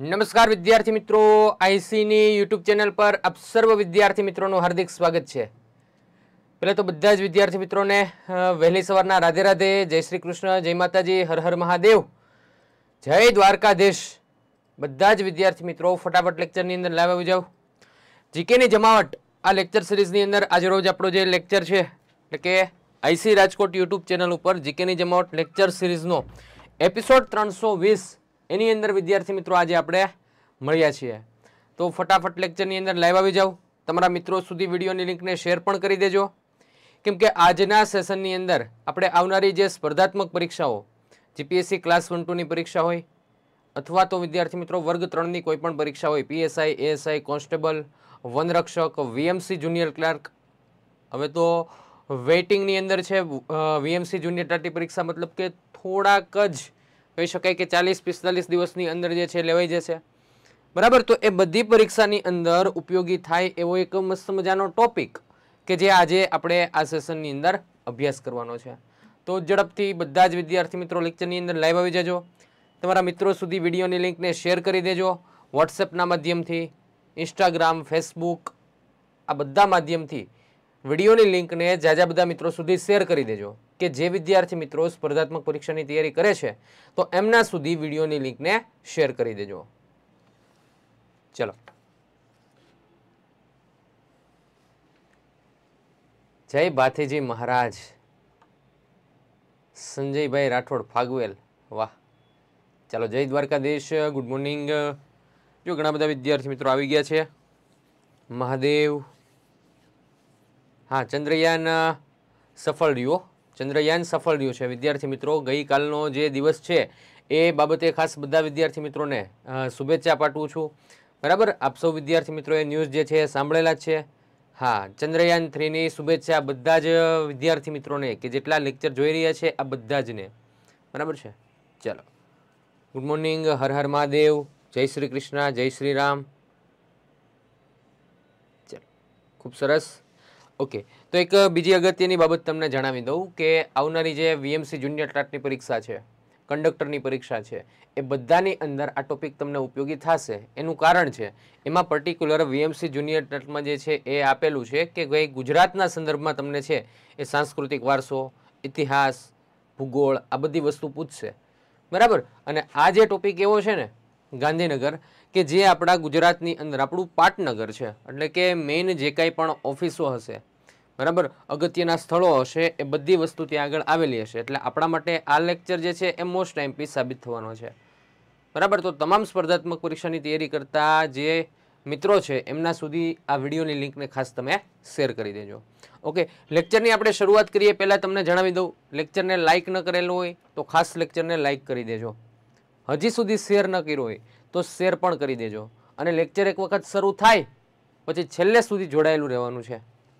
નમસ્કાર વિદ્યાર્થી મિત્રો આઈસીની યુટ્યુબ ચેનલ પર આપ સર્વ વિદ્યાર્થી મિત્રોનું હાર્દિક સ્વાગત છે પહેલાં તો બધા જ વિદ્યાર્થી મિત્રોને વહેલી સવારના રાધે રાધે જય શ્રી કૃષ્ણ જય માતાજી હર હર મહાદેવ જય દ્વારકાધીશ બધા જ વિદ્યાર્થી મિત્રો ફટાફટ લેક્ચરની અંદર લાવ્યા જાઉં જીકેની જમાવટ આ લેક્ચર સિરીઝની અંદર આજે રોજ આપણો જે લેક્ચર છે એટલે કે આઈસી રાજકોટ યુટ્યુબ ચેનલ ઉપર જીકેની જમાવટ લેક્ચર સિરીઝનો એપિસોડ ત્રણસો વીસ એની અંદર વિદ્યાર્થી મિત્રો આજે આપણે મળ્યા છીએ તો ફટાફટ લેક્ચરની અંદર લાઈવ આવી જાઓ તમારા મિત્રો સુધી વિડીયોની લિંકને શેર પણ કરી દેજો કેમ કે આજના સેશનની અંદર આપણે આવનારી જે સ્પર્ધાત્મક પરીક્ષાઓ જીપીએસસી ક્લાસ વન ટુની પરીક્ષા હોય અથવા તો વિદ્યાર્થી મિત્રો વર્ગ ત્રણની કોઈપણ પરીક્ષા હોય પીએસઆઈ એએસઆઈ કોન્સ્ટેબલ વનરક્ષક વીએમસી જુનિયર ક્લાર્ક હવે તો વેઇટિંગની અંદર છે વીએમસી જુનિયર ટાટી પરીક્ષા મતલબ કે થોડાક જ કહી શકાય કે ચાલીસ પિસ્તાલીસ દિવસની અંદર જે છે લેવાઈ જશે બરાબર તો એ બધી પરીક્ષાની અંદર ઉપયોગી થાય એવો એક મસ્ત મજાનો ટોપિક કે જે આજે આપણે આ સેશનની અંદર અભ્યાસ કરવાનો છે તો ઝડપથી બધા જ વિદ્યાર્થી મિત્રો લેક્ચરની અંદર લાઈવ આવી જજો તમારા મિત્રો સુધી વિડીયોની લિંકને શેર કરી દેજો વોટ્સએપના માધ્યમથી ઇન્સ્ટાગ્રામ ફેસબુક આ બધા માધ્યમથી વિડીયોની લિંકને જ્યાં બધા મિત્રો સુધી શેર કરી દેજો કે જે વિદ્યાર્થી મિત્રો સ્પર્ધાત્મક પરીક્ષાની તૈયારી કરે છે તો એમના સુધી વિડીયોની લિંકને શેર કરી દેજો ચલો જય ભાથીજી મહારાજ સંજયભાઈ રાઠોડ ફાગવેલ વાહ ચાલો જય દ્વારકાધીશ ગુડ મોર્નિંગ જો ઘણા બધા વિદ્યાર્થી મિત્રો આવી ગયા છે મહાદેવ હા ચંદ્રયાન સફળ રહ્યો ચંદ્રયાન સફળ રહ્યું છે વિદ્યાર્થી મિત્રો ગઈકાલનો જે દિવસ છે એ બાબતે ખાસ બધા વિદ્યાર્થી મિત્રોને શુભેચ્છા પાઠવું છું બરાબર આપ સૌ વિદ્યાર્થી મિત્રોએ ન્યૂઝ જે છે સાંભળેલા છે હા ચંદ્રયાન થ્રીની શુભેચ્છા બધા જ વિદ્યાર્થી મિત્રોને કે જેટલા લેક્ચર જોઈ રહ્યા છે આ બધા જને બરાબર છે ચાલો ગુડ મોર્નિંગ હર હર મહાદેવ જય શ્રી કૃષ્ણ જય શ્રી રામ ચાલો ખૂબ સરસ ઓકે તો એક બીજી અગત્યની બાબત તમને જણાવી દઉં કે આવનારી જે વીએમસી જુનિયર ટાટની પરીક્ષા છે કંડક્ટરની પરીક્ષા છે એ બધાની અંદર આ ટોપિક તમને ઉપયોગી થશે એનું કારણ છે એમાં પર્ટિક્યુલર વીએમસી જુનિયર ટાટમાં જે છે એ આપેલું છે કે ભાઈ ગુજરાતના સંદર્ભમાં તમને છે એ સાંસ્કૃતિક વારસો ઇતિહાસ ભૂગોળ આ બધી વસ્તુ પૂછશે બરાબર અને આ જે ટોપિક એવો છે ને ગાંધીનગર કે જે આપણા ગુજરાતની અંદર આપણું પાટનગર છે એટલે કે મેઇન જે કાંઈ પણ ઓફિસો હશે બરાબર અગત્યના સ્થળો હશે એ બધી વસ્તુ ત્યાં આગળ આવેલી હશે એટલે આપણા માટે આ લેક્ચર જે છે એ મોસ્ટ ટાઈમ પીસ સાબિત થવાનો છે બરાબર તો તમામ સ્પર્ધાત્મક પરીક્ષાની તૈયારી કરતા જે મિત્રો છે એમના સુધી આ વિડીયોની લિંકને ખાસ તમે શેર કરી દેજો ઓકે લેક્ચરની આપણે શરૂઆત કરીએ પહેલાં તમને જણાવી દઉં લેક્ચરને લાઇક ન કરેલું હોય તો ખાસ લેક્ચરને લાઇક કરી દેજો હજી સુધી શેર ન કર્યું હોય તો શેર પણ કરી દેજો અને લેક્ચર એક વખત શરૂ થાય પછી છેલ્લે સુધી જોડાયેલું રહેવાનું છે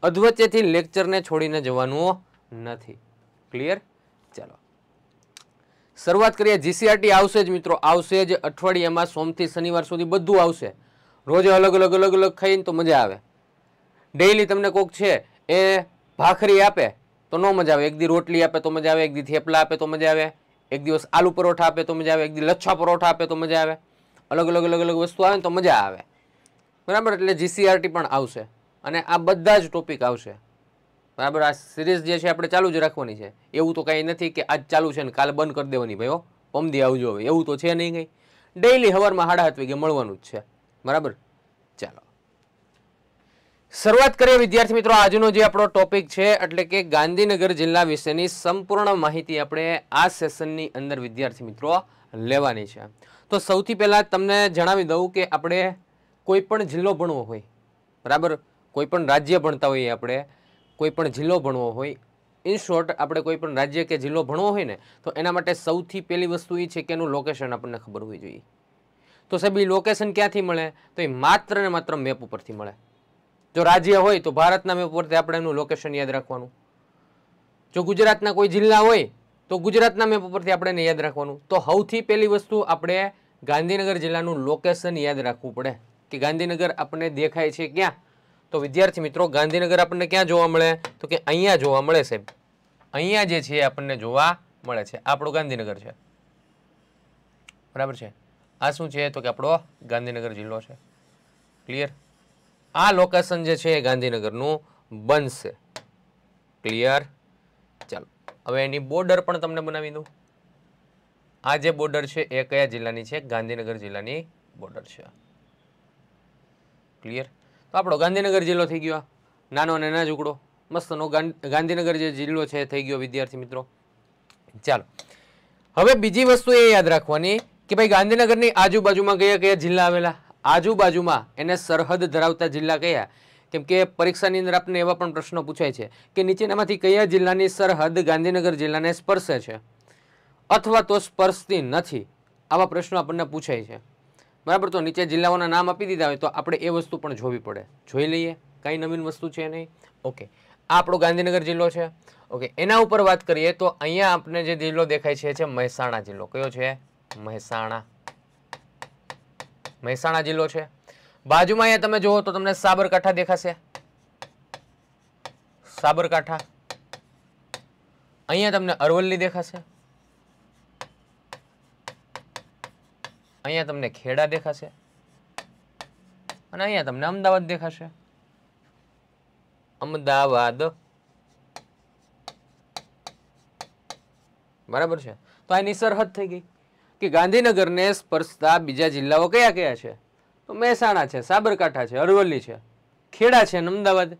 અધવચ્ચેથી લેક્ચરને છોડીને જવાનું નથી ક્લિયર ચાલો શરૂઆત કરીએ જીસીઆરટી આવશે જ મિત્રો આવશે જ અઠવાડિયામાં સોમથી શનિવાર સુધી બધું આવશે રોજે અલગ અલગ અલગ અલગ ખાઈને તો મજા આવે ડેઈલી તમને કોક છે એ ભાખરી આપે તો ન મજા આવે એક દી રોટલી આપે તો મજા આવે એક દી થેપલા આપે તો મજા આવે એક દિવસ આલુ પરોઠા આપે તો મજા આવે એક દી લચ્છા પરોઠા આપે તો મજા આવે અલગ અલગ અલગ અલગ વસ્તુ આવે તો મજા આવે બરાબર એટલે જીસીઆરટી પણ આવશે અને આ બધા જ ટોપિક આવશે બરાબર આ સિરીઝ જે છે આપણે ચાલુ જ રાખવાની છે એવું તો કંઈ નથી કે આજ ચાલુ છે ને કાલ બંધ કરી દેવાની ભાઈઓ પમદી આવજો હવે એવું તો છે નહીં કંઈ ડેઇલી હવારમાં સાડા સાત વાગે મળવાનું જ છે બરાબર ચાલો શરૂઆત કરીએ વિદ્યાર્થી મિત્રો આજનો જે આપણો ટોપિક છે એટલે કે ગાંધીનગર જિલ્લા વિશેની સંપૂર્ણ માહિતી આપણે આ સેશનની અંદર વિદ્યાર્થી મિત્રો લેવાની છે તો સૌથી પહેલાં તમને જણાવી દઉં કે આપણે કોઈ પણ જિલ્લો ભણવો હોય બરાબર કોઈપણ રાજ્ય ભણતા હોઈએ આપણે કોઈપણ જિલ્લો ભણવો હોય ઇન શોર્ટ આપણે કોઈપણ રાજ્ય કે જિલ્લો ભણવો હોય ને તો એના માટે સૌથી પહેલી વસ્તુ એ છે કે એનું લોકેશન આપણને ખબર હોવી જોઈએ તો સાહેબ એ લોકેશન ક્યાંથી મળે તો એ માત્ર ને માત્ર મેપ ઉપરથી મળે જો રાજ્ય હોય તો ભારતના મેપ ઉપરથી આપણે એનું લોકેશન યાદ રાખવાનું જો ગુજરાતના કોઈ જિલ્લા હોય તો ગુજરાતના મેપ ઉપરથી આપણે એને યાદ રાખવાનું તો સૌથી પહેલી વસ્તુ આપણે ગાંધીનગર જિલ્લાનું લોકેશન યાદ રાખવું પડે કે ગાંધીનગર આપણને દેખાય છે ક્યાં તો વિદ્યાર્થી મિત્રો ગાંધીનગર આપણને ક્યાં જોવા મળે તો કે અહીંયા જોવા મળે સાહેબ અહીંયા જે છે આપણને જોવા મળે છે આપણો ગાંધીનગર છે બરાબર છે આ શું છે તો કે આપણો ગાંધીનગર જિલ્લો છે ક્લિયર આ લોકેશન જે છે એ ગાંધીનગરનું બનશે ક્લિયર ચાલો હવે એની બોર્ડર પણ તમને બનાવી દઉં આ જે બોર્ડર છે એ કયા જિલ્લાની છે ગાંધીનગર જિલ્લાની બોર્ડર છે ક્લિયર તો આપણો ગાંધીનગર જિલ્લો થઈ ગયો નાનો અને ના ઝુકડો મસ્તનો ગાંધીનગર જે જિલ્લો છે થઈ ગયો વિદ્યાર્થી મિત્રો ચાલો હવે બીજી વસ્તુ એ યાદ રાખવાની કે ભાઈ ગાંધીનગરની આજુબાજુમાં કયા કયા જિલ્લા આવેલા આજુબાજુમાં એને સરહદ ધરાવતા જિલ્લા કયા કેમ કે પરીક્ષાની અંદર આપણને એવા પણ પ્રશ્નો પૂછાય છે કે નીચેનામાંથી કયા જિલ્લાની સરહદ ગાંધીનગર જિલ્લાને સ્પર્શે છે અથવા તો સ્પર્શતી નથી આવા પ્રશ્નો આપણને પૂછાય છે બરાબર તો નીચે જિલ્લાઓના નામ આપી દીધા હોય તો આપણે એ વસ્તુ પણ જોવી પડે જોઈ લઈએ કાંઈ નવીન વસ્તુ છે નહીં ઓકે આ આપણો ગાંધીનગર જિલ્લો છે ઓકે એના ઉપર વાત કરીએ તો અહીંયા આપણે જે જિલ્લો દેખાય છે છે મહેસાણા જિલ્લો કયો છે મહેસાણા મહેસાણા જિલ્લો છે બાજુમાં અહીંયા તમે જુઓ તો તમને સાબરકાંઠા દેખાશે સાબરકાંઠા અહીંયા તમને અરવલ્લી દેખાશે અહીંયા તમને ખેડા દેખાશે અને અહીંયા તમને અમદાવાદ દેખાશે અમદાવાદ બરાબર છે તો આની સરહદ થઈ ગઈ કે ગાંધીનગરને સ્પર્શતા બીજા જિલ્લાઓ કયા કયા છે તો મહેસાણા છે સાબરકાંઠા છે અરવલ્લી છે ખેડા છે અને અમદાવાદ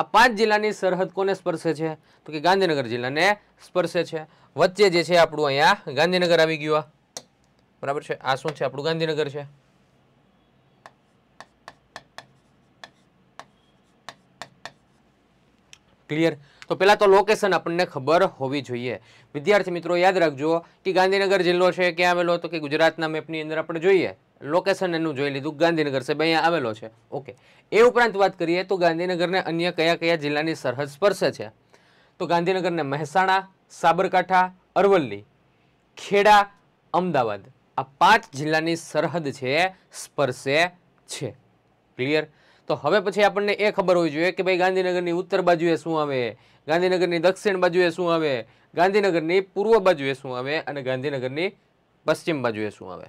આ પાંચ જિલ્લાની સરહદ કોને સ્પર્શે છે તો કે ગાંધીનગર જિલ્લાને સ્પર્શે છે વચ્ચે જે છે આપણું અહીંયા ગાંધીનગર આવી ગયું બરાબર છે આ શું છે આપણું ગાંધીનગર છે ક્લિયર તો પહેલાં તો લોકેશન આપણને ખબર હોવી જોઈએ વિદ્યાર્થી મિત્રો યાદ રાખજો કે ગાંધીનગર જિલ્લો છે ક્યાં આવેલો તો કે ગુજરાતના મેપની અંદર આપણે જોઈએ લોકેશન એનું જોઈ લીધું ગાંધીનગર છે અહીંયા આવેલો છે ઓકે એ ઉપરાંત વાત કરીએ તો ગાંધીનગરને અન્ય કયા કયા જિલ્લાની સરહદ સ્પર્શે છે તો ગાંધીનગરને મહેસાણા સાબરકાંઠા અરવલ્લી ખેડા અમદાવાદ આ પાંચ જિલ્લાની સરહદ છે સ્પર્શે છે ક્લિયર તો હવે પછી આપણને એ ખબર હોવી જોઈએ કે ભાઈ ગાંધીનગરની ઉત્તર બાજુએ શું આવે ગાંધીનગરની દક્ષિણ બાજુએ શું આવે ગાંધીનગરની પૂર્વ બાજુએ શું આવે અને ગાંધીનગરની પશ્ચિમ બાજુએ શું આવે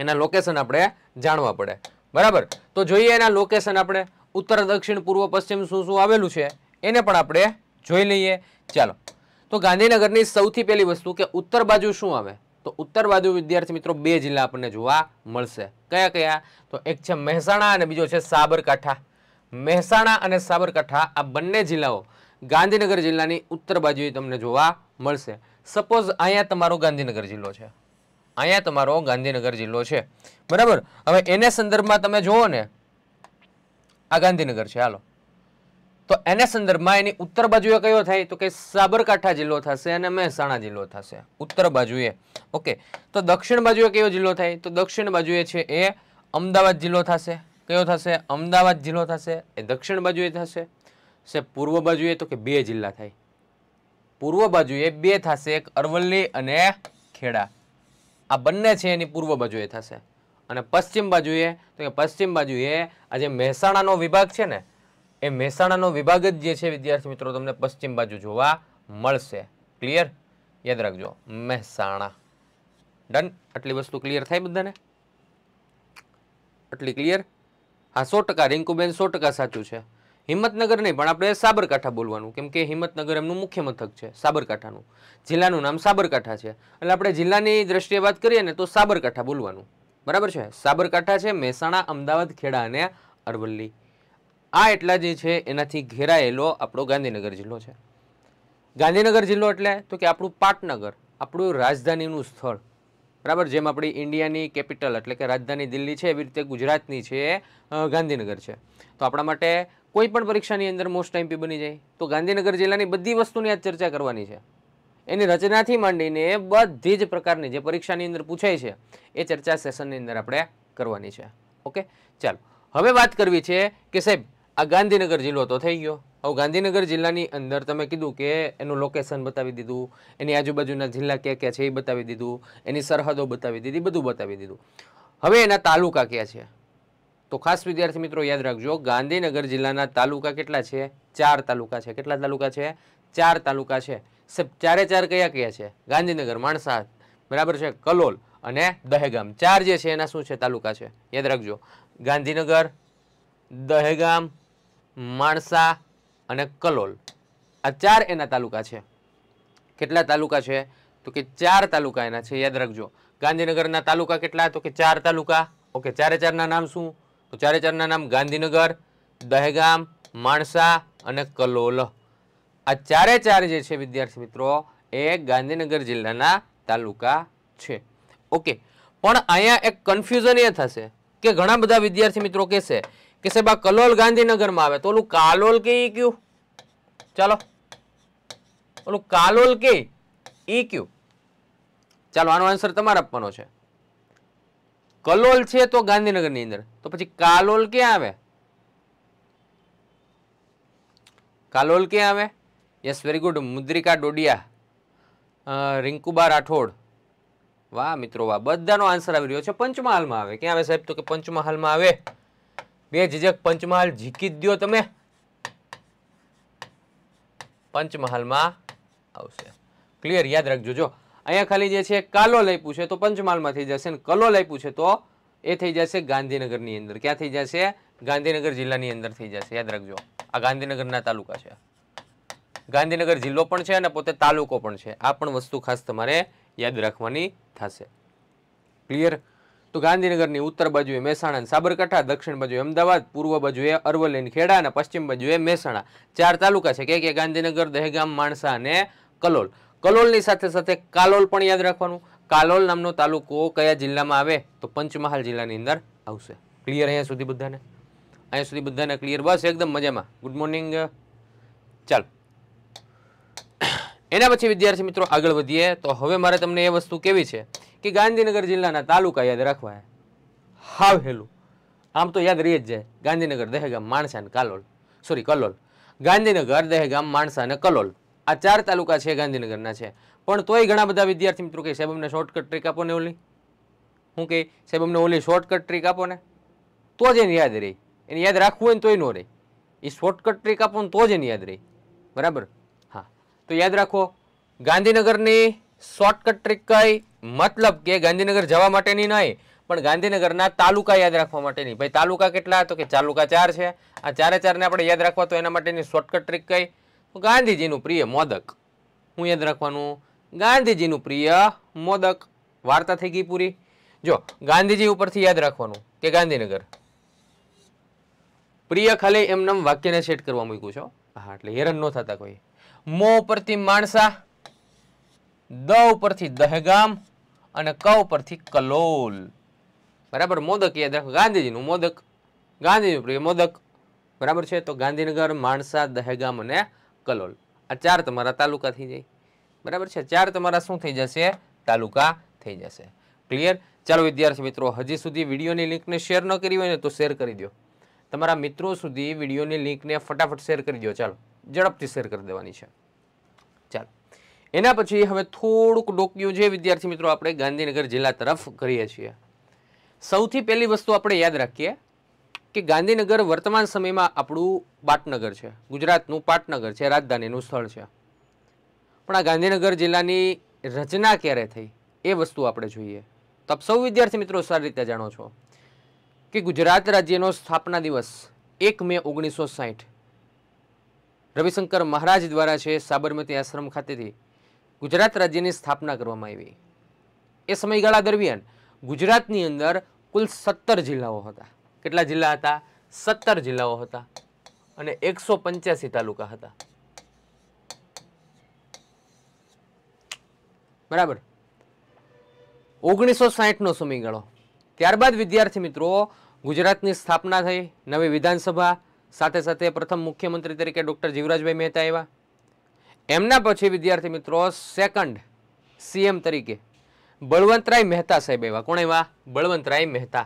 એના લોકેશન આપણે જાણવા પડે બરાબર તો જોઈએ એના લોકેશન આપણે ઉત્તર દક્ષિણ પૂર્વ પશ્ચિમ શું શું આવેલું છે એને પણ આપણે જોઈ લઈએ ચાલો તો ગાંધીનગરની સૌથી પહેલી વસ્તુ કે ઉત્તર બાજુ શું આવે તો ઉત્તર બાજુ વિદ્યાર્થી મિત્રો બે જિલ્લા આપણને જોવા મળશે કયા કયા તો એક છે મહેસાણા અને બીજો છે સાબરકાંઠા મહેસાણા અને સાબરકાંઠા આ બંને જિલ્લાઓ ગાંધીનગર જિલ્લાની ઉત્તર બાજુએ તમને જોવા મળશે સપોઝ અહીંયા તમારો ગાંધીનગર જિલ્લો છે અહીંયા તમારો ગાંધીનગર જિલ્લો છે બરાબર હવે એને સંદર્ભમાં તમે જુઓ ને આ ગાંધીનગર છે હાલો તો એના સંદર્ભમાં એની ઉત્તર બાજુએ કયો થાય તો કે સાબરકાંઠા જિલ્લો થશે અને મહેસાણા જિલ્લો થશે ઉત્તર બાજુએ ઓકે તો દક્ષિણ બાજુએ કયો જિલ્લો થાય તો દક્ષિણ બાજુએ છે એ અમદાવાદ જિલ્લો થશે કયો થશે અમદાવાદ જિલ્લો થશે એ દક્ષિણ બાજુએ થશે છે પૂર્વ બાજુએ તો કે બે જિલ્લા થાય પૂર્વ બાજુએ બે થશે એક અરવલ્લી અને ખેડા આ બંને છે એની પૂર્વ બાજુએ થશે અને પશ્ચિમ બાજુએ તો કે પશ્ચિમ બાજુએ આ જે મહેસાણાનો વિભાગ છે ને એ મહેસાણાનો વિભાગ જ જે છે વિદ્યાર્થી મિત્રો તમને પશ્ચિમ બાજુ જોવા મળશે ક્લિયર યાદ રાખજો મહેસાણા ડન આટલી વસ્તુ ક્લિયર થાય બધાને આટલી ક્લિયર હા સો ટકા રિંકુબેન સો ટકા સાચું છે હિંમતનગર નહીં પણ આપણે સાબરકાંઠા બોલવાનું કેમ કે હિંમતનગર એમનું મુખ્ય મથક છે સાબરકાંઠાનું જિલ્લાનું નામ સાબરકાંઠા છે એટલે આપણે જિલ્લાની દ્રષ્ટિએ વાત કરીએ ને તો સાબરકાંઠા બોલવાનું બરાબર છે સાબરકાંઠા છે મહેસાણા અમદાવાદ ખેડા અને અરવલ્લી આ એટલા જે છે એનાથી ઘેરાયેલો આપણો ગાંધીનગર જિલ્લો છે ગાંધીનગર જિલ્લો એટલે તો કે આપણું પાટનગર આપણું રાજધાનીનું સ્થળ બરાબર જેમ આપણી ઇન્ડિયાની કેપિટલ એટલે કે રાજધાની દિલ્હી છે એવી રીતે ગુજરાતની છે ગાંધીનગર છે તો આપણા માટે કોઈ પણ પરીક્ષાની અંદર મોસ્ટ એમપી બની જાય તો ગાંધીનગર જિલ્લાની બધી વસ્તુની આજ ચર્ચા કરવાની છે એની રચનાથી માંડીને બધી જ પ્રકારની જે પરીક્ષાની અંદર પૂછાય છે એ ચર્ચા સેશનની અંદર આપણે કરવાની છે ઓકે ચાલો હવે વાત કરવી છે કે સાહેબ આ ગાંધીનગર જિલ્લો તો થઈ ગયો હવે ગાંધીનગર જિલ્લાની અંદર તમે કીધું કે એનું લોકેશન બતાવી દીધું એની આજુબાજુના જિલ્લા ક્યાં ક્યાં છે એ બતાવી દીધું એની સરહદો બતાવી દીધી બધું બતાવી દીધું હવે એના તાલુકા ક્યાં છે તો ખાસ વિદ્યાર્થી મિત્રો યાદ રાખજો ગાંધીનગર જિલ્લાના તાલુકા કેટલા છે ચાર તાલુકા છે કેટલા તાલુકા છે ચાર તાલુકા છે ચારે ચાર કયા કયા છે ગાંધીનગર માણસા બરાબર છે કલોલ અને દહેગામ ચાર જે છે એના શું છે તાલુકા છે યાદ રાખજો ગાંધીનગર દહેગામ માણસા અને કલોલ આ ચાર એના તાલુકા છે કેટલા તાલુકા છે તો કે ચાર તાલુકા એના છે યાદ રાખજો ગાંધીનગરના તાલુકા કેટલા તો કે ચાર તાલુકા ઓકે ચારે ચારના નામ શું તો ચારે ચારના નામ ગાંધીનગર દહેગામ માણસા અને કલોલ આ ચારે ચાર જે છે વિદ્યાર્થી મિત્રો એ ગાંધીનગર જિલ્લાના તાલુકા છે ઓકે પણ અહીંયા એક કન્ફ્યુઝન એ થશે કે ઘણા બધા વિદ્યાર્થી મિત્રો કહેશે કિસબા કલોલ ગાંધીનગર માં આવે તો ઓલું કાલોલ કે ઇ ક્યું ચાલો ઓલું કાલોલ કે ઇ ક્યું ચાલો આનો આન્સર તમારે આપવાનો છે કલોલ છે તો ગાંધીનગર ની અંદર તો પછી કાલોલ કે આવે કાલોલ કે આવે yes very good Mudrika Dodiya Rinkuba Rathod વાહ મિત્રો વા બધા નો આન્સર આવી રહ્યો છે પંચમહાલ માં આવે કે આવે સાહેબ તો કે પંચમહાલ માં આવે બે જીજક પંચમહાલ જીકી જ દો તમે પંચમહાલમાં આવશે ક્લિયર યાદ રાખજો જો અહીંયા ખાલી જે છે કાલો લઈ છે તો પંચમહાલમાં થઈ જશે અને કલો લઈ છે તો એ થઈ જશે ગાંધીનગરની અંદર ક્યાં થઈ જશે ગાંધીનગર જિલ્લાની અંદર થઈ જશે યાદ રાખજો આ ગાંધીનગરના તાલુકા છે ગાંધીનગર જિલ્લો પણ છે અને પોતે તાલુકો પણ છે આ પણ વસ્તુ ખાસ તમારે યાદ રાખવાની થશે ક્લિયર તો ગાંધીનગરની ઉત્તર બાજુએ મહેસાણા સાબરકાંઠા દક્ષિણ બાજુએ અમદાવાદ પૂર્વ બાજુએ અરવલ્લી ખેડા અને પશ્ચિમ બાજુએ મહેસાણા ચાર તાલુકા છે કે કે ગાંધીનગર દહેગામ માણસા અને કલોલ કલોલની સાથે સાથે કાલોલ પણ યાદ રાખવાનું કાલોલ નામનો તાલુકો કયા જિલ્લામાં આવે તો પંચમહાલ જિલ્લાની અંદર આવશે ક્લિયર અહીંયા સુધી બધાને અહીંયા સુધી બધાને ક્લિયર બસ એકદમ મજામાં ગુડ મોર્નિંગ ચાલ એના પછી વિદ્યાર્થી મિત્રો આગળ વધીએ તો હવે મારે તમને એ વસ્તુ કેવી છે કે ગાંધીનગર જિલ્લાના તાલુકા યાદ રાખવા હાવ હેલું આમ તો યાદ રહી જ જાય ગાંધીનગર દહેગામ માણસા અને કાલોલ સોરી કલોલ ગાંધીનગર દહેગામ માણસા અને કલોલ આ ચાર તાલુકા છે ગાંધીનગરના છે પણ તોય ઘણા બધા વિદ્યાર્થી મિત્રો કે સાહેબ અમને શોર્ટકટ ટ્રીક આપો ને ઓલી હું કે સાહેબ અમને ઓલી શોર્ટકટ ટ્રીક આપો ને તો જ એને યાદ રહી એને યાદ રાખવું હોય ને તોય ન રહે એ શોર્ટકટ ટ્રીક આપો ને તો જ એને યાદ રહી બરાબર હા તો યાદ રાખો ગાંધીનગરની શોર્ટકટ ટ્રીક કઈ મતલબ કે ગાંધીનગર જવા માટેની નહીં પણ ગાંધીનગરના તાલુકા યાદ રાખવા માટેની ભાઈ તાલુકા કેટલા તો કે તાલુકા ચાર છે આ ચારે ચારને આપણે યાદ રાખવા તો એના માટેની શોર્ટકટ ટ્રીક કઈ તો ગાંધીજીનું પ્રિય મોદક હું યાદ રાખવાનું ગાંધીજીનું પ્રિય મોદક વાર્તા થઈ ગઈ પૂરી જો ગાંધીજી ઉપરથી યાદ રાખવાનું કે ગાંધીનગર પ્રિય ખાલી એમનામ વાક્યને સેટ કરવા મૂક્યું છો હા એટલે હેરાન ન થતા કોઈ મો ઉપરથી માણસા દ ઉપરથી દહેગામ અને ક ઉપરથી કલોલ બરાબર મોદક યાદ રાખો ગાંધીજીનું મોદક ગાંધીજીનું પ્રિય મોદક બરાબર છે તો ગાંધીનગર માણસા દહેગામ અને કલોલ આ ચાર તમારા તાલુકા થઈ જાય બરાબર છે ચાર તમારા શું થઈ જશે તાલુકા થઈ જશે ક્લિયર ચાલો વિદ્યાર્થી મિત્રો હજી સુધી વિડીયોની લિંકને શેર ન કરી હોય ને તો શેર કરી દો તમારા મિત્રો સુધી વિડીયોની લિંકને ફટાફટ શેર કરી દો ચાલો ઝડપથી શેર કરી દેવાની છે ચાલો એના પછી હવે થોડુંક ડોક્યું જે વિદ્યાર્થી મિત્રો આપણે ગાંધીનગર જિલ્લા તરફ કરીએ છીએ સૌથી પહેલી વસ્તુ આપણે યાદ રાખીએ કે ગાંધીનગર વર્તમાન સમયમાં આપણું પાટનગર છે ગુજરાતનું પાટનગર છે રાજધાનીનું સ્થળ છે પણ આ ગાંધીનગર જિલ્લાની રચના ક્યારે થઈ એ વસ્તુ આપણે જોઈએ તો આપ સૌ વિદ્યાર્થી મિત્રો સારી રીતે જાણો છો કે ગુજરાત રાજ્યનો સ્થાપના દિવસ એક મે ઓગણીસો સાહીઠ રવિશંકર મહારાજ દ્વારા છે સાબરમતી આશ્રમ ખાતેથી ગુજરાત રાજ્યની સ્થાપના કરવામાં આવી એ સમયગાળા દરમિયાન ગુજરાતની અંદર કુલ સત્તર જિલ્લાઓ હતા કેટલા જિલ્લા હતા સત્તર જિલ્લાઓ હતા અને એકસો પંચ્યાસી તાલુકા હતા બરાબર ઓગણીસો સાહીઠનો સમયગાળો ત્યારબાદ વિદ્યાર્થી મિત્રો ગુજરાતની સ્થાપના થઈ નવી વિધાનસભા સાથે સાથે પ્રથમ મુખ્યમંત્રી તરીકે ડૉક્ટર જીવરાજભાઈ મહેતા આવ્યા એમના પછી વિદ્યાર્થી મિત્રો સેકન્ડ સીએમ તરીકે બળવંતરાય મહેતા સાહેબ એવા કોણ એવા બળવંતરાય મહેતા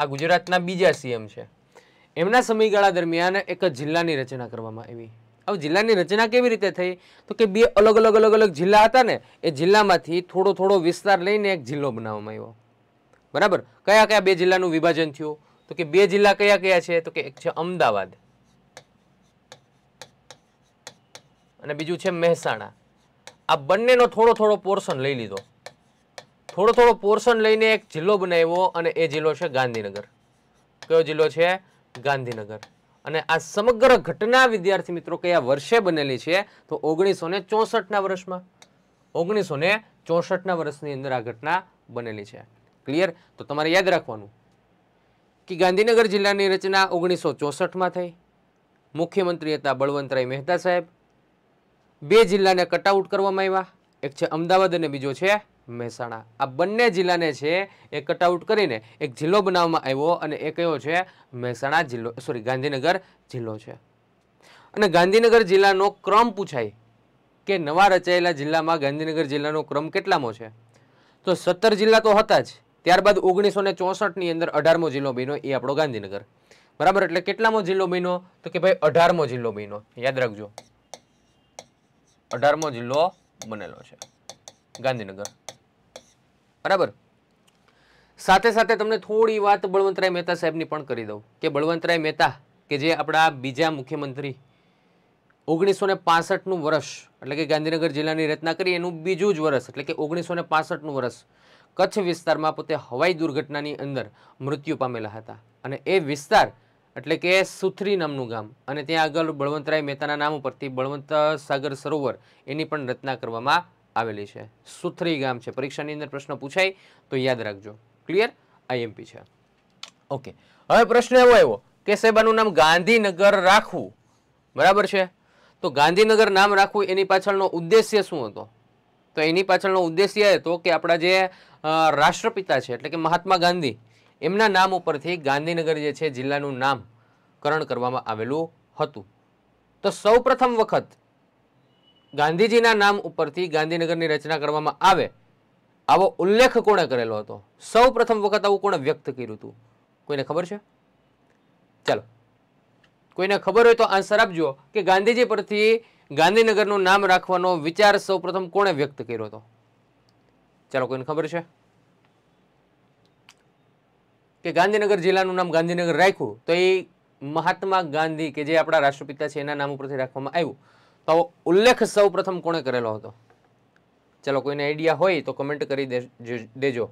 આ ગુજરાતના બીજા સીએમ છે એમના સમયગાળા દરમિયાન એક જ જિલ્લાની રચના કરવામાં આવી હવે જિલ્લાની રચના કેવી રીતે થઈ તો કે બે અલગ અલગ અલગ અલગ જિલ્લા હતા ને એ જિલ્લામાંથી થોડો થોડો વિસ્તાર લઈને એક જિલ્લો બનાવવામાં આવ્યો બરાબર કયા કયા બે જિલ્લાનું વિભાજન થયું તો કે બે જિલ્લા કયા કયા છે તો કે એક છે અમદાવાદ અને બીજું છે મહેસાણા આ બંનેનો થોડો થોડો પોર્શન લઈ લીધો થોડો થોડો પોર્શન લઈને એક જિલ્લો બનાવ્યો અને એ જિલ્લો છે ગાંધીનગર કયો જિલ્લો છે ગાંધીનગર અને આ સમગ્ર ઘટના વિદ્યાર્થી મિત્રો કયા વર્ષે બનેલી છે તો ઓગણીસો ને ચોસઠના વર્ષમાં ઓગણીસો ને ચોસઠના વર્ષની અંદર આ ઘટના બનેલી છે ક્લિયર તો તમારે યાદ રાખવાનું કે ગાંધીનગર જિલ્લાની રચના ઓગણીસો ચોસઠમાં થઈ મુખ્યમંત્રી હતા બળવંતરાય મહેતા સાહેબ બે જિલ્લાને કટઆઉટ કરવામાં આવ્યા એક છે અમદાવાદ અને બીજો છે મહેસાણા આ બંને જિલ્લાને છે એ કટઆઉટ કરીને એક જિલ્લો બનાવવામાં આવ્યો અને એ કયો છે મહેસાણા જિલ્લો સોરી ગાંધીનગર જિલ્લો છે અને ગાંધીનગર જિલ્લાનો ક્રમ પૂછાય કે નવા રચાયેલા જિલ્લામાં ગાંધીનગર જિલ્લાનો ક્રમ કેટલામો છે તો સત્તર જિલ્લા તો હતા જ ત્યારબાદ ઓગણીસો ને ની અંદર અઢારમો જિલ્લો બન્યો એ આપણો ગાંધીનગર બરાબર એટલે કેટલામો જિલ્લો બન્યો તો કે ભાઈ અઢારમો જિલ્લો બન્યો યાદ રાખજો અઢારમો જિલ્લો બનેલો છે ગાંધીનગર બરાબર સાથે સાથે તમને થોડી વાત બળવંતરાય મહેતા સાહેબની પણ કરી દઉં કે બળવંતરાય મહેતા કે જે આપણા બીજા મુખ્યમંત્રી ઓગણીસો ને પાસઠનું વર્ષ એટલે કે ગાંધીનગર જિલ્લાની રચના કરી એનું બીજું જ વર્ષ એટલે કે ઓગણીસો ને પાસઠનું વર્ષ કચ્છ વિસ્તારમાં પોતે હવાઈ દુર્ઘટનાની અંદર મૃત્યુ પામેલા હતા અને એ વિસ્તાર એટલે કે સુથરી નામનું ગામ અને ત્યાં આગળ બળવંતરાય મહેતાના નામ ઉપરથી બળવંત સાગર સરોવર એની પણ રચના કરવામાં આવેલી છે સુથરી ગામ છે પરીક્ષાની અંદર પ્રશ્ન પૂછાય તો યાદ રાખજો ક્લિયર આઈએમપી છે ઓકે હવે પ્રશ્ન એવો આવ્યો કે સાહેબ આનું નામ ગાંધીનગર રાખવું બરાબર છે તો ગાંધીનગર નામ રાખવું એની પાછળનો ઉદ્દેશ્ય શું હતો તો એની પાછળનો ઉદ્દેશ્ય એ હતો કે આપણા જે રાષ્ટ્રપિતા છે એટલે કે મહાત્મા ગાંધી એમના નામ ઉપરથી ગાંધીનગર જે છે જિલ્લાનું નામકરણ કરવામાં આવેલું હતું તો સૌપ્રથમ વખત ગાંધીજીના નામ ઉપરથી ગાંધીનગરની રચના કરવામાં આવે આવો ઉલ્લેખ કોણે કરેલો હતો સૌપ્રથમ વખત આવું કોણે વ્યક્ત કર્યું હતું કોઈને ખબર છે ચાલો કોઈને ખબર હોય તો આન્સર આપજો કે ગાંધીજી પરથી ગાંધીનગરનું નામ રાખવાનો વિચાર સૌપ્રથમ કોણે વ્યક્ત કર્યો હતો ચાલો કોઈને ખબર છે કે ગાંધીનગર જિલ્લાનું નામ ગાંધીનગર રાખ્યું તો એ મહાત્મા ગાંધી કે જે આપણા રાષ્ટ્રપિતા છે એના નામ ઉપરથી રાખવામાં આવ્યું તો ઉલ્લેખ સૌપ્રથમ કોણે કરેલો હતો ચાલો કોઈને આઈડિયા હોય તો કમેન્ટ કરી દેજો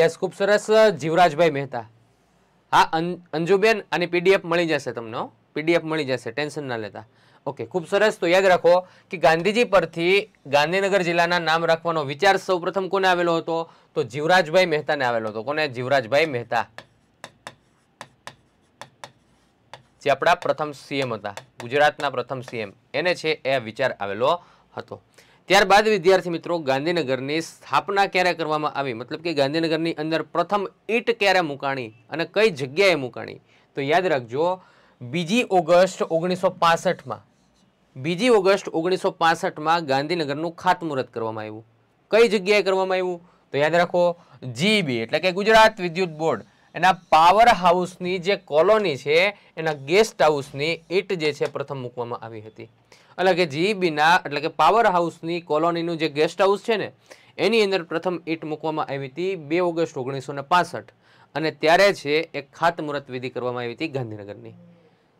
યસ ખૂબ સરસ જીવરાજભાઈ મહેતા હા અંજુબેન આની પીડીએફ મળી જશે તમને પીડીએફ મળી જશે ટેન્શન ના લેતા ઓકે ખૂબ સરસ તો યાદ રાખો કે ગાંધીજી પરથી ગાંધીનગર જિલ્લાના નામ રાખવાનો વિચાર સૌપ્રથમ કોને આવેલો હતો તો જીવરાજભાઈ મહેતાને આવેલો હતો કોને જીવરાજભાઈ મહેતા જે આપણા પ્રથમ સીએમ હતા ગુજરાતના પ્રથમ સીએમ એને છે એ વિચાર આવેલો હતો ત્યારબાદ વિદ્યાર્થી મિત્રો ગાંધીનગરની સ્થાપના ક્યારે કરવામાં આવી મતલબ કે ગાંધીનગરની અંદર પ્રથમ ઈટ ક્યારે મૂકાણી અને કઈ જગ્યાએ મૂકાણી તો યાદ રાખજો બીજી ઓગસ્ટ ઓગણીસો પાસઠમાં બીજી ઓગસ્ટ ઓગણીસો પાસઠમાં ગાંધીનગરનું ખાતમુહૂર્ત કરવામાં આવ્યું કઈ જગ્યાએ કરવામાં આવ્યું તો યાદ રાખો જીબી એટલે કે ગુજરાત વિદ્યુત બોર્ડ એના પાવર હાઉસની જે કોલોની છે એના ગેસ્ટ હાઉસની ઈટ જે છે પ્રથમ મૂકવામાં આવી હતી એટલે કે જીબીના એટલે કે પાવર હાઉસની કોલોનીનું જે ગેસ્ટ હાઉસ છે ને એની અંદર પ્રથમ ઈટ મૂકવામાં આવી હતી બે ઓગસ્ટ ઓગણીસો અને ત્યારે છે એક ખાતમુહૂર્ત વિધિ કરવામાં આવી હતી ગાંધીનગરની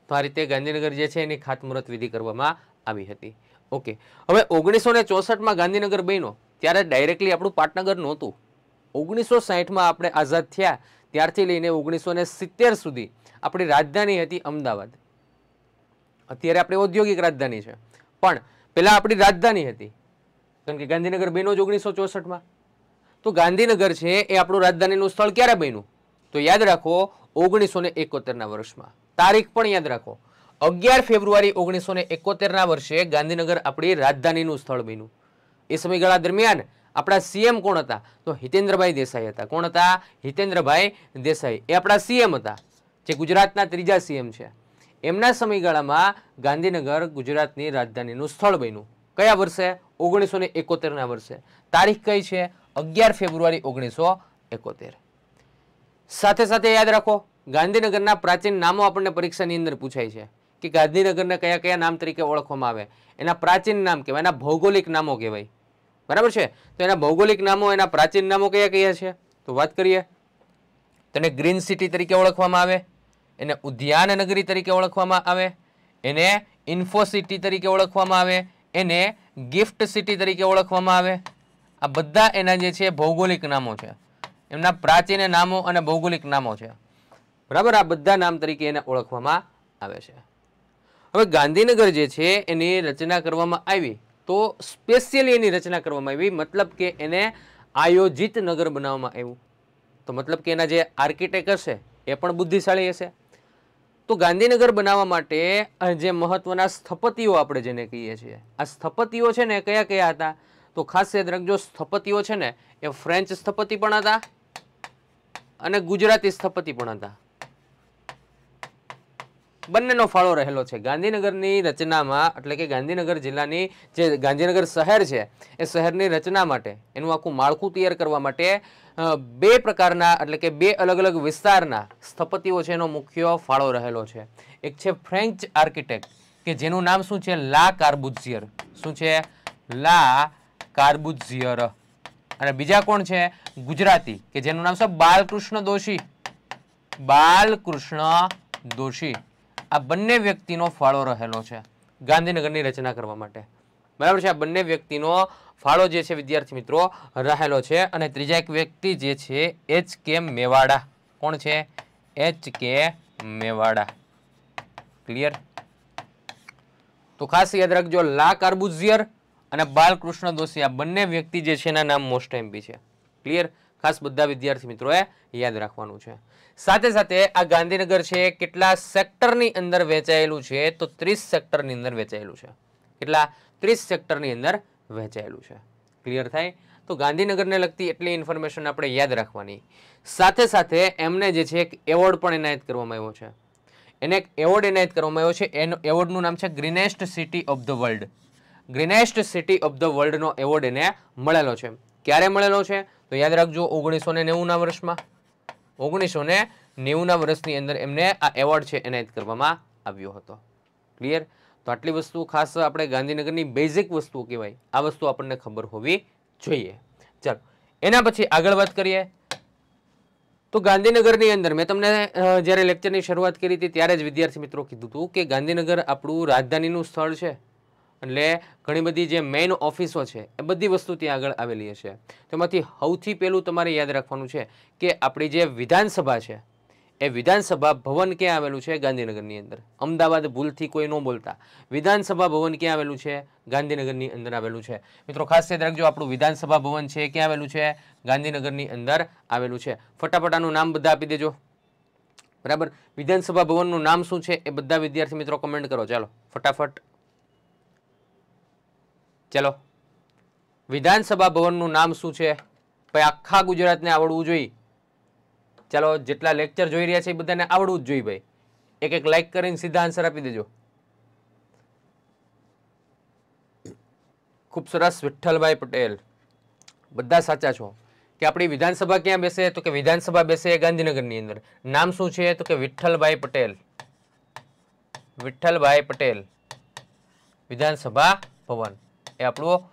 તો આ રીતે ગાંધીનગર જે છે એની ખાતમુહૂર્ત વિધિ કરવામાં આવી હતી ઓકે હવે ઓગણીસો ને ચોસઠમાં ગાંધીનગર બન્યો ત્યારે ડાયરેક્ટલી આપણું પાટનગર નહોતું ઓગણીસો સાહીઠમાં આપણે આઝાદ થયા ત્યારથી લઈને ઓગણીસો સિત્તેર સુધી આપણી રાજધાની હતી અમદાવાદ અત્યારે આપણી ઔદ્યોગિક રાજધાની છે પણ પહેલાં આપણી રાજધાની હતી કારણ કે ગાંધીનગર બન્યો જ ઓગણીસો ચોસઠમાં તો ગાંધીનગર છે એ આપણું રાજધાનીનું સ્થળ ક્યારે બન્યું તો યાદ રાખો ઓગણીસો ને એકોતેરના વર્ષમાં તારીખ પણ યાદ રાખો અગિયાર ફેબ્રુઆરી ઓગણીસો ને એકોતેરના વર્ષે ગાંધીનગર આપણી રાજધાનીનું સ્થળ બન્યું એ સમયગાળા દરમિયાન આપણા સીએમ કોણ હતા તો હિતેન્દ્રભાઈ દેસાઈ હતા કોણ હતા હિતેન્દ્રભાઈ દેસાઈ એ આપણા સીએમ હતા જે ગુજરાતના ત્રીજા સીએમ છે એમના સમયગાળામાં ગાંધીનગર ગુજરાતની રાજધાનીનું સ્થળ બન્યું કયા વર્ષે ઓગણીસો ને એકોતેરના વર્ષે તારીખ કઈ છે અગિયાર ફેબ્રુઆરી ઓગણીસો એકોતેર સાથે સાથે યાદ રાખો ગાંધીનગરના પ્રાચીન નામો આપણને પરીક્ષાની અંદર પૂછાય છે કે ગાંધીનગરને કયા કયા નામ તરીકે ઓળખવામાં આવે એના પ્રાચીન નામ કહેવાય એના ભૌગોલિક નામો કહેવાય બરાબર છે તો એના ભૌગોલિક નામો એના પ્રાચીન નામો કયા કયા છે તો વાત કરીએ તેને ગ્રીન સિટી તરીકે ઓળખવામાં આવે એને ઉદ્યાન નગરી તરીકે ઓળખવામાં આવે એને ઇન્ફોસિટી તરીકે ઓળખવામાં આવે એને ગિફ્ટ સિટી તરીકે ઓળખવામાં આવે આ બધા એના જે છે ભૌગોલિક નામો છે એમના પ્રાચીન નામો અને ભૌગોલિક નામો છે બરાબર આ બધા નામ તરીકે એને ઓળખવામાં આવે છે હવે ગાંધીનગર જે છે એની રચના કરવામાં આવી તો સ્પેશિયલી એની રચના કરવામાં આવી મતલબ કે એને આયોજિત નગર બનાવવામાં આવ્યું તો મતલબ કે એના જે આર્કિટેક હશે એ પણ બુદ્ધિશાળી હશે તો ગાંધીનગર બનાવવા માટે જે મહત્વના સ્થપતિઓ આપણે જેને કહીએ છીએ આ સ્થપતિઓ છે ને કયા કયા હતા તો ખાસ યાદ રાખજો સ્થપતિઓ છે ને એ ફ્રેન્ચ સ્થપતિ પણ હતા અને ગુજરાતી સ્થપતિ પણ હતા બંનેનો ફાળો રહેલો છે ગાંધીનગરની રચનામાં એટલે કે ગાંધીનગર જિલ્લાની જે ગાંધીનગર શહેર છે એ શહેરની રચના માટે એનું આખું માળખું તૈયાર કરવા માટે બે પ્રકારના એટલે કે બે અલગ અલગ વિસ્તારના સ્થપતિઓ છે એનો મુખ્ય ફાળો રહેલો છે એક છે ફ્રેન્ચ આર્કિટેક્ટ કે જેનું નામ શું છે લા કાર્બુઝિયર શું છે લા કાર્બુઝિયર અને બીજા કોણ છે ગુજરાતી કે જેનું નામ છે બાલકૃષ્ણ દોશી બાલકૃષ્ણ દોશી આ બંને વ્યક્તિનો ફાળો રહેલો છે ગાંધીનગરની રચના કરવા માટે બરાબર છે આ બંને વ્યક્તિનો ફાળો જે છે વિદ્યાર્થી મિત્રો રહેલો છે અને ત્રીજા એક વ્યક્તિ જે છે એચ કે મેવાડા કોણ છે એચ કે મેવાડા ક્લિયર તો ખાસ યાદ રાખજો લા કાર્બુઝિયર અને બાલકૃષ્ણ દોશી આ બંને વ્યક્તિ જે છે એના નામ મોસ્ટ એમ્પી છે ક્લિયર ખાસ બધા વિદ્યાર્થી મિત્રોએ યાદ રાખવાનું છે સાથે સાથે આ ગાંધીનગર છે કેટલા સેક્ટરની અંદર વેચાયેલું છે તો ત્રીસ સેક્ટરની અંદર વેચાયેલું છે કેટલા ત્રીસ સેક્ટરની અંદર વહેંચાયેલું છે ક્લિયર થાય તો ગાંધીનગરને લગતી એટલી ઇન્ફોર્મેશન આપણે યાદ રાખવાની સાથે સાથે એમને જે છે એક એવોર્ડ પણ એનાયત કરવામાં આવ્યો છે એને એક એવોર્ડ એનાયત કરવામાં આવ્યો છે એનો એવોર્ડનું નામ છે greenest city of the world greenest city of the વર્લ્ડનો એવોર્ડ એને મળેલો છે ક્યારે મળેલો છે તો યાદ રાખજો ઓગણીસો ને નેવુંના વર્ષમાં ઓગણીસો ને નેવુંના વર્ષની અંદર એમને આ એવોર્ડ છે એનાયત કરવામાં આવ્યો હતો ક્લિયર તો આટલી વસ્તુ ખાસ આપણે ગાંધીનગરની બેઝિક વસ્તુઓ કહેવાય આ વસ્તુ આપણને ખબર હોવી જોઈએ ચાલો એના પછી આગળ વાત કરીએ તો ગાંધીનગરની અંદર મેં તમને જ્યારે લેક્ચરની શરૂઆત કરી હતી ત્યારે જ વિદ્યાર્થી મિત્રો કીધું હતું કે ગાંધીનગર આપણું રાજધાનીનું સ્થળ છે એટલે ઘણી બધી જે મેઇન ઓફિસો છે એ બધી વસ્તુ ત્યાં આગળ આવેલી હશે તેમાંથી સૌથી પહેલું તમારે યાદ રાખવાનું છે કે આપણી જે વિધાનસભા છે એ વિધાનસભા ભવન ક્યાં આવેલું છે ગાંધીનગરની અંદર અમદાવાદ ભૂલથી કોઈ ન બોલતા વિધાનસભા ભવન ક્યાં આવેલું છે ગાંધીનગરની અંદર આવેલું છે મિત્રો ખાસ યાદ રાખજો આપણું વિધાનસભા ભવન છે ક્યાં આવેલું છે ગાંધીનગરની અંદર આવેલું છે ફટાફટ આનું નામ બધા આપી દેજો બરાબર વિધાનસભા ભવનનું નામ શું છે એ બધા વિદ્યાર્થી મિત્રો કમેન્ટ કરો ચાલો ફટાફટ ચલો વિધાનસભા ભવનનું નામ શું છે ભાઈ આખા ગુજરાતને આવડવું જોઈએ ચાલો જેટલા લેક્ચર જોઈ રહ્યા છે એ બધાને આવડવું જ જોઈએ ભાઈ એક એક લાઈક કરીને સીધા આન્સર આપી દેજો ખૂબ સરસ વિઠ્ઠલભાઈ પટેલ બધા સાચા છો કે આપણી વિધાનસભા ક્યાં બેસે તો કે વિધાનસભા બેસે ગાંધીનગરની અંદર નામ શું છે તો કે વિઠ્ઠલભાઈ પટેલ વિઠ્ઠલભાઈ પટેલ વિધાનસભા ભવન એ આપણું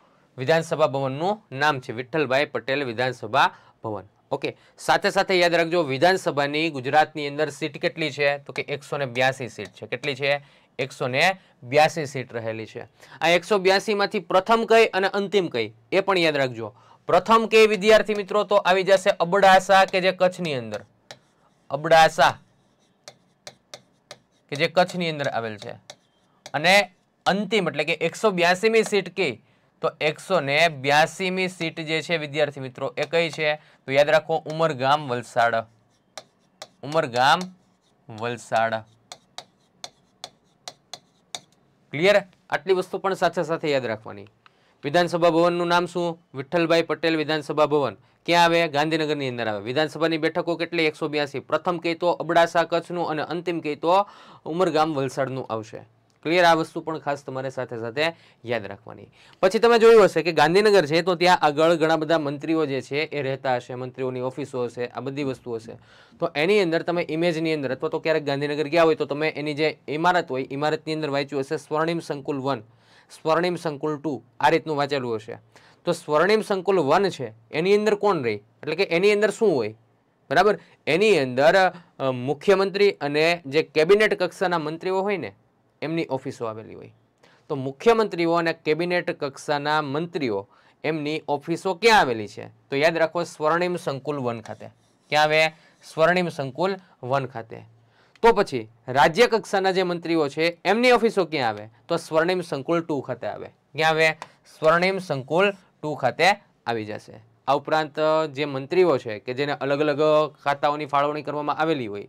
વિધાનસભા ભવનનું નામ છે વિઠ્ઠલભાઈ પટેલ વિધાનસભા ભવન ઓકે સાથે સાથે યાદ રાખજો વિધાનસભાની ગુજરાતની અંદર સીટ કેટલી છે તો કે એકસો સીટ છે કેટલી છે એકસો સીટ રહેલી છે આ એકસો માંથી પ્રથમ કઈ અને અંતિમ કઈ એ પણ યાદ રાખજો પ્રથમ કઈ વિદ્યાર્થી મિત્રો તો આવી જશે અબડાસા કે જે કચ્છની અંદર અબડાસા કે જે કચ્છની અંદર આવેલ છે અને અંતિમ એટલે કે એકસો બ્યાસીમી સીટ કઈ તો એકસો ને બ્યાસીમી સીટ જે છે વિદ્યાર્થી મિત્રો એ કઈ છે તો યાદ રાખો ઉમરગામ વલસાડ ઉમરગામ વલસાડ ક્લિયર આટલી વસ્તુ પણ સાથે સાથે યાદ રાખવાની વિધાનસભા ભવનનું નામ શું વિઠ્ઠલભાઈ પટેલ વિધાનસભા ભવન ક્યાં આવે ગાંધીનગરની અંદર આવે વિધાનસભાની બેઠકો કેટલી એકસો બ્યાસી પ્રથમ કહી તો અબડાસા કચ્છનું અને અંતિમ કહી તો ઉમરગામ વલસાડનું આવશે ક્લિયર આ વસ્તુ પણ ખાસ તમારે સાથે સાથે યાદ રાખવાની પછી તમે જોયું હશે કે ગાંધીનગર છે તો ત્યાં આગળ ઘણા બધા મંત્રીઓ જે છે એ રહેતા હશે મંત્રીઓની ઓફિસો હશે આ બધી વસ્તુઓ હશે તો એની અંદર તમે ઇમેજની અંદર અથવા તો ક્યારેક ગાંધીનગર ગયા હોય તો તમે એની જે ઇમારત હોય ઇમારતની અંદર વાંચ્યું હશે સ્વર્ણિમ સંકુલ વન સ્વર્ણિમ સંકુલ ટુ આ રીતનું વાંચેલું હશે તો સ્વર્ણિમ સંકુલ વન છે એની અંદર કોણ રહી એટલે કે એની અંદર શું હોય બરાબર એની અંદર મુખ્યમંત્રી અને જે કેબિનેટ કક્ષાના મંત્રીઓ હોય ને એમની ઓફિસો આવેલી હોય તો મુખ્યમંત્રીઓ અને કેબિનેટ કક્ષાના મંત્રીઓ એમની ઓફિસો ક્યાં આવેલી છે તો યાદ રાખો સ્વર્ણિમ સંકુલ વન ખાતે ક્યાં આવે સ્વર્ણિમ સંકુલ વન ખાતે તો પછી રાજ્ય કક્ષાના જે મંત્રીઓ છે એમની ઓફિસો ક્યાં આવે તો સ્વર્ણિમ સંકુલ ટુ ખાતે આવે ક્યાં આવે સ્વર્ણિમ સંકુલ ટુ ખાતે આવી જશે આ ઉપરાંત જે મંત્રીઓ છે કે જેને અલગ અલગ ખાતાઓની ફાળવણી કરવામાં આવેલી હોય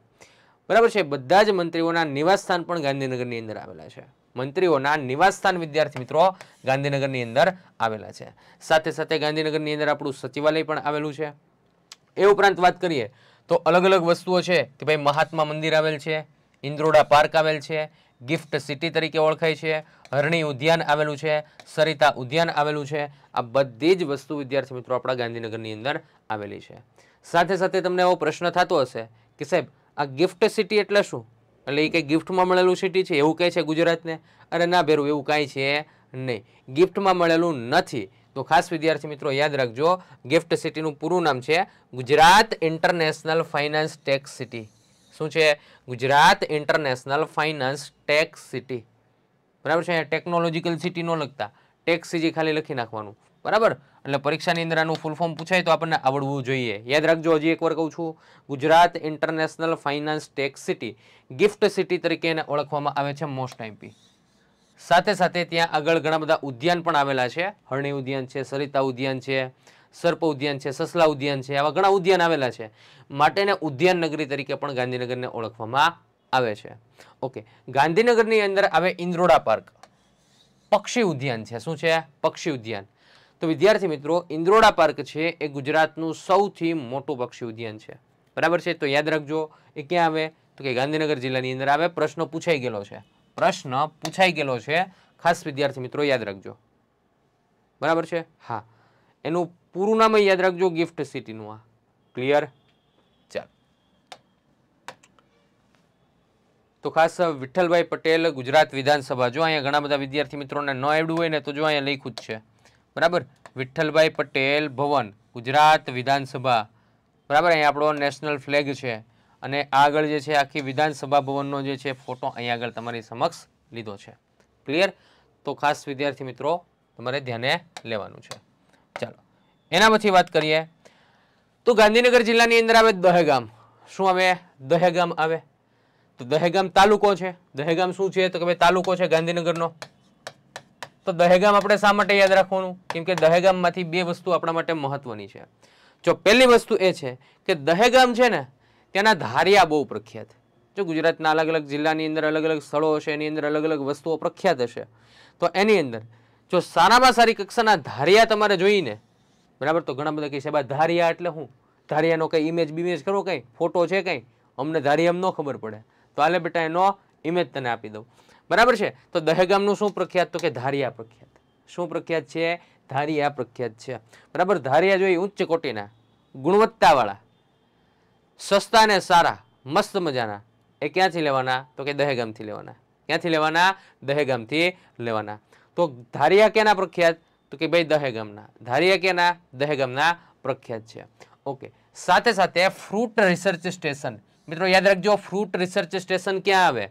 બરાબર છે બધા જ મંત્રીઓના નિવાસસ્થાન પણ ગાંધીનગરની અંદર આવેલા છે મંત્રીઓના નિવાસસ્થાન વિદ્યાર્થી મિત્રો ગાંધીનગરની અંદર આવેલા છે સાથે સાથે ગાંધીનગરની અંદર આપણું સચિવાલય પણ આવેલું છે એ ઉપરાંત વાત કરીએ તો અલગ અલગ વસ્તુઓ છે કે ભાઈ મહાત્મા મંદિર આવેલ છે ઇન્દ્રોડા પાર્ક આવેલ છે ગિફ્ટ સિટી તરીકે ઓળખાય છે હરણી ઉદ્યાન આવેલું છે સરિતા ઉદ્યાન આવેલું છે આ બધી જ વસ્તુ વિદ્યાર્થી મિત્રો આપણા ગાંધીનગરની અંદર આવેલી છે સાથે સાથે તમને એવો પ્રશ્ન થતો હશે કે સાહેબ આ ગિફ્ટ સિટી એટલે શું એટલે એ કંઈ ગિફ્ટમાં મળેલું સિટી છે એવું કહે છે ગુજરાતને અરે ના ભેરું એવું કાંઈ છે નહીં ગિફ્ટમાં મળેલું નથી તો ખાસ વિદ્યાર્થી મિત્રો યાદ રાખજો ગિફ્ટ સિટીનું પૂરું નામ છે Gujarat international finance tech city શું છે Gujarat international finance tech city બરાબર છે ટેકનોલોજીકલ સિટી ન લખતા ટેક્સ સિટી ખાલી લખી નાખવાનું બરાબર એટલે પરીક્ષાની અંદર આનું ફૂલ ફોર્મ પૂછાય તો આપણને આવડવું જોઈએ યાદ રાખજો હજી એકવાર કહું છું Gujarat international finance tech city gift city તરીકે એને ઓળખવામાં આવે છે મોસ્ટ ટાઈમપી સાથે સાથે ત્યાં આગળ ઘણા બધા ઉદ્યાન પણ આવેલા છે હરણી ઉદ્યાન છે સરિતા ઉદ્યાન છે સર્પ ઉદ્યાન છે સસલા ઉદ્યાન છે આવા ઘણા ઉદ્યાન આવેલા છે માટેને ઉદ્યાન નગરી તરીકે પણ ગાંધીનગરને ઓળખવામાં આવે છે ઓકે ગાંધીનગરની અંદર આવે ઇન્દ્રોડા પાર્ક પક્ષી ઉદ્યાન છે શું છે પક્ષી ઉદ્યાન તો વિદ્યાર્થી મિત્રો ઇન્દ્રોડા પાર્ક છે એ ગુજરાતનું સૌથી મોટું પક્ષી ઉદ્યાન છે બરાબર છે તો યાદ રાખજો એ ક્યાં આવે તો કે ગાંધીનગર જિલ્લાની અંદર આવે પ્રશ્ન પૂછાઈ ગયેલો છે પ્રશ્ન પૂછાઈ ગયેલો છે ખાસ વિદ્યાર્થી મિત્રો યાદ રાખજો બરાબર છે હા એનું પૂરું નામ યાદ રાખજો ગિફ્ટ સિટીનું આ ક્લિયર ચાલ તો ખાસ વિઠ્ઠલભાઈ પટેલ ગુજરાત વિધાનસભા જો અહીંયા ઘણા બધા વિદ્યાર્થી મિત્રોને ન આવડ્યું હોય ને તો જો અહીંયા લખ્યું જ છે બરાબર વિઠ્ઠલભાઈ પટેલ ભવન ગુજરાત વિધાનસભા બરાબર અહીંયા આપણો નેશનલ ફ્લેગ છે અને આગળ જે છે આખી વિધાનસભા ભવનનો જે છે ફોટો અહીંયા આગળ તમારી સમક્ષ લીધો છે ક્લિયર તો ખાસ વિદ્યાર્થી મિત્રો તમારે ધ્યાને લેવાનું છે ચાલો એના પછી વાત કરીએ તો ગાંધીનગર જિલ્લાની અંદર આવે દહેગામ શું આવે દહેગામ આવે તો દહેગામ તાલુકો છે દહેગામ શું છે તો કે ભાઈ તાલુકો છે ગાંધીનગરનો તો દહેગામ આપણે શા માટે યાદ રાખવાનું કેમ કે દહેગામમાંથી બે વસ્તુ આપણા માટે મહત્વની છે જો પહેલી વસ્તુ એ છે કે દહેગામ છે ને ત્યાંના ધારિયા બહુ પ્રખ્યાત જો ગુજરાતના અલગ અલગ જિલ્લાની અંદર અલગ અલગ સ્થળો હશે એની અંદર અલગ અલગ વસ્તુઓ પ્રખ્યાત હશે તો એની અંદર જો સારામાં સારી કક્ષાના ધારિયા તમારે જોઈને બરાબર તો ઘણા બધા કહે છે ધારિયા એટલે શું ધારિયાનો કંઈ ઇમેજ બીમેજ કરો કંઈ ફોટો છે કંઈ અમને ધારિયામ ન ખબર પડે તો આલે બેટા એનો ઇમેજ તને આપી દઉં બરાબર છે તો દહેગામનું શું પ્રખ્યાત તો કે ધારિયા પ્રખ્યાત શું પ્રખ્યાત છે ધારિયા પ્રખ્યાત છે બરાબર ધારિયા જોઈ ઉચ્ચ કોટીના ગુણવત્તાવાળા સસ્તા ને સારા મસ્ત મજાના એ ક્યાંથી લેવાના તો કે દહેગામથી લેવાના ક્યાંથી લેવાના દહેગામથી લેવાના તો ધારિયા ક્યાંના પ્રખ્યાત તો કે ભાઈ દહેગામના ધારિયા ક્યાંના દહેગામના પ્રખ્યાત છે ઓકે સાથે સાથે ફ્રૂટ રિસર્ચ સ્ટેશન મિત્રો યાદ રાખજો ફ્રૂટ રિસર્ચ સ્ટેશન ક્યાં આવે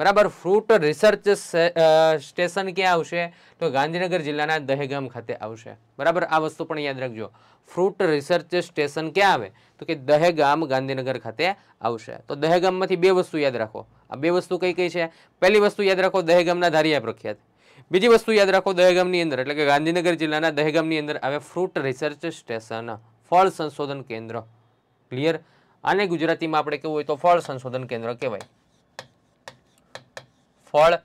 બરાબર ફ્રૂટ રિસર્ચ સ્ટેશન ક્યાં આવશે તો ગાંધીનગર જિલ્લાના દહેગામ ખાતે આવશે બરાબર આ વસ્તુ પણ યાદ રાખજો ફ્રૂટ રિસર્ચ સ્ટેશન ક્યાં આવે તો કે દહેગામ ગાંધીનગર ખાતે આવશે તો દહેગામમાંથી બે વસ્તુ યાદ રાખો આ બે વસ્તુ કઈ કઈ છે પહેલી વસ્તુ યાદ રાખો દહેગામના ધારિયા પ્રખ્યાત બીજી વસ્તુ યાદ રાખો દહેગામની અંદર એટલે કે ગાંધીનગર જિલ્લાના દહેગામની અંદર આવે ફ્રૂટ રિસર્ચ સ્ટેશન ફળ સંશોધન કેન્દ્ર ક્લિયર આને ગુજરાતીમાં આપણે કેવું હોય તો ફળ સંશોધન કેન્દ્ર કહેવાય ફળ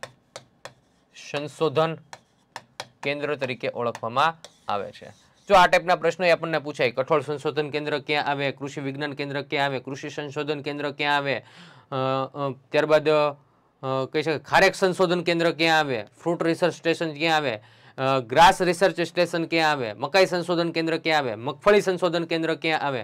સંશોધન કેન્દ્ર તરીકે ઓળખવામાં આવે છે જો આ ટાઈપના પ્રશ્નો એ આપણને પૂછાય કઠોળ સંશોધન કેન્દ્ર ક્યાં આવે કૃષિ વિજ્ઞાન કેન્દ્ર ક્યાં આવે કૃષિ સંશોધન કેન્દ્ર ક્યાં આવે ત્યારબાદ કહી શકાય ખારેક સંશોધન કેન્દ્ર ક્યાં આવે ફ્રૂટ રિસર્ચ સ્ટેશન ક્યાં આવે ગ્રાસ રિસર્ચ સ્ટેશન ક્યાં આવે મકાઈ સંશોધન કેન્દ્ર ક્યાં આવે મગફળી સંશોધન કેન્દ્ર ક્યાં આવે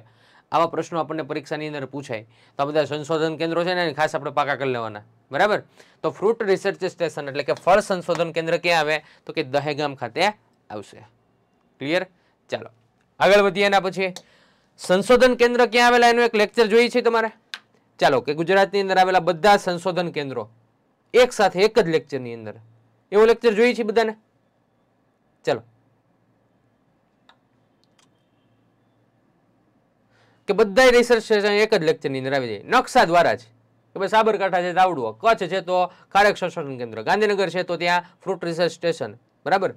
આવા પ્રશ્નો આપણને પરીક્ષાની અંદર પૂછાય તો બધા સંશોધન કેન્દ્રો છે ને એને ખાસ આપણે પાકા કરી લેવાના બરાબર તો ફ્રૂટ રિસર્ચ સ્ટેશન એટલે કે ફળ સંશોધન કેન્દ્ર ક્યાં આવે તો કે દહેગામ ખાતે આવશે ક્લિયર ચાલો આગળ વધીએ એના પછી સંશોધન કેન્દ્ર ક્યાં આવેલા એનું એક લેક્ચર જોઈએ છે તમારે ચાલો કે ગુજરાતની અંદર આવેલા બધા સંશોધન કેન્દ્રો એક સાથે એક જ લેક્ચરની અંદર એવું લેક્ચર જોઈએ છે બધાને ચાલો કે બધા રિસર્ચ એક જ લેક્ચરની અંદર આવી જાય નકશા દ્વારા જ કે ભાઈ સાબરકાંઠા છે દાવડો કચ્છ છે તો કારક સંશોધન કેન્દ્ર ગાંધીનગર છે તો ત્યાં ફ્રૂટ રિસર્ચ સ્ટેશન બરાબર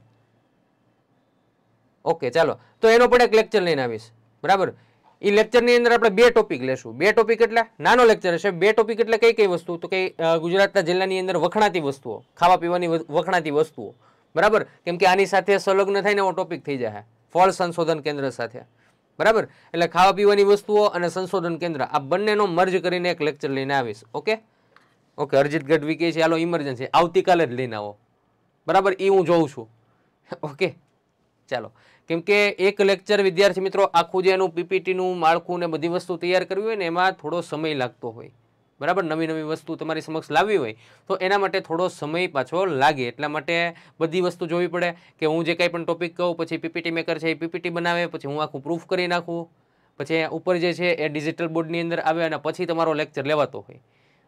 ઓકે ચાલો તો એનો પણ એક લેક્ચર લઈને આવીશ બરાબર એ લેક્ચરની અંદર આપણે બે ટોપિક લેશું બે ટોપિક એટલે નાનો લેક્ચર હશે બે ટોપિક એટલે કઈ કઈ વસ્તુ તો કે ગુજરાતના જિલ્લાની અંદર વખણાતી વસ્તુઓ ખાવા પીવાની વખણાતી વસ્તુઓ બરાબર કેમ કે આની સાથે સંલગ્ન ને એવો ટોપિક થઈ જાય ફળ સંશોધન કેન્દ્ર સાથે બરાબર એટલે ખાવા પીવાની વસ્તુઓ અને સંશોધન કેન્દ્ર આ બંનેનો મર્જ કરીને એક લેક્ચર લઈને આવીશ ઓકે ઓકે અરજીત ગઢવી કહે છે હાલો ઇમરજન્સી આવતીકાલે જ લઈને આવો બરાબર એ હું જોઉં છું ઓકે ચાલો કેમ કે એક લેક્ચર વિદ્યાર્થી મિત્રો આખું જે એનું પીપીટીનું માળખું ને બધી વસ્તુ તૈયાર કરવી હોય ને એમાં થોડો સમય લાગતો હોય બરાબર નવી નવી વસ્તુ તમારી સમક્ષ લાવવી હોય તો એના માટે થોડો સમય પાછો લાગે એટલા માટે બધી વસ્તુ જોવી પડે કે હું જે કંઈ પણ ટોપિક કહું પછી પીપીટી મેકર છે એ પીપીટી બનાવે પછી હું આખું પ્રૂફ કરી નાખું પછી ઉપર જે છે એ ડિજિટલ બોર્ડની અંદર આવે અને પછી તમારો લેક્ચર લેવાતો હોય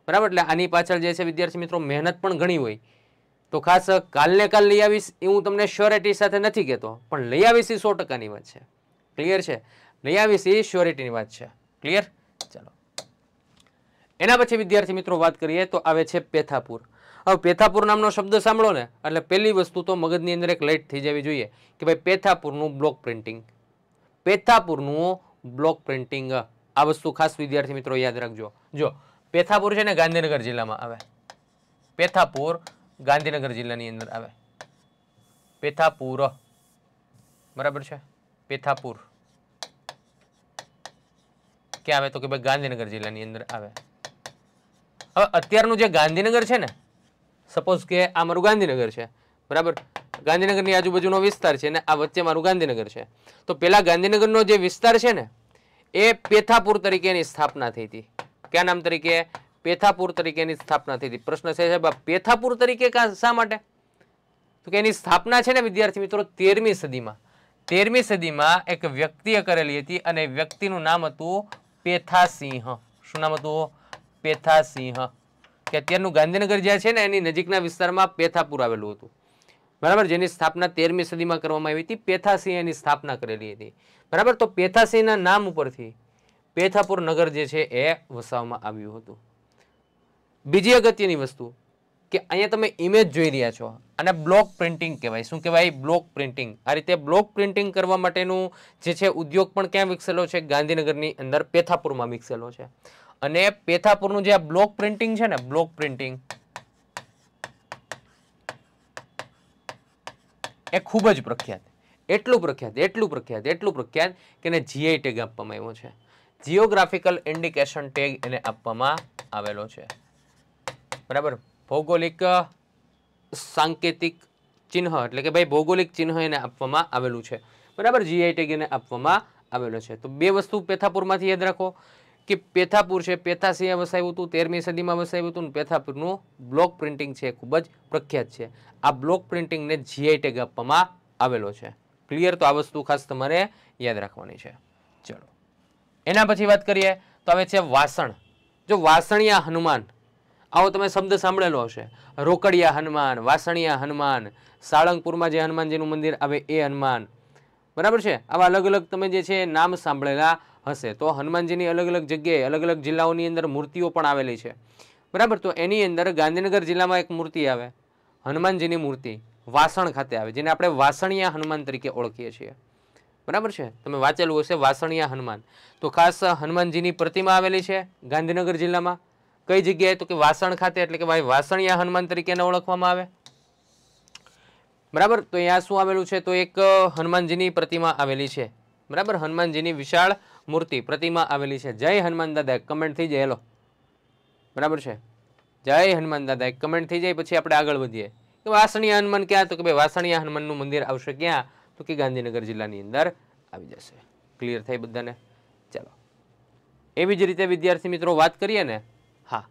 બરાબર એટલે આની પાછળ જે છે વિદ્યાર્થી મિત્રો મહેનત પણ ઘણી હોય તો ખાસ કાલને કાલ લઈ આવીશ એ હું તમને શ્યોરિટી સાથે નથી કહેતો પણ લઈ આવીશ એ સો ટકાની વાત છે ક્લિયર છે લઈ આવીશ એ શ્યોરિટીની વાત છે ક્લિયર ચાલો એના પછી વિદ્યાર્થી મિત્રો વાત કરીએ તો આવે છે પેથાપુર હવે પેથાપુર નામનો શબ્દ સાંભળો ને એટલે પહેલી વસ્તુ તો મગજની અંદર એક લાઇટ થઈ જવી જોઈએ કે ભાઈ પેથાપુરનું બ્લોક પ્રિન્ટિંગ પેથાપુરનું બ્લોક પ્રિન્ટિંગ આ વસ્તુ ખાસ વિદ્યાર્થી મિત્રો યાદ રાખજો જો પેથાપુર છે ને ગાંધીનગર જિલ્લામાં આવે પેથાપુર ગાંધીનગર જિલ્લાની અંદર આવે પેથાપુર બરાબર છે પેથાપુર ક્યાં આવે તો કે ભાઈ ગાંધીનગર જિલ્લાની અંદર આવે હવે અત્યારનું જે ગાંધીનગર છે ને સપોઝ કે આ મારું ગાંધીનગર છે બરાબર ગાંધીનગરની આજુબાજુનો વિસ્તાર છે ને આ વચ્ચે મારું ગાંધીનગર છે તો પહેલાં ગાંધીનગરનો જે વિસ્તાર છે ને એ પેથાપુર તરીકે એની સ્થાપના થઈ હતી કયા નામ તરીકે પેથાપુર તરીકે એની સ્થાપના થઈ હતી પ્રશ્ન છે સાહેબ પેથાપુર તરીકે શા માટે તો કે એની સ્થાપના છે ને વિદ્યાર્થી મિત્રો તેરમી સદીમાં તેરમી સદીમાં એક વ્યક્તિએ કરેલી હતી અને વ્યક્તિનું નામ હતું પેથાસિંહ શું નામ હતું પેથાસિંહ કે અત્યારનું ગાંધીનગર જ્યાં છે ને એની નજીકના વિસ્તારમાં પેથાપુર આવેલું હતું બરાબર જેની સ્થાપના તેરમી સદીમાં કરવામાં આવી હતી પેથાસિંહ એની સ્થાપના કરેલી હતી બરાબર તો પેથાસિંહના નામ ઉપરથી પેથાપુર નગર જે છે એ વસાવવામાં આવ્યું હતું બીજી અગત્યની વસ્તુ કે અહીંયા તમે ઇમેજ જોઈ રહ્યા છો અને બ્લોક પ્રિન્ટિંગ કહેવાય શું કહેવાય બ્લોક પ્રિન્ટિંગ આ રીતે બ્લોક પ્રિન્ટિંગ કરવા માટેનું જે છે ઉદ્યોગ પણ ક્યાં વિકસેલો છે ગાંધીનગરની અંદર પેથાપુરમાં વિકસેલો છે અને પેથાપુરનું જે આ બ્લોક પ્રિન્ટિંગ છે ને બ્લોક પ્રિન્ટિંગ એ ખૂબ જ પ્રખ્યાત એટલું પ્રખ્યાત એટલું પ્રખ્યાત એટલું પ્રખ્યાત કે એને જીઆઈ ટેગ આપવામાં આવ્યો છે જીઓગ્રાફિકલ ઇન્ડિકેશન ટેગ એને આપવામાં આવેલો છે બરાબર ભૌગોલિક સાંકેતિક ચિહ્ન એટલે કે ભાઈ ભૌગોલિક ચિહ્ન એને આપવામાં આવેલું છે બરાબર જીઆઈ ટેગ એને આપવામાં આવેલો છે તો બે વસ્તુ પેથાપુરમાંથી યાદ રાખો કે પેથાપુર છે પેથા સિંહ વસાવ્યું હતું તેરમી સદીમાં વસાવ્યું હતું પેથાપુરનું બ્લોક પ્રિન્ટિંગ છે ખૂબ જ પ્રખ્યાત છે આ બ્લોક પ્રિન્ટિંગને જીઆઈ ટેગ આપવામાં આવેલો છે ક્લિયર તો આ વસ્તુ ખાસ તમારે યાદ રાખવાની છે ચલો એના પછી વાત કરીએ તો હવે છે વાસણ જો વાસણિયા હનુમાન આવો તમે શબ્દ સાંભળેલો હશે રોકડિયા હનુમાન વાસણિયા હનુમાન સાળંગપુરમાં જે હનુમાનજીનું મંદિર આવે એ હનુમાન બરાબર છે આવા અલગ અલગ તમે જે છે નામ સાંભળેલા હશે તો હનુમાનજીની અલગ અલગ જગ્યાએ અલગ અલગ જિલ્લાઓની અંદર મૂર્તિઓ પણ આવેલી છે બરાબર તો એની અંદર ગાંધીનગર જિલ્લામાં એક મૂર્તિ આવે હનુમાનજીની મૂર્તિ વાસણ ખાતે આવે જેને આપણે વાસણિયા હનુમાન તરીકે ઓળખીએ છીએ બરાબર છે તમે વાંચેલું હશે વાસણિયા હનુમાન તો ખાસ હનુમાનજીની પ્રતિમા આવેલી છે ગાંધીનગર જિલ્લામાં કઈ જગ્યાએ તો કે વાસણ ખાતે એટલે કે ભાઈ વાસણિયા હનુમાન તરીકે ઓળખવામાં આવે બરાબર તો અહીંયા શું આવેલું છે તો એક હનુમાનજીની પ્રતિમા આવેલી છે બરાબર હનુમાનજીની વિશાળ મૂર્તિ પ્રતિમા આવેલી છે જય હનુમાન દાદા એક કમેન્ટ થઈ જાય હેલો બરાબર છે જય હનુમાન દાદા એક કમેન્ટ થઈ જાય પછી આપણે આગળ વધીએ કે વાસણીયા હનુમાન ક્યાં તો કે ભાઈ વાસણીયા હનુમાનનું મંદિર આવશે ક્યાં તો કે ગાંધીનગર જિલ્લાની અંદર આવી જશે ક્લિયર થઈ બધાને ચાલો એવી જ રીતે વિદ્યાર્થી મિત્રો વાત કરીએ ને હા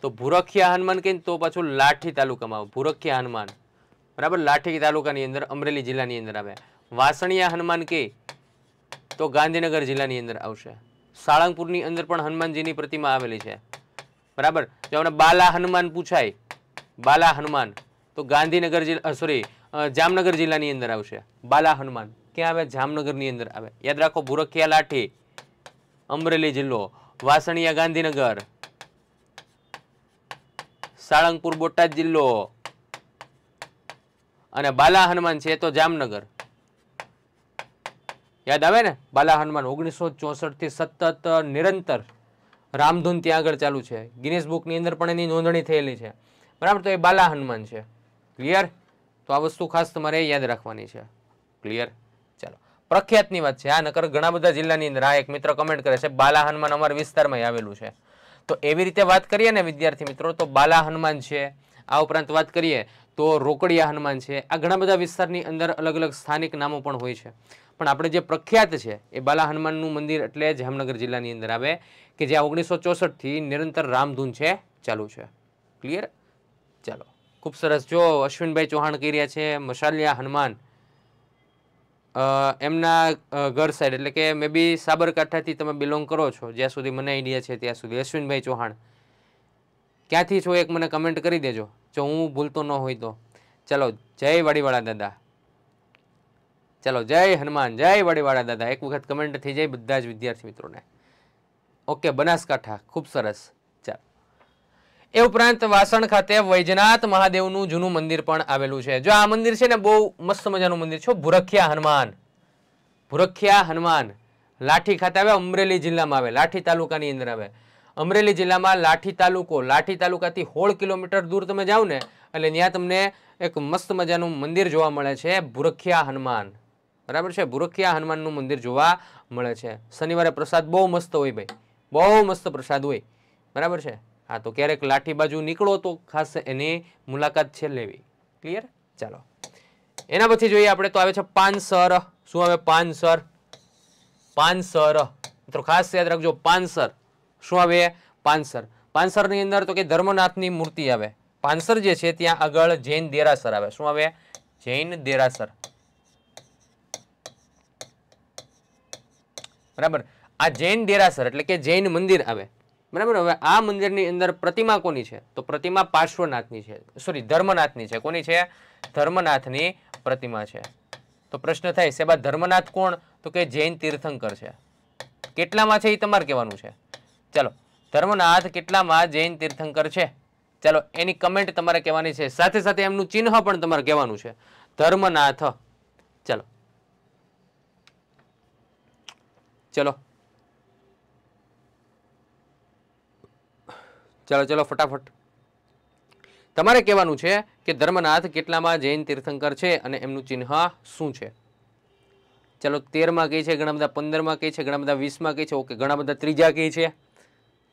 તો ભૂરખિયા હનુમાન કહીને તો પાછું લાઠી તાલુકામાં આવે ભૂરખિયા હનુમાન બરાબર લાઠી તાલુકાની અંદર અમરેલી જિલ્લાની અંદર આવે વાસણિયા હનુમાન કે તો ગાંધીનગર જિલ્લાની અંદર આવશે સાળંગપુરની અંદર પણ હનુમાનજીની પ્રતિમા આવેલી છે બરાબર જો આપણે બાલા હનુમાન પૂછાય બાલા હનુમાન તો ગાંધીનગર જિલ્લા સોરી જામનગર જિલ્લાની અંદર આવશે બાલા હનુમાન ક્યાં આવે જામનગરની અંદર આવે યાદ રાખો ભૂરખિયા લાઠી અમરેલી જિલ્લો વાસણિયા ગાંધીનગર સાળંગપુર બોટાદ જિલ્લો અને બાલા હનુમાન છે તો જામનગર યાદ આવે ને બાલા હનુમાન ઓગણીસો ચોસઠથી સતત નિરંતર રામધૂન ત્યાં આગળ ચાલુ છે ગિનિસ બુકની અંદર પણ એની નોંધણી થયેલી છે બરાબર તો એ બાલા હનુમાન છે ક્લિયર તો આ વસ્તુ ખાસ તમારે યાદ રાખવાની છે ક્લિયર ચાલો પ્રખ્યાતની વાત છે આ નકર ઘણા બધા જિલ્લાની અંદર આ એક મિત્ર કમેન્ટ કરે છે બાલા હનુમાન અમારા વિસ્તારમાં આવેલું છે તો એવી રીતે વાત કરીએ ને વિદ્યાર્થી મિત્રો તો બાલા હનુમાન છે આ ઉપરાંત વાત કરીએ તો રોકડિયા હનુમાન છે આ ઘણા બધા વિસ્તારની અંદર અલગ અલગ સ્થાનિક નામો પણ હોય છે પણ આપણે જે પ્રખ્યાત છે એ બાલા હનુમાનનું મંદિર એટલે જામનગર જિલ્લાની અંદર આવે કે જ્યાં ઓગણીસો ચોસઠથી નિરંતર રામધૂન છે ચાલુ છે ક્લિયર ચાલો ખૂબ સરસ જો અશ્વિનભાઈ ચૌહાણ કહી રહ્યા છે મશાલિયા હનુમાન એમના ઘર સાઈડ એટલે કે મે બી સાબરકાંઠાથી તમે બિલોંગ કરો છો જ્યાં સુધી મને આઈડિયા છે ત્યાં સુધી અશ્વિનભાઈ ચૌહાણ ક્યાંથી છો એક મને કમેન્ટ કરી દેજો જો હું ભૂલતો ન હોય તો ચલો જય વાડીવાળા દાદા ચલો જય હનુમાન જય વાડીવાળા દાદા એક વખત કમેન્ટ થઈ જાય બધા જ વિદ્યાર્થી મિત્રોને ઓકે બનાસકાંઠા ખૂબ સરસ ચાલો એ ઉપરાંત વાસણ ખાતે વૈજનાથ મહાદેવનું જૂનું મંદિર પણ આવેલું છે જો આ મંદિર છે ને બહુ મસ્ત મજાનું મંદિર છે ભુરખિયા હનુમાન ભુરખિયા હનુમાન લાઠી ખાતે આવે અમરેલી જિલ્લામાં આવે લાઠી તાલુકાની અંદર આવે અમરેલી જિલ્લામાં લાઠી તાલુકો લાઠી તાલુકાથી હોળ કિલોમીટર દૂર તમે જાઓ ને એટલે ત્યાં તમને એક મસ્ત મજાનું મંદિર જોવા મળે છે ભુરખિયા હનુમાન બરાબર છે ભુરખિયા હનુમાનનું મંદિર જોવા મળે છે શનિવારે પ્રસાદ બહુ મસ્ત હોય ભાઈ બહુ મસ્ત પ્રસાદ હોય બરાબર છે હા તો ક્યારેક લાઠી બાજુ નીકળો તો ખાસ એની મુલાકાત છે લેવી ક્લિયર ચાલો એના પછી જોઈએ આપણે તો આવે છે પાનસર શું આવે પાનસર પાનસર મિત્રો ખાસ યાદ રાખજો પાનસર શું આવે પાનસર પાનસરની અંદર તો કે ધર્મનાથની મૂર્તિ આવે પાનસર જે છે ત્યાં આગળ જૈન દેરાસર આવે શું આવે જૈન દેરાસર બરાબર આ જૈન દેરાસર એટલે કે જૈન મંદિર આવે બરાબર હવે આ મંદિરની અંદર પ્રતિમા કોની છે તો પ્રતિમા પાર્શ્વનાથની છે સોરી ધર્મનાથની છે કોની છે ધર્મનાથની પ્રતિમા છે તો પ્રશ્ન થાય સેબા ધર્મનાથ કોણ તો કે જૈન તીર્થંકર છે કેટલામાં છે એ તમારે કહેવાનું છે ચલો ધર્મનાથ કેટલામાં જૈન તીર્થંકર છે ચલો એની કમેન્ટ તમારે કહેવાની છે સાથે સાથે એમનું ચિહ્ન પણ તમારે કહેવાનું છે ધર્મનાથ ચલો ચલો ચલો ચલો ફટાફટ તમારે કહેવાનું છે કે ધર્મનાથ કેટલામાં જૈન તીર્થંકર છે અને એમનું ચિહ્ન શું છે ચલો તેરમાં કહે છે ઘણા બધા પંદરમાં કહે છે ઘણા બધા વીસમાં કહે છે ઓકે ઘણા બધા ત્રીજા કહે છે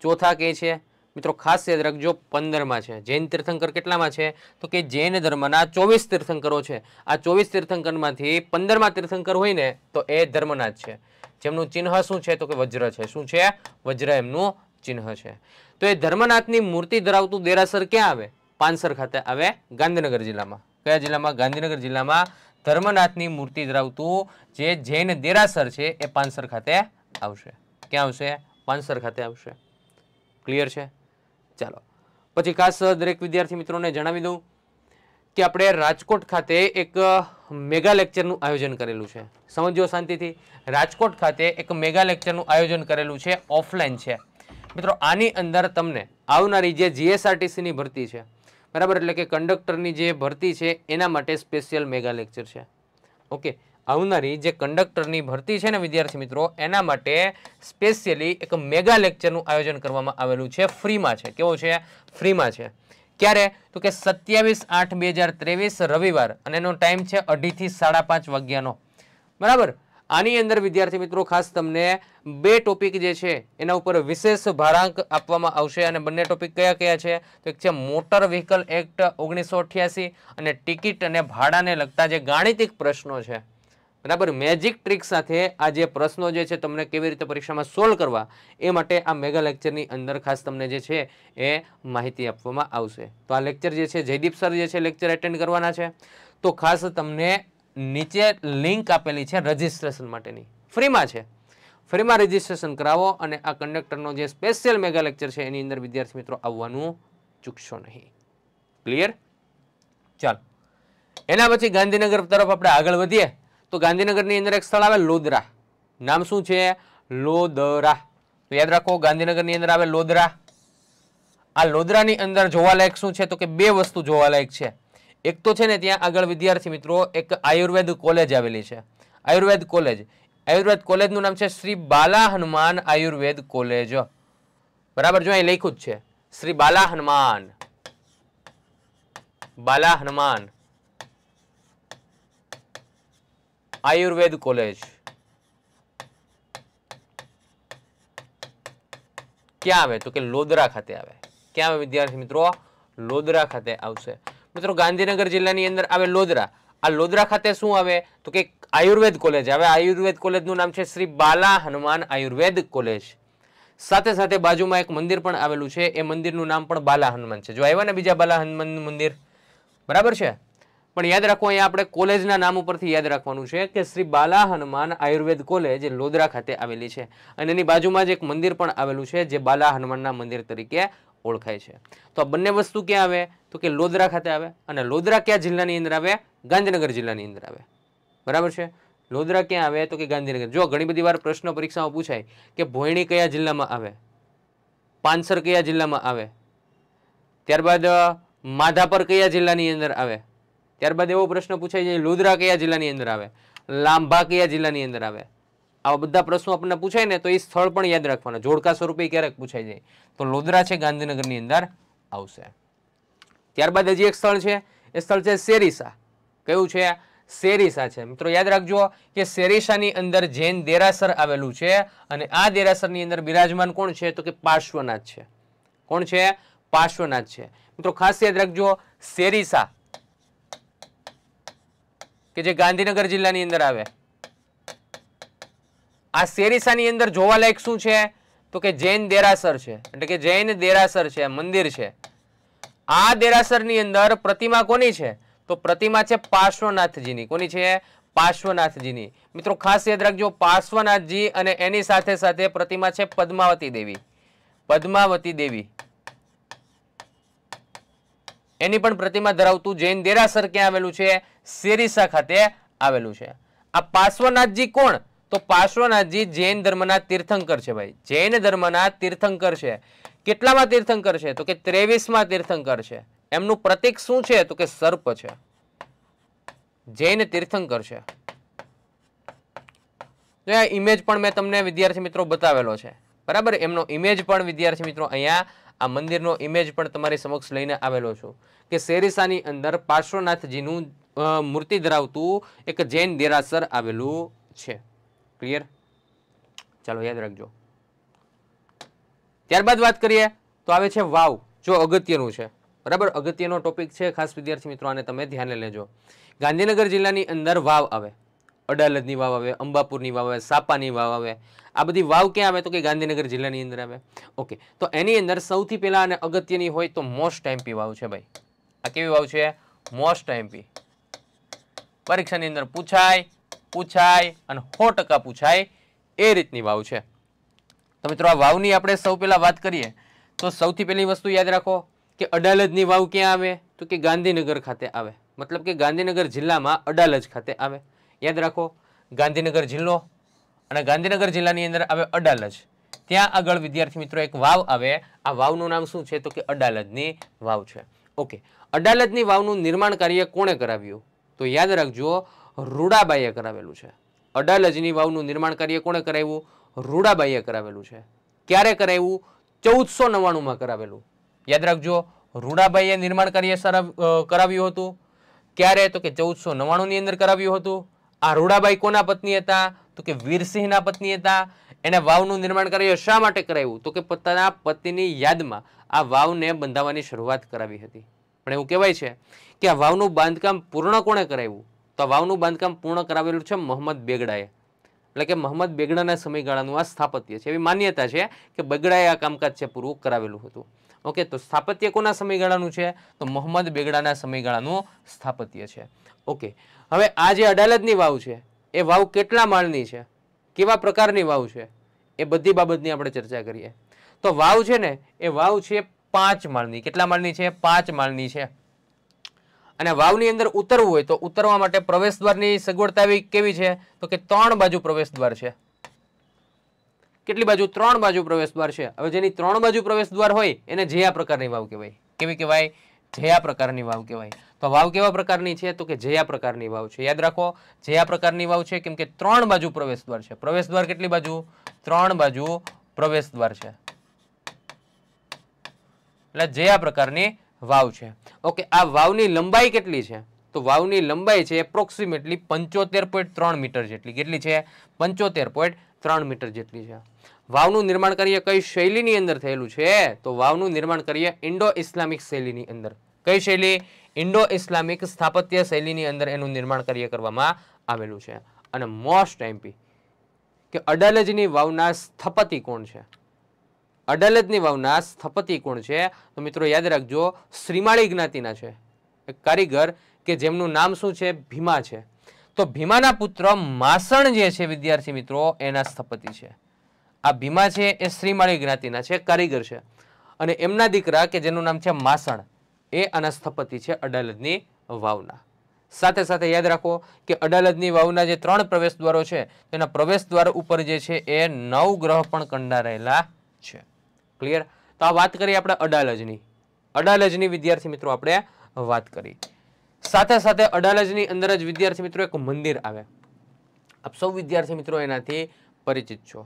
ચોથા કે છે મિત્રો ખાસ યાદ રાખજો પંદરમાં છે જૈન તીર્થંકર કેટલામાં છે તો કે જૈન ધર્મના ચોવીસ તીર્થંકરો છે આ ચોવીસ તીર્થંકરમાંથી પંદરમાં તીર્થંકર હોય ને તો એ ધર્મના જ છે જેમનું ચિહ્ન શું છે તો કે વજ્ર છે શું છે વજ્ર એમનું ચિહ્ન છે તો એ ધર્મનાથની મૂર્તિ ધરાવતું દેરાસર ક્યાં આવે પાનસર ખાતે આવે ગાંધીનગર જિલ્લામાં કયા જિલ્લામાં ગાંધીનગર જિલ્લામાં ધર્મનાથની મૂર્તિ ધરાવતું જે જૈન દેરાસર છે એ પાનસર ખાતે આવશે ક્યાં આવશે પાનસર ખાતે આવશે ક્લિયર છે ચાલો પછી ખાસ દરેક વિદ્યાર્થી મિત્રોને જણાવી દઉં કે આપણે રાજકોટ ખાતે એક મેગા લેક્ચરનું આયોજન કરેલું છે સમજો શાંતિથી રાજકોટ ખાતે એક મેગા લેક્ચરનું આયોજન કરેલું છે ઓફલાઈન છે મિત્રો આની અંદર તમને આવનારી જે જીએસઆરટીસીની ભરતી છે બરાબર એટલે કે કંડક્ટરની જે ભરતી છે એના માટે સ્પેશિયલ મેગા લેક્ચર છે ઓકે આવનારી જે કંડક્ટરની ભરતી છે ને વિદ્યાર્થી મિત્રો એના માટે સ્પેશિયલી એક મેગા લેક્ચરનું આયોજન કરવામાં આવેલું છે ફ્રીમાં છે કેવું છે ફ્રીમાં છે ક્યારે તો કે સત્યાવીસ આઠ બે હજાર ત્રેવીસ રવિવાર અને એનો ટાઈમ છે અઢીથી સાડા પાંચ વાગ્યાનો બરાબર આની અંદર વિદ્યાર્થી મિત્રો ખાસ તમને બે ટોપિક જે છે એના ઉપર વિશેષ ભારાંક આપવામાં આવશે અને બંને ટોપિક કયા કયા છે તો એક છે મોટર વ્હીકલ એક્ટ ઓગણીસો અને ટિકિટ અને ભાડાને લગતા જે ગાણિતિક પ્રશ્નો છે બરાબર મેજિક ટ્રીક સાથે આ જે પ્રશ્નો જે છે તમને કેવી રીતે પરીક્ષામાં સોલ્વ કરવા એ માટે આ મેગા લેક્ચરની અંદર ખાસ તમને જે છે એ માહિતી આપવામાં આવશે તો આ લેક્ચર જે છે જયદીપ સર જે છે લેક્ચર એટેન્ડ કરવાના છે તો ખાસ તમને નીચે લિંક આપેલી છે રજિસ્ટ્રેશન માટેની ફ્રીમાં છે ફ્રીમાં રજિસ્ટ્રેશન કરાવો અને આ કંડક્ટરનો જે સ્પેશિયલ મેગા લેક્ચર છે એની અંદર વિદ્યાર્થી મિત્રો આવવાનું ચૂકશો નહીં ક્લિયર ચાલો એના પછી ગાંધીનગર તરફ આપણે આગળ વધીએ તો ગાંધીનગરની અંદર એક સ્થળ આવે લોદરા નામ શું છે લોદરા તો યાદ રાખો ગાંધીનગરની અંદર આવે લોદરા આ લોદરાની અંદર જોવાલાયક શું છે તો કે બે વસ્તુ જોવાલાયક છે એક તો છે ને ત્યાં આગળ વિદ્યાર્થી મિત્રો એક આયુર્વેદ કોલેજ આવેલી છે આયુર્વેદ કોલેજ આયુર્વેદ કોલેજનું નામ છે શ્રી બાલા હનુમાન આયુર્વેદ કોલેજ બરાબર જો અહીં લખ્યું જ છે શ્રી બાલા હનુમાન બાલા હનુમાન આયુર્વેદ કોલેજ ક્યાં આવે તો કે લોદરા ખાતે આવે ક્યાં આવે વિદ્યાર્થી મિત્રો લોદરા ખાતે આવશે મિત્રો ગાંધીનગર જિલ્લાની અંદર આવે લોદરા આ લોદરા ખાતે શું આવે તો કે આયુર્વેદ કોલેજ આવે આયુર્વેદ કોલેજનું નામ છે શ્રી બાલા હનુમાન આયુર્વેદ કોલેજ સાથે સાથે બાજુમાં એક મંદિર પણ આવેલું છે એ મંદિરનું નામ પણ બાલા હનુમાન છે જો આવ્યા ને બીજા બાલા હનુમાનનું મંદિર બરાબર છે પણ યાદ રાખો અહીંયા આપણે કોલેજના નામ ઉપરથી યાદ રાખવાનું છે કે શ્રી બાલા હનુમાન આયુર્વેદ કોલેજ લોદરા ખાતે આવેલી છે અને એની બાજુમાં જ એક મંદિર પણ આવેલું છે જે બાલા હનુમાનના મંદિર તરીકે ઓળખાય છે તો આ બંને વસ્તુ ક્યાં આવે તો કે લોદરા ખાતે આવે અને લોદરા કયા જિલ્લાની અંદર આવે ગાંધીનગર જિલ્લાની અંદર આવે બરાબર છે લોદરા ક્યાં આવે તો કે ગાંધીનગર જો ઘણી બધી વાર પ્રશ્નો પરીક્ષામાં પૂછાય કે ભોયણી કયા જિલ્લામાં આવે પાનસર કયા જિલ્લામાં આવે ત્યારબાદ માધાપર કયા જિલ્લાની અંદર આવે ત્યારબાદ એવો પ્રશ્ન પૂછાય છે લુદ્રા કયા જિલ્લાની અંદર આવે લાંભા કયા જિલ્લાની અંદર આવે આવા બધા પ્રશ્નો આપણને પૂછાય ને તો એ સ્થળ પણ યાદ રાખવાના જોડકા સ્વરૂપે ક્યારેક પૂછાય જાય તો લોધરા છે ગાંધીનગરની અંદર આવશે ત્યારબાદ હજી એક સ્થળ છે એ સ્થળ છે શેરીસા કયું છે શેરીસા છે મિત્રો યાદ રાખજો કે સેરીસાની અંદર જૈન દેરાસર આવેલું છે અને આ દેરાસરની અંદર બિરાજમાન કોણ છે તો કે પાર્શ્વનાથ છે કોણ છે પાર્શ્વનાથ છે મિત્રો ખાસ યાદ રાખજો શેરીસા કે જે ગાંધીનગર જિલ્લાની અંદર આવે આ શેરીસાની અંદર જોવાલાયક શું છે તો કે જૈન દેરાસર છે એટલે કે જૈન દેરાસર છે મંદિર છે આ દેરાસરની અંદર પ્રતિમા કોની છે તો પ્રતિમા છે પાર્શ્વનાથજીની કોની છે પાર્શ્વનાથજીની મિત્રો ખાસ યાદ રાખજો પાર્શ્વનાથજી અને એની સાથે સાથે પ્રતિમા છે પદ્માવતી દેવી પદ્માવતી દેવી એની પણ પ્રતિમા ધરાવતું જૈન દેરાસર ક્યાં આવેલું છે સેરીસા ખાતે આવેલું છે આ પાર્શ્વનાથજી કોણ તો પાર્શ્વનાથજી જૈન ધર્મના તીર્થંકર છે ભાઈ જૈન ધર્મના તીર્થંકર છે કેટલામાં તીર્થંકર છે તો કે ત્રેવીસમાં તીર્થંકર છે એમનું પ્રતિક શું છે તો કે સર્પ છે જૈન તીર્થંકર છે તો આ ઇમેજ પણ મેં તમને વિદ્યાર્થી મિત્રો બતાવેલો છે બરાબર એમનો ઇમેજ પણ વિદ્યાર્થી મિત્રો અહીંયા આ મંદિરનો ઇમેજ પણ તમારી સમક્ષ લઈને આવેલો છું કે શેરીસાની અંદર પાર્શ્વનાથજીનું મૂર્તિ ધરાવતું એક જૈન દેરાસર આવેલું છે ક્લિયર ચાલો યાદ રાખજો ત્યારબાદ વાત કરીએ તો આવે છે વાવ જો અગત્યનું છે બરાબર અગત્યનો ટોપિક છે ખાસ વિદ્યાર્થી મિત્રો આને તમે ધ્યાને લેજો ગાંધીનગર જિલ્લાની અંદર વાવ આવે અડાલજની વાવ આવે અંબાપુરની વાવ આવે સાપાની વાવ આવે આ બધી વાવ ક્યાં આવે તો કે ગાંધીનગર જિલ્લાની અંદર આવે ઓકે તો એની અંદર સૌથી પહેલાં અને અગત્યની હોય તો મોસ્ટ એમપી વાવ છે ભાઈ આ કેવી વાવ છે મોસ્ટ એમપી પરીક્ષાની અંદર પૂછાય પૂછાય અને સો ટકા પૂછાય એ રીતની વાવ છે તો મિત્રો આ વાવની આપણે સૌ પહેલાં વાત કરીએ તો સૌથી પહેલી વસ્તુ યાદ રાખો કે અડાલજની વાવ ક્યાં આવે તો કે ગાંધીનગર ખાતે આવે મતલબ કે ગાંધીનગર જિલ્લામાં અડાલજ ખાતે આવે યાદ રાખો ગાંધીનગર જિલ્લો અને ગાંધીનગર જિલ્લાની અંદર આવે અડાલજ ત્યાં આગળ વિદ્યાર્થી મિત્રો એક વાવ આવે આ વાવનું નામ શું છે તો કે અડાલજની વાવ છે ઓકે અડાલજની વાવનું નિર્માણ કાર્ય કોણે કરાવ્યું તો યાદ રાખજો રૂડાબાઈએ કરાવેલું છે અડાલજની વાવનું નિર્માણ કાર્ય કોણે કરાવ્યું રૂડાબાઈએ કરાવેલું છે ક્યારે કરાવ્યું ચૌદસો નવ્વાણુંમાં કરાવેલું યાદ રાખજો રૂડાબાઈએ નિર્માણ કાર્ય કરાવ્યું હતું ક્યારે તો કે ચૌદસો નવ્વાણુંની અંદર કરાવ્યું હતું આ રૂડાબાઈ કોના પત્ની હતા તો કે વીરસિંહના પત્ની હતા એને વાવનું નિર્માણ કરાયું શા માટે કરાવ્યું તો કે પોતાના પતિની યાદમાં આ વાવને બંધાવવાની શરૂઆત કરાવી હતી પણ એવું કહેવાય છે કે આ વાવનું બાંધકામ પૂર્ણ કોણે કરાવ્યું તો આ વાવનું બાંધકામ પૂર્ણ કરાવેલું છે મોહમ્મદ બેગડાએ એટલે કે મોહમ્મદ બેગડાના સમયગાળાનું આ સ્થાપત્ય છે એવી માન્યતા છે કે બેગડાએ આ કામકાજ છે પૂરું કરાવેલું હતું ઓકે તો સ્થાપત્ય કોના સમયગાળાનું છે તો મોહમ્મદ બેગડાના સમયગાળાનું સ્થાપત્ય છે ઓકે હવે આ જે અડાલજની વાવ છે એ વાવ કેટલા માળની છે કેવા પ્રકારની વાવ છે એ બધી બાબતની આપણે ચર્ચા કરીએ તો વાવ છે ને એ વાવ છે પાંચ માળની કેટલા માળની છે પાંચ માળની છે અને વાવની અંદર ઉતરવું હોય તો ઉતરવા માટે પ્રવેશ દ્વારની સગવડતા કેવી છે તો કે ત્રણ બાજુ પ્રવેશ દ્વાર છે કેટલી બાજુ ત્રણ બાજુ પ્રવેશ દ્વાર છે હવે જેની ત્રણ બાજુ પ્રવેશ દ્વાર હોય એને જે આ પ્રકારની વાવ કહેવાય કેવી કહેવાય જયા પ્રકારની વાવ કહેવાય તો વાવ કેવા પ્રકારની છે તો કે જયા પ્રકારની વાવ છે યાદ રાખો જયા પ્રકારની વાવ છે કેમ કે ત્રણ બાજુ પ્રવેશ દ્વાર છે પ્રવેશ દ્વાર કેટલી બાજુ ત્રણ બાજુ પ્રવેશ દ્વાર છે એટલે જયા પ્રકારની વાવ છે ઓકે આ વાવની લંબાઈ કેટલી છે તો વાવની લંબાઈ છે એપ્રોક્સિમેટલી પંચોતેર પોઈન્ટ ત્રણ મીટર જેટલી કેટલી છે પંચોતેર પોઈન્ટ ત્રણ મીટર જેટલી છે વાવનું નિર્માણ કરીએ કઈ શૈલીની અંદર થયેલું છે તો વાવનું નિર્માણ કરીએ ઇન્ડો ઇસ્લામિક શૈલીની અંદર કઈ શૈલી ઇન્ડો ઇસ્લામિક સ્થાપત્ય શૈલીની અંદર એનું નિર્માણ કરીએ કરવામાં આવેલું છે અને મોસ્ટ એમપી કે અડલજની વાવના સ્થપતિ કોણ છે અડલજની વાવના સ્થપતિ કોણ છે તો મિત્રો યાદ રાખજો શ્રીમાળી જ્ઞાતિના છે એક કારીગર કે જેમનું નામ શું છે ભીમા છે તો ભીમાના પુત્ર માસણ જે છે વિદ્યાર્થી મિત્રો એના સ્થપતિ છે આ ભીમા છે એ શ્રીમાળી જ્ઞાતિના છે કારીગર છે અને એમના દીકરા કે જેનું નામ છે માસણ એ આના સ્થપતિ છે અડાલજની વાવના સાથે સાથે યાદ રાખો કે અડાલજની વાવના જે ત્રણ પ્રવેશ દ્વારો છે તેના પ્રવેશ દ્વાર ઉપર જે છે એ નવ ગ્રહ પણ કંડારેલા છે ક્લિયર તો આ વાત કરીએ આપણે અડાલજની અડાલજની વિદ્યાર્થી મિત્રો આપણે વાત કરી સાથે સાથે અડાલજની અંદર જ વિદ્યાર્થી મિત્રો એક મંદિર આવે આપ સૌ વિદ્યાર્થી મિત્રો એનાથી પરિચિત છો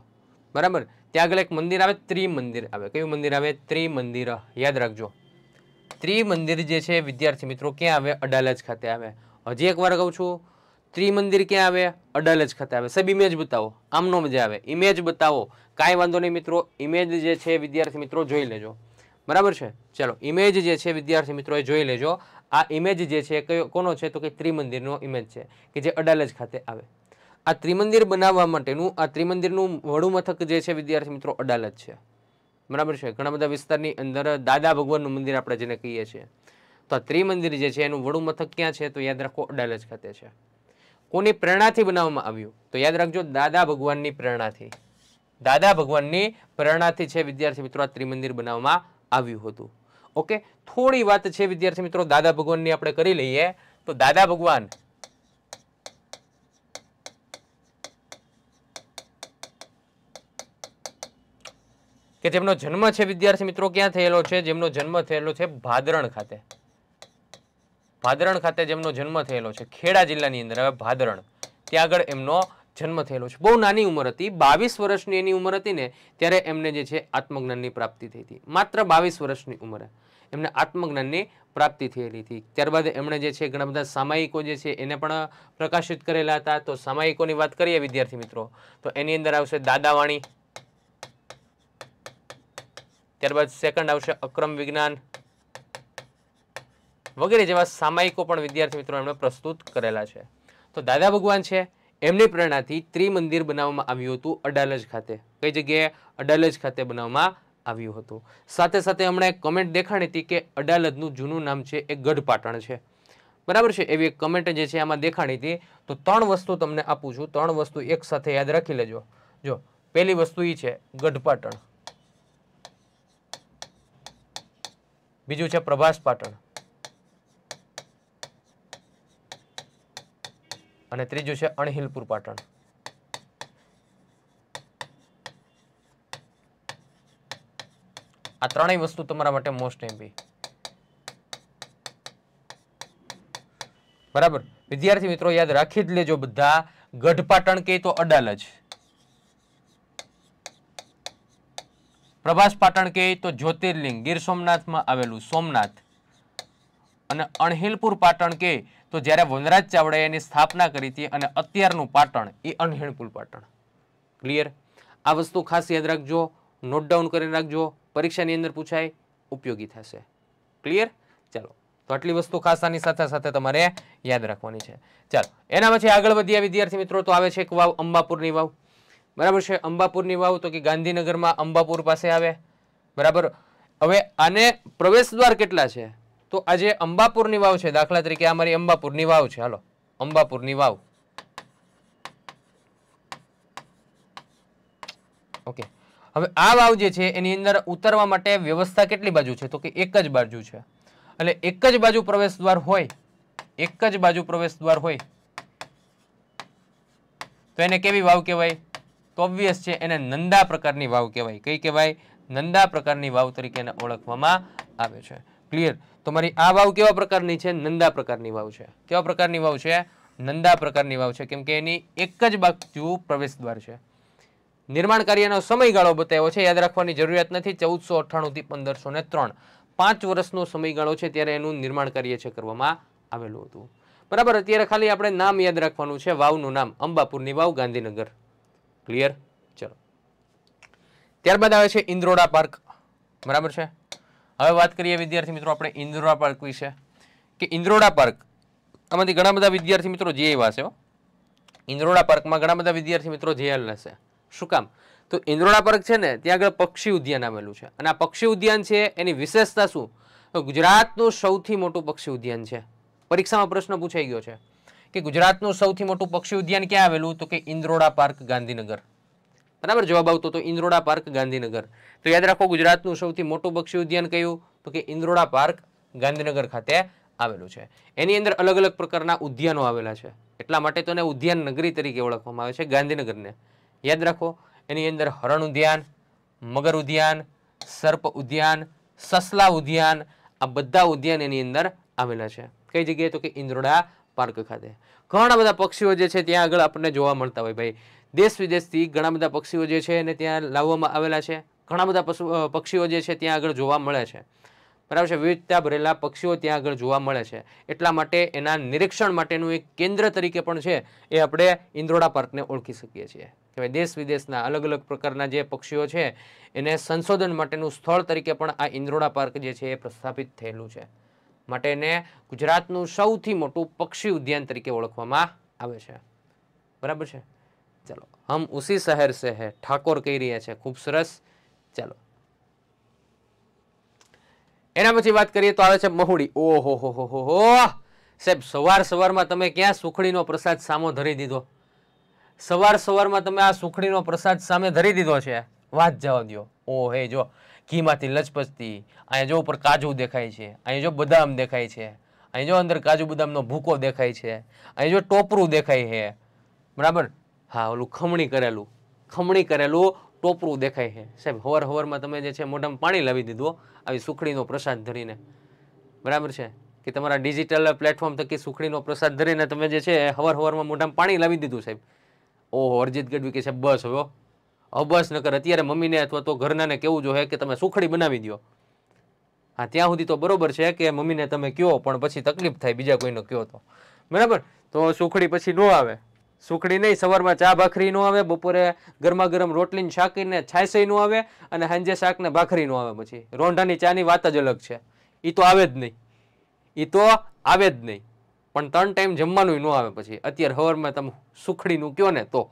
બરાબર ત્યાં આગળ એક મંદિર આવે ત્રિમંદિર આવે કયું મંદિર આવે ત્રિમંદિર યાદ રાખજો ત્રિમંદિર જે છે વિદ્યાર્થી મિત્રો ક્યાં આવે અડાલજ ખાતે આવે હજી એક વાર કહું છું ત્રિમંદિર ક્યાં આવે અડાલજ ખાતે આવે સાહેબ ઇમેજ બતાવો આમનો મજા આવે ઇમેજ બતાવો કાંઈ વાંધો નહીં મિત્રો ઇમેજ જે છે વિદ્યાર્થી મિત્રો જોઈ લેજો બરાબર છે ચાલો ઇમેજ જે છે વિદ્યાર્થી મિત્રો એ જોઈ લેજો આ ઇમેજ જે છે કયો કોનો છે તો કે ત્રિમંદિરનો ઇમેજ છે કે જે અડાલજ ખાતે આવે આ ત્રિમંદિર બનાવવા માટેનું આ ત્રિમંદિરનું વડું મથક જે છે વિદ્યાર્થી મિત્રો અડાલત છે બરાબર છે ઘણા બધા વિસ્તારની અંદર દાદા ભગવાનનું મંદિર આપણે જેને કહીએ છીએ તો આ ત્રિમંદિર જે છે એનું વડું મથક ક્યાં છે તો યાદ રાખો અડાલજ ખાતે છે કોની પ્રેરણાથી બનાવવામાં આવ્યું તો યાદ રાખજો દાદા ભગવાનની પ્રેરણાથી દાદા ભગવાનની પ્રેરણાથી છે વિદ્યાર્થી મિત્રો આ ત્રિમંદિર બનાવવામાં આવ્યું હતું ઓકે થોડી વાત છે વિદ્યાર્થી મિત્રો દાદા ભગવાનની આપણે કરી લઈએ તો દાદા ભગવાન કે જેમનો જન્મ છે વિદ્યાર્થી મિત્રો ક્યાં થયેલો છે જેમનો જન્મ થયેલો છે ભાદરણ ખાતે ભાદરણ ખાતે જેમનો જન્મ થયેલો છે ખેડા જિલ્લાની અંદર હવે ભાદરણ ત્યાં આગળ એમનો જન્મ થયેલો છે બહુ નાની ઉંમર હતી બાવીસ વર્ષની એની ઉંમર હતી ને ત્યારે એમને જે છે આત્મજ્ઞાનની પ્રાપ્તિ થઈ હતી માત્ર બાવીસ વર્ષની ઉંમરે એમને આત્મજ્ઞાનની પ્રાપ્તિ થયેલી હતી ત્યારબાદ એમણે જે છે ઘણા બધા સામાયિકો જે છે એને પણ પ્રકાશિત કરેલા હતા તો સામાયિકોની વાત કરીએ વિદ્યાર્થી મિત્રો તો એની અંદર આવશે દાદાવાણી ત્યારબાદ સેકન્ડ આવશે અક્રમ વિજ્ઞાન વગેરે જેવા સામાયિકો પણ વિદ્યાર્થી મિત્રો એમણે પ્રસ્તુત કરેલા છે તો દાદા ભગવાન છે એમની પ્રેરણાથી ત્રિમંદિર બનાવવામાં આવ્યું હતું અડાલજ ખાતે કઈ જગ્યાએ અડાલજ ખાતે બનાવવામાં આવ્યું હતું સાથે સાથે હમણાં એક કમેન્ટ દેખાણી હતી કે અડાલજનું જૂનું નામ છે એ ગઢપાટણ છે બરાબર છે એવી એક કમેન્ટ જે છે આમાં દેખાણી હતી તો ત્રણ વસ્તુ તમને આપું છું ત્રણ વસ્તુ એકસાથે યાદ રાખી લેજો જો પહેલી વસ્તુ એ છે ગઢપાટણ બીજું છે પ્રભાસ પાટણ અને ત્રીજું છે અણહિલપુર પાટણ આ ત્રણેય વસ્તુ તમારા માટે મોસ્ટ એમ્પી બરાબર વિદ્યાર્થી મિત્રો યાદ રાખી જ લેજો બધા ગઢ પાટણ કે તો અડાલજ પ્રભાસ પાટણ કહે તો જ્યોતિર્લિંગ ગીર સોમનાથમાં આવેલું સોમનાથ અને અણહિલપુર પાટણ કે તો જ્યારે વનરાજ ચાવડાએ એની સ્થાપના કરી હતી અને અત્યારનું પાટણ એ અણહિલપુર પાટણ ક્લિયર આ વસ્તુ ખાસ યાદ રાખજો નોટ ડાઉન કરીને રાખજો પરીક્ષાની અંદર પૂછાય ઉપયોગી થશે ક્લિયર ચાલો તો આટલી વસ્તુ ખાસ આની સાથે સાથે તમારે યાદ રાખવાની છે ચાલો એના પછી આગળ વધ્યા વિદ્યાર્થી મિત્રો તો આવે છે એક વાવ અંબાપુરની વાવ બરાબર છે અંબાપુરની વાવ તો કે ગાંધીનગરમાં અંબાપુર પાસે આવે બરાબર હવે આને પ્રવેશ દ્વાર કેટલા છે તો આજે અંબાપુરની વાવ છે દાખલા તરીકે આ મારી અંબાપુરની વાવ છે હાલો અંબાપુરની વાવ ઓકે હવે આ વાવ જે છે એની અંદર ઉતરવા માટે વ્યવસ્થા કેટલી બાજુ છે તો કે એક જ બાજુ છે એટલે એક જ બાજુ પ્રવેશ દ્વાર હોય એક જ બાજુ પ્રવેશ દ્વાર હોય તો એને કેવી વાવ કહેવાય તો ઓબ્વિયસ છે એને નંદા પ્રકારની વાવ કહેવાય કઈ કહેવાય નંદા પ્રકારની વાવ તરીકે એને ઓળખવામાં આવે છે ક્લિયર તો મારી આ વાવ કેવા પ્રકારની છે નંદા પ્રકારની વાવ છે કેવા પ્રકારની વાવ છે નંદા પ્રકારની વાવ છે કેમ કે એની એક જ બાજુ પ્રવેશ દ્વાર છે નિર્માણ કાર્યનો સમયગાળો બતાવ્યો છે યાદ રાખવાની જરૂરિયાત નથી ચૌદસો અઠ્ઠાણુંથી પંદરસો ને ત્રણ પાંચ વર્ષનો સમયગાળો છે ત્યારે એનું નિર્માણ કાર્ય છે કરવામાં આવેલું હતું બરાબર અત્યારે ખાલી આપણે નામ યાદ રાખવાનું છે વાવનું નામ અંબાપુરની વાવ ગાંધીનગર ક્લિયર ચલો ત્યારબાદ આવે છે ઇન્દ્રોડા પાર્ક બરાબર છે હવે વાત કરીએ વિદ્યાર્થી મિત્રો આપણે ઇન્દ્રોડા પાર્ક વિશે કે ઇન્દ્રોડા પાર્ક આમાંથી ઘણા બધા વિદ્યાર્થી મિત્રો જે આવ્યા છે ઇન્દ્રોડા પાર્કમાં ઘણા બધા વિદ્યાર્થી મિત્રો જે હશે શું કામ તો ઇન્દ્રોડા પાર્ક છે ને ત્યાં આગળ પક્ષી ઉદ્યાન આવેલું છે અને આ પક્ષી ઉદ્યાન છે એની વિશેષતા શું ગુજરાતનું સૌથી મોટું પક્ષી ઉદ્યાન છે પરીક્ષામાં પ્રશ્ન પૂછાઈ ગયો છે કે ગુજરાતનું સૌથી મોટું પક્ષી ઉદ્યાન ક્યાં આવેલું તો કે ઇન્દ્રોડા પાર્ક ગાંધીનગર બરાબર જવાબ આવતો તો ઇન્દ્રોડા પાર્ક ગાંધીનગર તો યાદ રાખો ગુજરાતનું સૌથી મોટું પક્ષી ઉદ્યાન કયું તો કે ઇન્દ્રોડા પાર્ક ગાંધીનગર ખાતે આવેલું છે એની અંદર અલગ અલગ પ્રકારના ઉદ્યાનો આવેલા છે એટલા માટે તો એને ઉદ્યાન નગરી તરીકે ઓળખવામાં આવે છે ગાંધીનગરને યાદ રાખો એની અંદર હરણ ઉદ્યાન મગર ઉદ્યાન સર્પ ઉદ્યાન સસલા ઉદ્યાન આ બધા ઉદ્યાન એની અંદર આવેલા છે કઈ જગ્યાએ તો કે ઇન્દ્રોડા પાર્ક ખાતે ઘણા બધા પક્ષીઓ જે છે ત્યાં આગળ આપણને જોવા મળતા હોય ભાઈ દેશ વિદેશથી ઘણા બધા પક્ષીઓ જે છે એને ત્યાં લાવવામાં આવેલા છે ઘણા બધા પશુ પક્ષીઓ જે છે ત્યાં આગળ જોવા મળે છે બરાબર છે વિવિધતા ભરેલા પક્ષીઓ ત્યાં આગળ જોવા મળે છે એટલા માટે એના નિરીક્ષણ માટેનું એક કેન્દ્ર તરીકે પણ છે એ આપણે ઇન્દ્રોડા પાર્કને ઓળખી શકીએ છીએ કે દેશ વિદેશના અલગ અલગ પ્રકારના જે પક્ષીઓ છે એને સંશોધન માટેનું સ્થળ તરીકે પણ આ ઇન્દ્રોડા પાર્ક જે છે એ પ્રસ્થાપિત થયેલું છે માટે એને ગુજરાતનું સૌથી મોટું પક્ષી ઉદ્યાન તરીકે ઓળખવામાં આવે છે બરાબર છે ચાલો હમ ઉસી શહેર સે હે ઠાકોર કહી રહ્યા છે ખૂબ સરસ ચાલો એના પછી વાત કરીએ તો આવે છે મહુડી ઓહો હો હો હો હો સાહેબ સવાર સવારમાં તમે ક્યાં સુખડીનો પ્રસાદ સામો ધરી દીધો સવાર સવારમાં તમે આ સુખડીનો પ્રસાદ સામે ધરી દીધો છે વાત જવા દો ઓહે જો ઘીમાંથી લચપચતી અહીંયા જો ઉપર કાજુ દેખાય છે અહીંયા જો બદામ દેખાય છે અહીં જો અંદર કાજુ બદામનો ભૂકો દેખાય છે અહીં જો ટોપરું દેખાય છે બરાબર હા ઓલું ખમણી કરેલું ખમણી કરેલું ટોપરું દેખાય છે સાહેબ હવાર હવારમાં તમે જે છે મોઢામાં પાણી લાવી દીધું આવી સુખડીનો પ્રસાદ ધરીને બરાબર છે કે તમારા ડિજિટલ પ્લેટફોર્મ થકી સુખડીનો પ્રસાદ ધરીને તમે જે છે હવાર હવારમાં મોઢામાં પાણી લાવી દીધું સાહેબ ઓહો અરજીત ગઢવી કે સાહેબ બસ હવે અબ્બાસનગર અત્યારે મમ્મીને અથવા તો ઘરનાને કેવું જોઈએ કે તમે સુખડી બનાવી દો હા ત્યાં સુધી તો બરોબર છે કે મમ્મીને તમે કહો પણ પછી તકલીફ થાય બીજા કોઈનો કહો તો બરાબર તો સુખડી પછી ન આવે સુખડી નહીં સવારમાં ચા ભાખરી ન આવે બપોરે ગરમા ગરમ રોટલીને શાકીને છાસઈ ન આવે અને સાંજે શાકને ભાખરી ન આવે પછી રોંઢાની ચાની વાત જ અલગ છે એ તો આવે જ નહીં એ તો આવે જ નહીં પણ ત્રણ ટાઈમ જમવાનું ન આવે પછી અત્યારે સવારમાં તમે સુખડીનું કયો ને તો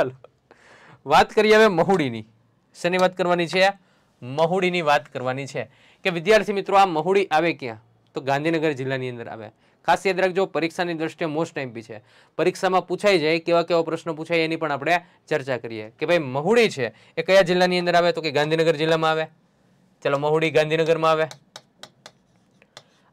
ચાલો વાત કરીએ હવે મહુડીની શેની વાત કરવાની છે મહુડીની વાત કરવાની છે કે વિદ્યાર્થી મિત્રો આ મહુડી આવે ક્યાં તો ગાંધીનગર જિલ્લાની અંદર આવે ખાસ યાદ રાખજો પરીક્ષાની દ્રષ્ટિએ મોસ્ટ એમપી છે પરીક્ષામાં પૂછાઈ જાય કેવા કેવા પ્રશ્નો પૂછાય એની પણ આપણે ચર્ચા કરીએ કે ભાઈ મહુડી છે એ કયા જિલ્લાની અંદર આવે તો કે ગાંધીનગર જિલ્લામાં આવે ચલો મહુડી ગાંધીનગરમાં આવે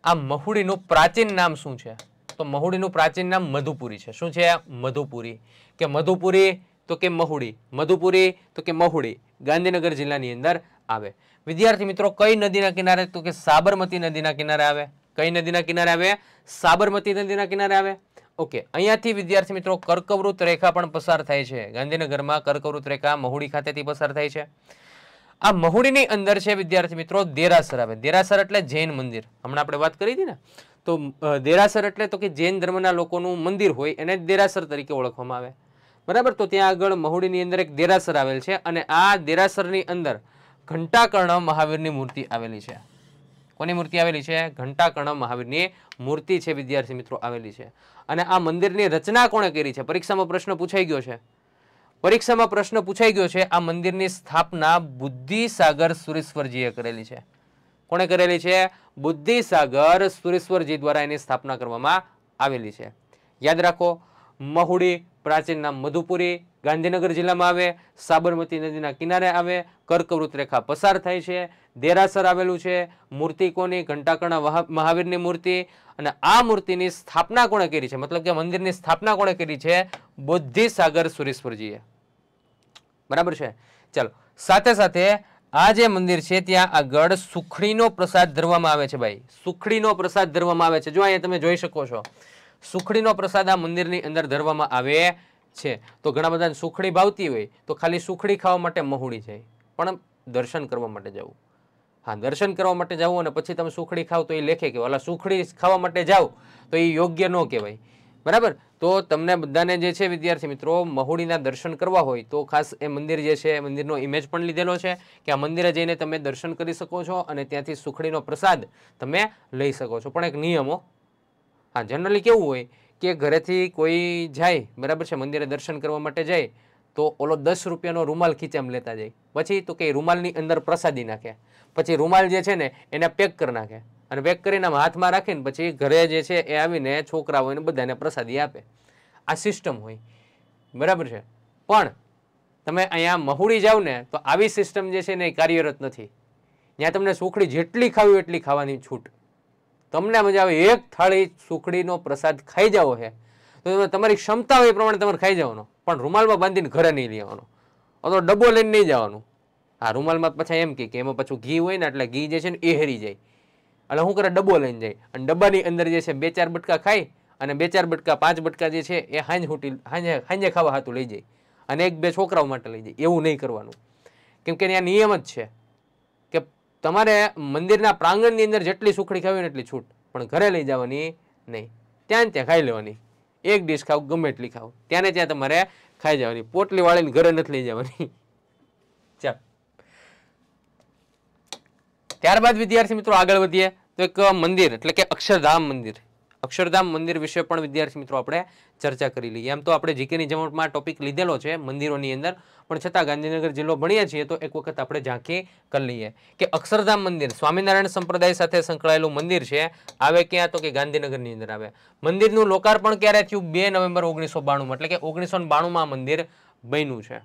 આ મહુડીનું પ્રાચીન નામ શું છે તો મહુડીનું પ્રાચીન નામ મધુપુરી છે શું છે મધુપુરી કે મધુપુરી તો કે મહુડી મધુપુરી તો કે મહુડી ગાંધીનગર જિલ્લાની અંદર આવે વિદ્યાર્થી મિત્રો કઈ નદીના કિનારે તો કે સાબરમતી નદીના કિનારે આવે કઈ નદીના કિનારે આવે સાબરમતી નદીના કિનારે આવે ઓકે અહીંયાથી વિદ્યાર્થી મિત્રો કર્કવૃત રેખા પણ પસાર થાય છે ગાંધીનગરમાં કર્કવૃત રેખા મહુડી ખાતેથી પસાર થાય છે આ મહુડીની અંદર છે વિદ્યાર્થી મિત્રો દેરાસર આવે દેરાસર એટલે જૈન મંદિર હમણાં આપણે વાત કરી હતી ને તો દેરાસર એટલે તો કે જૈન ધર્મના લોકોનું મંદિર હોય એને દેરાસર તરીકે ઓળખવામાં આવે બરાબર તો ત્યાં આગળ મહુડીની અંદર એક દેરાસર આવેલ છે અને આ દેરાસરની અંદર ઘંટાકર્ણ મહાવીરની મૂર્તિ આવેલી છે કોની મૂર્તિ આવેલી છે ઘંટાકર્ણ મહાવીરની મૂર્તિ છે વિદ્યાર્થી મિત્રો આવેલી છે અને આ મંદિરની રચના કોણે કરી છે પરીક્ષામાં પ્રશ્ન પૂછાઈ ગયો છે પરીક્ષામાં પ્રશ્ન પૂછાઈ ગયો છે આ મંદિરની સ્થાપના બુદ્ધિસાગર સુરેશ્વરજીએ કરેલી છે કોણે કરેલી છે બુદ્ધિસાગર સુરેશ્વરજી દ્વારા એની સ્થાપના કરવામાં આવેલી છે યાદ રાખો મહુડી પ્રાચીન નામ મધુપુરી ગાંધીનગર જિલ્લામાં આવે સાબરમતી નદીના કિનારે આવે કર્કવૃત રેખા પસાર થાય છે દેરાસર આવેલું છે મૂર્તિ કોની ઘંટાકર્ણા મહાવીરની મૂર્તિ અને આ મૂર્તિની સ્થાપના કોણે કરી છે મતલબ કે મંદિરની સ્થાપના કોણે કરી છે બુદ્ધિસાગર સુરેશ્વરજીએ બરાબર છે ચાલો સાથે સાથે આ જે મંદિર છે ત્યાં આગળ સુખડીનો પ્રસાદ ધરવામાં આવે છે ભાઈ સુખડીનો પ્રસાદ ધરવામાં આવે છે જો અહીંયા તમે જોઈ શકો છો સુખડીનો પ્રસાદ આ મંદિરની અંદર ધરવામાં આવે છે તો ઘણા બધાને સુખડી ભાવતી હોય તો ખાલી સુખડી ખાવા માટે મહુડી જાય પણ દર્શન કરવા માટે જવું હા દર્શન કરવા માટે જવું અને પછી તમે સુખડી ખાવ તો એ લેખે કે ઓલા સુખડી ખાવા માટે જાઓ તો એ યોગ્ય ન કહેવાય બરાબર તો તમને બધાને જે છે વિદ્યાર્થી મિત્રો મહુડીના દર્શન કરવા હોય તો ખાસ એ મંદિર જે છે એ મંદિરનો ઇમેજ પણ લીધેલો છે કે આ મંદિરે જઈને તમે દર્શન કરી શકો છો અને ત્યાંથી સુખડીનો પ્રસાદ તમે લઈ શકો છો પણ એક નિયમો હા જનરલી કેવું હોય કે ઘરેથી કોઈ જાય બરાબર છે મંદિરે દર્શન કરવા માટે જાય તો ઓલો દસ રૂપિયાનો રૂમાલ ખીચામ લેતા જાય પછી તો કે રૂમાલની અંદર પ્રસાદી નાખે પછી રૂમાલ જે છે ને એને પેક કરી નાખે અને પેક કરીને આમ હાથમાં રાખીને પછી ઘરે જે છે એ આવીને છોકરાઓને બધાને પ્રસાદી આપે આ સિસ્ટમ હોય બરાબર છે પણ તમે અહીંયા મહુડી જાઓ ને તો આવી સિસ્ટમ જે છે ને એ કાર્યરત નથી ત્યાં તમને સુખડી જેટલી ખાવી એટલી ખાવાની છૂટ તમને મજા આવે એક થાળી સુખડીનો પ્રસાદ ખાઈ જાવો છે તો તમારી ક્ષમતા હોય એ પ્રમાણે તમારે ખાઈ જવાનો પણ રૂમાલમાં બાંધીને ઘરે નહીં લેવાનો આવવાનો અથવા ડબ્બો લઈને નહીં જવાનું હા રૂમાલમાં પાછા એમ કે એમાં પાછું ઘી હોય ને એટલે ઘી જે છે ને એ હેરી જાય એટલે શું કરે ડબ્બો લઈને જાય અને ડબ્બાની અંદર જે છે બે ચાર બટકા ખાય અને બે ચાર બટકા પાંચ બટકા જે છે એ હાંજ હુટી હાંજે હાંજે ખાવા હાથું લઈ જાય અને એક બે છોકરાઓ માટે લઈ જાય એવું નહીં કરવાનું કેમકે કે ત્યાં નિયમ જ છે તમારે મંદિરના પ્રાંગણની અંદર જેટલી સુખડી ખાવી એટલી છૂટ પણ ઘરે લઈ જવાની નહીં ત્યાં ત્યાં ખાઈ લેવાની એક ડીશ ખાવ ગમે એટલી ખાવ ત્યાંને ત્યાં તમારે ખાઈ જવાની પોટલી વાળીને ઘરે નથી લઈ જવાની ચાલ ત્યારબાદ વિદ્યાર્થી મિત્રો આગળ વધીએ તો એક મંદિર એટલે કે અક્ષરધામ મંદિર અક્ષરધામ મંદિર વિશે પણ વિદ્યાર્થી મિત્રો આપણે ચર્ચા કરી લઈએ એમ તો આપણે જીકેની જમણમાં ટોપિક લીધેલો છે મંદિરોની અંદર પણ છતાં ગાંધીનગર જિલ્લો ભણીએ છીએ તો એક વખત આપણે ઝાંખી કરી લઈએ કે અક્ષરધામ મંદિર સ્વામિનારાયણ સંપ્રદાય સાથે સંકળાયેલું મંદિર છે આવે ક્યાં તો કે ગાંધીનગરની અંદર આવે મંદિરનું લોકાર્પણ ક્યારે થયું બે નવેમ્બર ઓગણીસો બાણુંમાં એટલે કે ઓગણીસો બાણુંમાં મંદિર બન્યું છે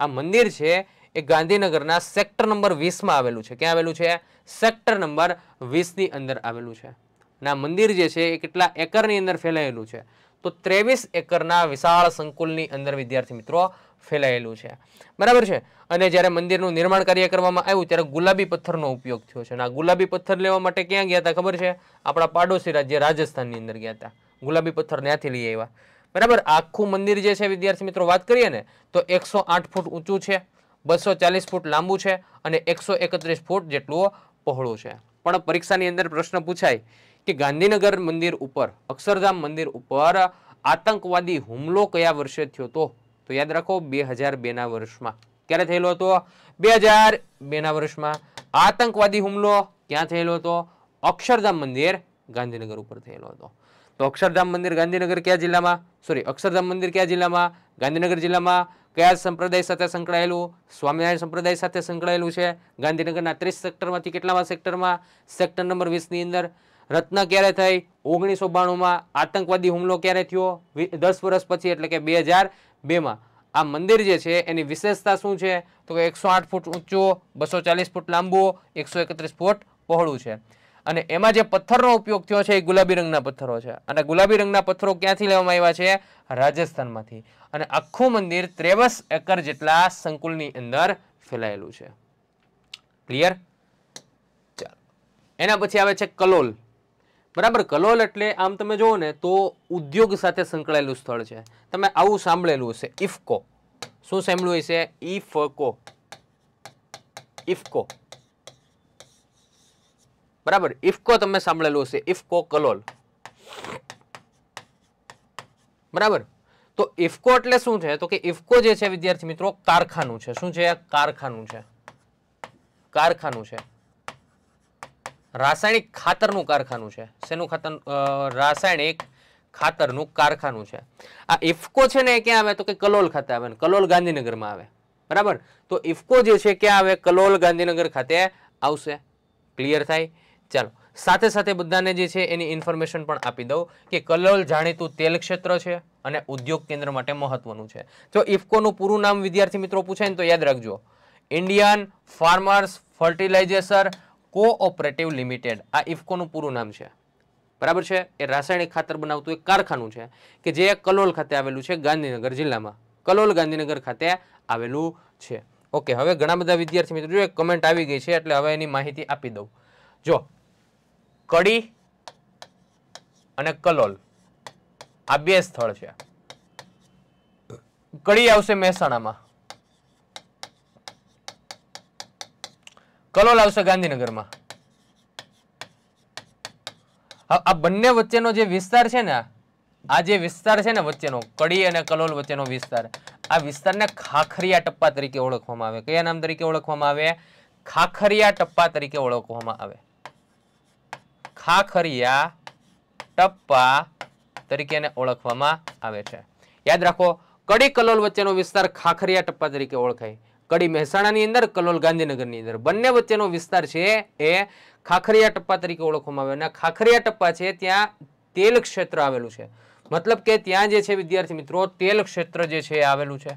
આ મંદિર છે એ ગાંધીનગરના સેક્ટર નંબર વીસમાં આવેલું છે ક્યાં આવેલું છે સેક્ટર નંબર વીસની અંદર આવેલું છે ના મંદિર જે છે એ કેટલા એકરની અંદર ફેલાયેલું છે તો ત્રેવીસ એકરના વિશાળ સંકુલની અંદર વિદ્યાર્થી મિત્રો ફેલાયેલું છે બરાબર છે અને જ્યારે મંદિરનું નિર્માણ કાર્ય કરવામાં આવ્યું ત્યારે ગુલાબી પથ્થરનો ઉપયોગ થયો છે અને આ ગુલાબી પથ્થર લેવા માટે ક્યાં ગયા હતા ખબર છે આપણા પાડોશી રાજ્ય રાજસ્થાનની અંદર ગયા હતા ગુલાબી પથ્થર ત્યાંથી લઈ આવ્યા બરાબર આખું મંદિર જે છે વિદ્યાર્થી મિત્રો વાત કરીએ ને તો એકસો ફૂટ ઊંચું છે બસો ચાલીસ ફૂટ લાંબુ છે અને એકસો એકત્રીસ ફૂટ જેટલું પહોળું છે પણ પરીક્ષાની અંદર પ્રશ્ન પૂછાય કે ગાંધીનગર મંદિર ઉપર અક્ષરધામ મંદિર ઉપર આતંકવાદી હુમલો કયા વર્ષે થયો હતો તો યાદ રાખો બે હજાર બેના વર્ષમાં ક્યારે થયેલો હતો બે હજાર બેના વર્ષમાં આતંકવાદી હુમલો ક્યાં થયેલો હતો અક્ષરધામ મંદિર ગાંધીનગર ઉપર થયેલો હતો તો અક્ષરધામ મંદિર ગાંધીનગર કયા જિલ્લામાં સોરી અક્ષરધામ મંદિર કયા જિલ્લામાં ગાંધીનગર જિલ્લામાં કયા સંપ્રદાય સાથે સંકળાયેલું સ્વામિનારાયણ સંપ્રદાય સાથે સંકળાયેલું છે ગાંધીનગરના ત્રીસ સેક્ટરમાંથી કેટલામાં સેક્ટરમાં સેક્ટર નંબર વીસની અંદર રત્ન ક્યારે થઈ ઓગણીસો બાણુંમાં આતંકવાદી હુમલો ક્યારે થયો દસ વર્ષ પછી એટલે કે બે હજાર બેમાં આ મંદિર જે છે એની વિશેષતા શું છે તો કે એકસો આઠ ફૂટ ઊંચો બસો ચાલીસ ફૂટ લાંબો એકસો એકત્રીસ ફૂટ પહોળું છે અને એમાં જે પથ્થરનો ઉપયોગ થયો છે એ ગુલાબી રંગના પથ્થરો છે અને ગુલાબી રંગના પથ્થરો ક્યાંથી લેવામાં આવ્યા છે રાજસ્થાનમાંથી અને આખું મંદિર ત્રેવીસ એકર જેટલા સંકુલની અંદર ફેલાયેલું છે ક્લિયર ચાલો એના પછી આવે છે કલોલ બરાબર કલોલ એટલે આમ તમે જુઓ ને તો ઉદ્યોગ સાથે સંકળાયેલું સ્થળ છે તમે આવું સાંભળેલું હશે ઇફકો શું સાંભળ્યું હશે ઇફકો ઇફકો બરાબર ઇફકો તમે સાંભળેલું હશે ઇફકો કલોલ બરાબર તો ઇફકો એટલે શું છે તો કે ઇફકો જે છે વિદ્યાર્થી મિત્રો કારખાનું છે શું છે કારખાનું છે કારખાનું છે રાસાયણિક ખાતરનું કારખાનું છે શેનું ખાતર રાસાયણિક ખાતરનું કારખાનું છે આ ઇફકો છે ને ક્યાં આવે તો કે કલોલ ખાતે આવે કલોલ ગાંધીનગરમાં આવે બરાબર તો ઇફકો જે છે ક્યાં આવે કલોલ ગાંધીનગર ખાતે આવશે ક્લિયર થાય ચાલો સાથે સાથે બધાને જે છે એની ઇન્ફોર્મેશન પણ આપી દઉં કે કલોલ જાણીતું તેલ ક્ષેત્ર છે અને ઉદ્યોગ કેન્દ્ર માટે મહત્વનું છે જો ઇફકોનું પૂરું નામ વિદ્યાર્થી મિત્રો પૂછાય ને તો યાદ રાખજો Indian farmers fertilization cooperative limited આ ઇફકોનું પૂરું નામ છે બરાબર છે એ રાસાયણિક ખાતર બનાવતું એક કારખાનું છે કે જે કલોલ ખાતે આવેલું છે ગાંધીનગર જિલ્લામાં કલોલ ગાંધીનગર ખાતે આવેલું છે ઓકે હવે ઘણા બધા વિદ્યાર્થી મિત્રો જો એક કમેન્ટ આવી ગઈ છે એટલે હવે એની માહિતી આપી દઉં જો કડી અને કલોલ આ બે સ્થળ છે કડી આવશે મહેસાણામાં કલોલ આવશે ગાંધીનગરમાં આ બંને વચ્ચેનો જે વિસ્તાર છે ને આ જે વિસ્તાર છે ને વચ્ચેનો કડી અને કલોલ વચ્ચેનો વિસ્તાર આ વિસ્તારને ખાખરિયા ટપ્પા તરીકે ઓળખવામાં આવે કયા નામ તરીકે ઓળખવામાં આવે ખાખરિયા ટપ્પા તરીકે ઓળખવામાં આવે ખાખરિયા ટપ્પા તરીકે એને ઓળખવામાં આવે છે યાદ રાખો કડી કલોલ વચ્ચેનો વિસ્તાર ખાખરિયા ટપ્પા તરીકે ઓળખાય કડી મહેસાણાની અંદર કલોલ ગાંધીનગરની અંદર બંને વચ્ચેનો વિસ્તાર છે એ ખાખરિયા ટપ્પા તરીકે ઓળખવામાં આવે અને ખાખરિયા ટપ્પા છે ત્યાં તેલ ક્ષેત્ર આવેલું છે મતલબ કે ત્યાં જે છે વિદ્યાર્થી મિત્રો તેલ ક્ષેત્ર જે છે આવેલું છે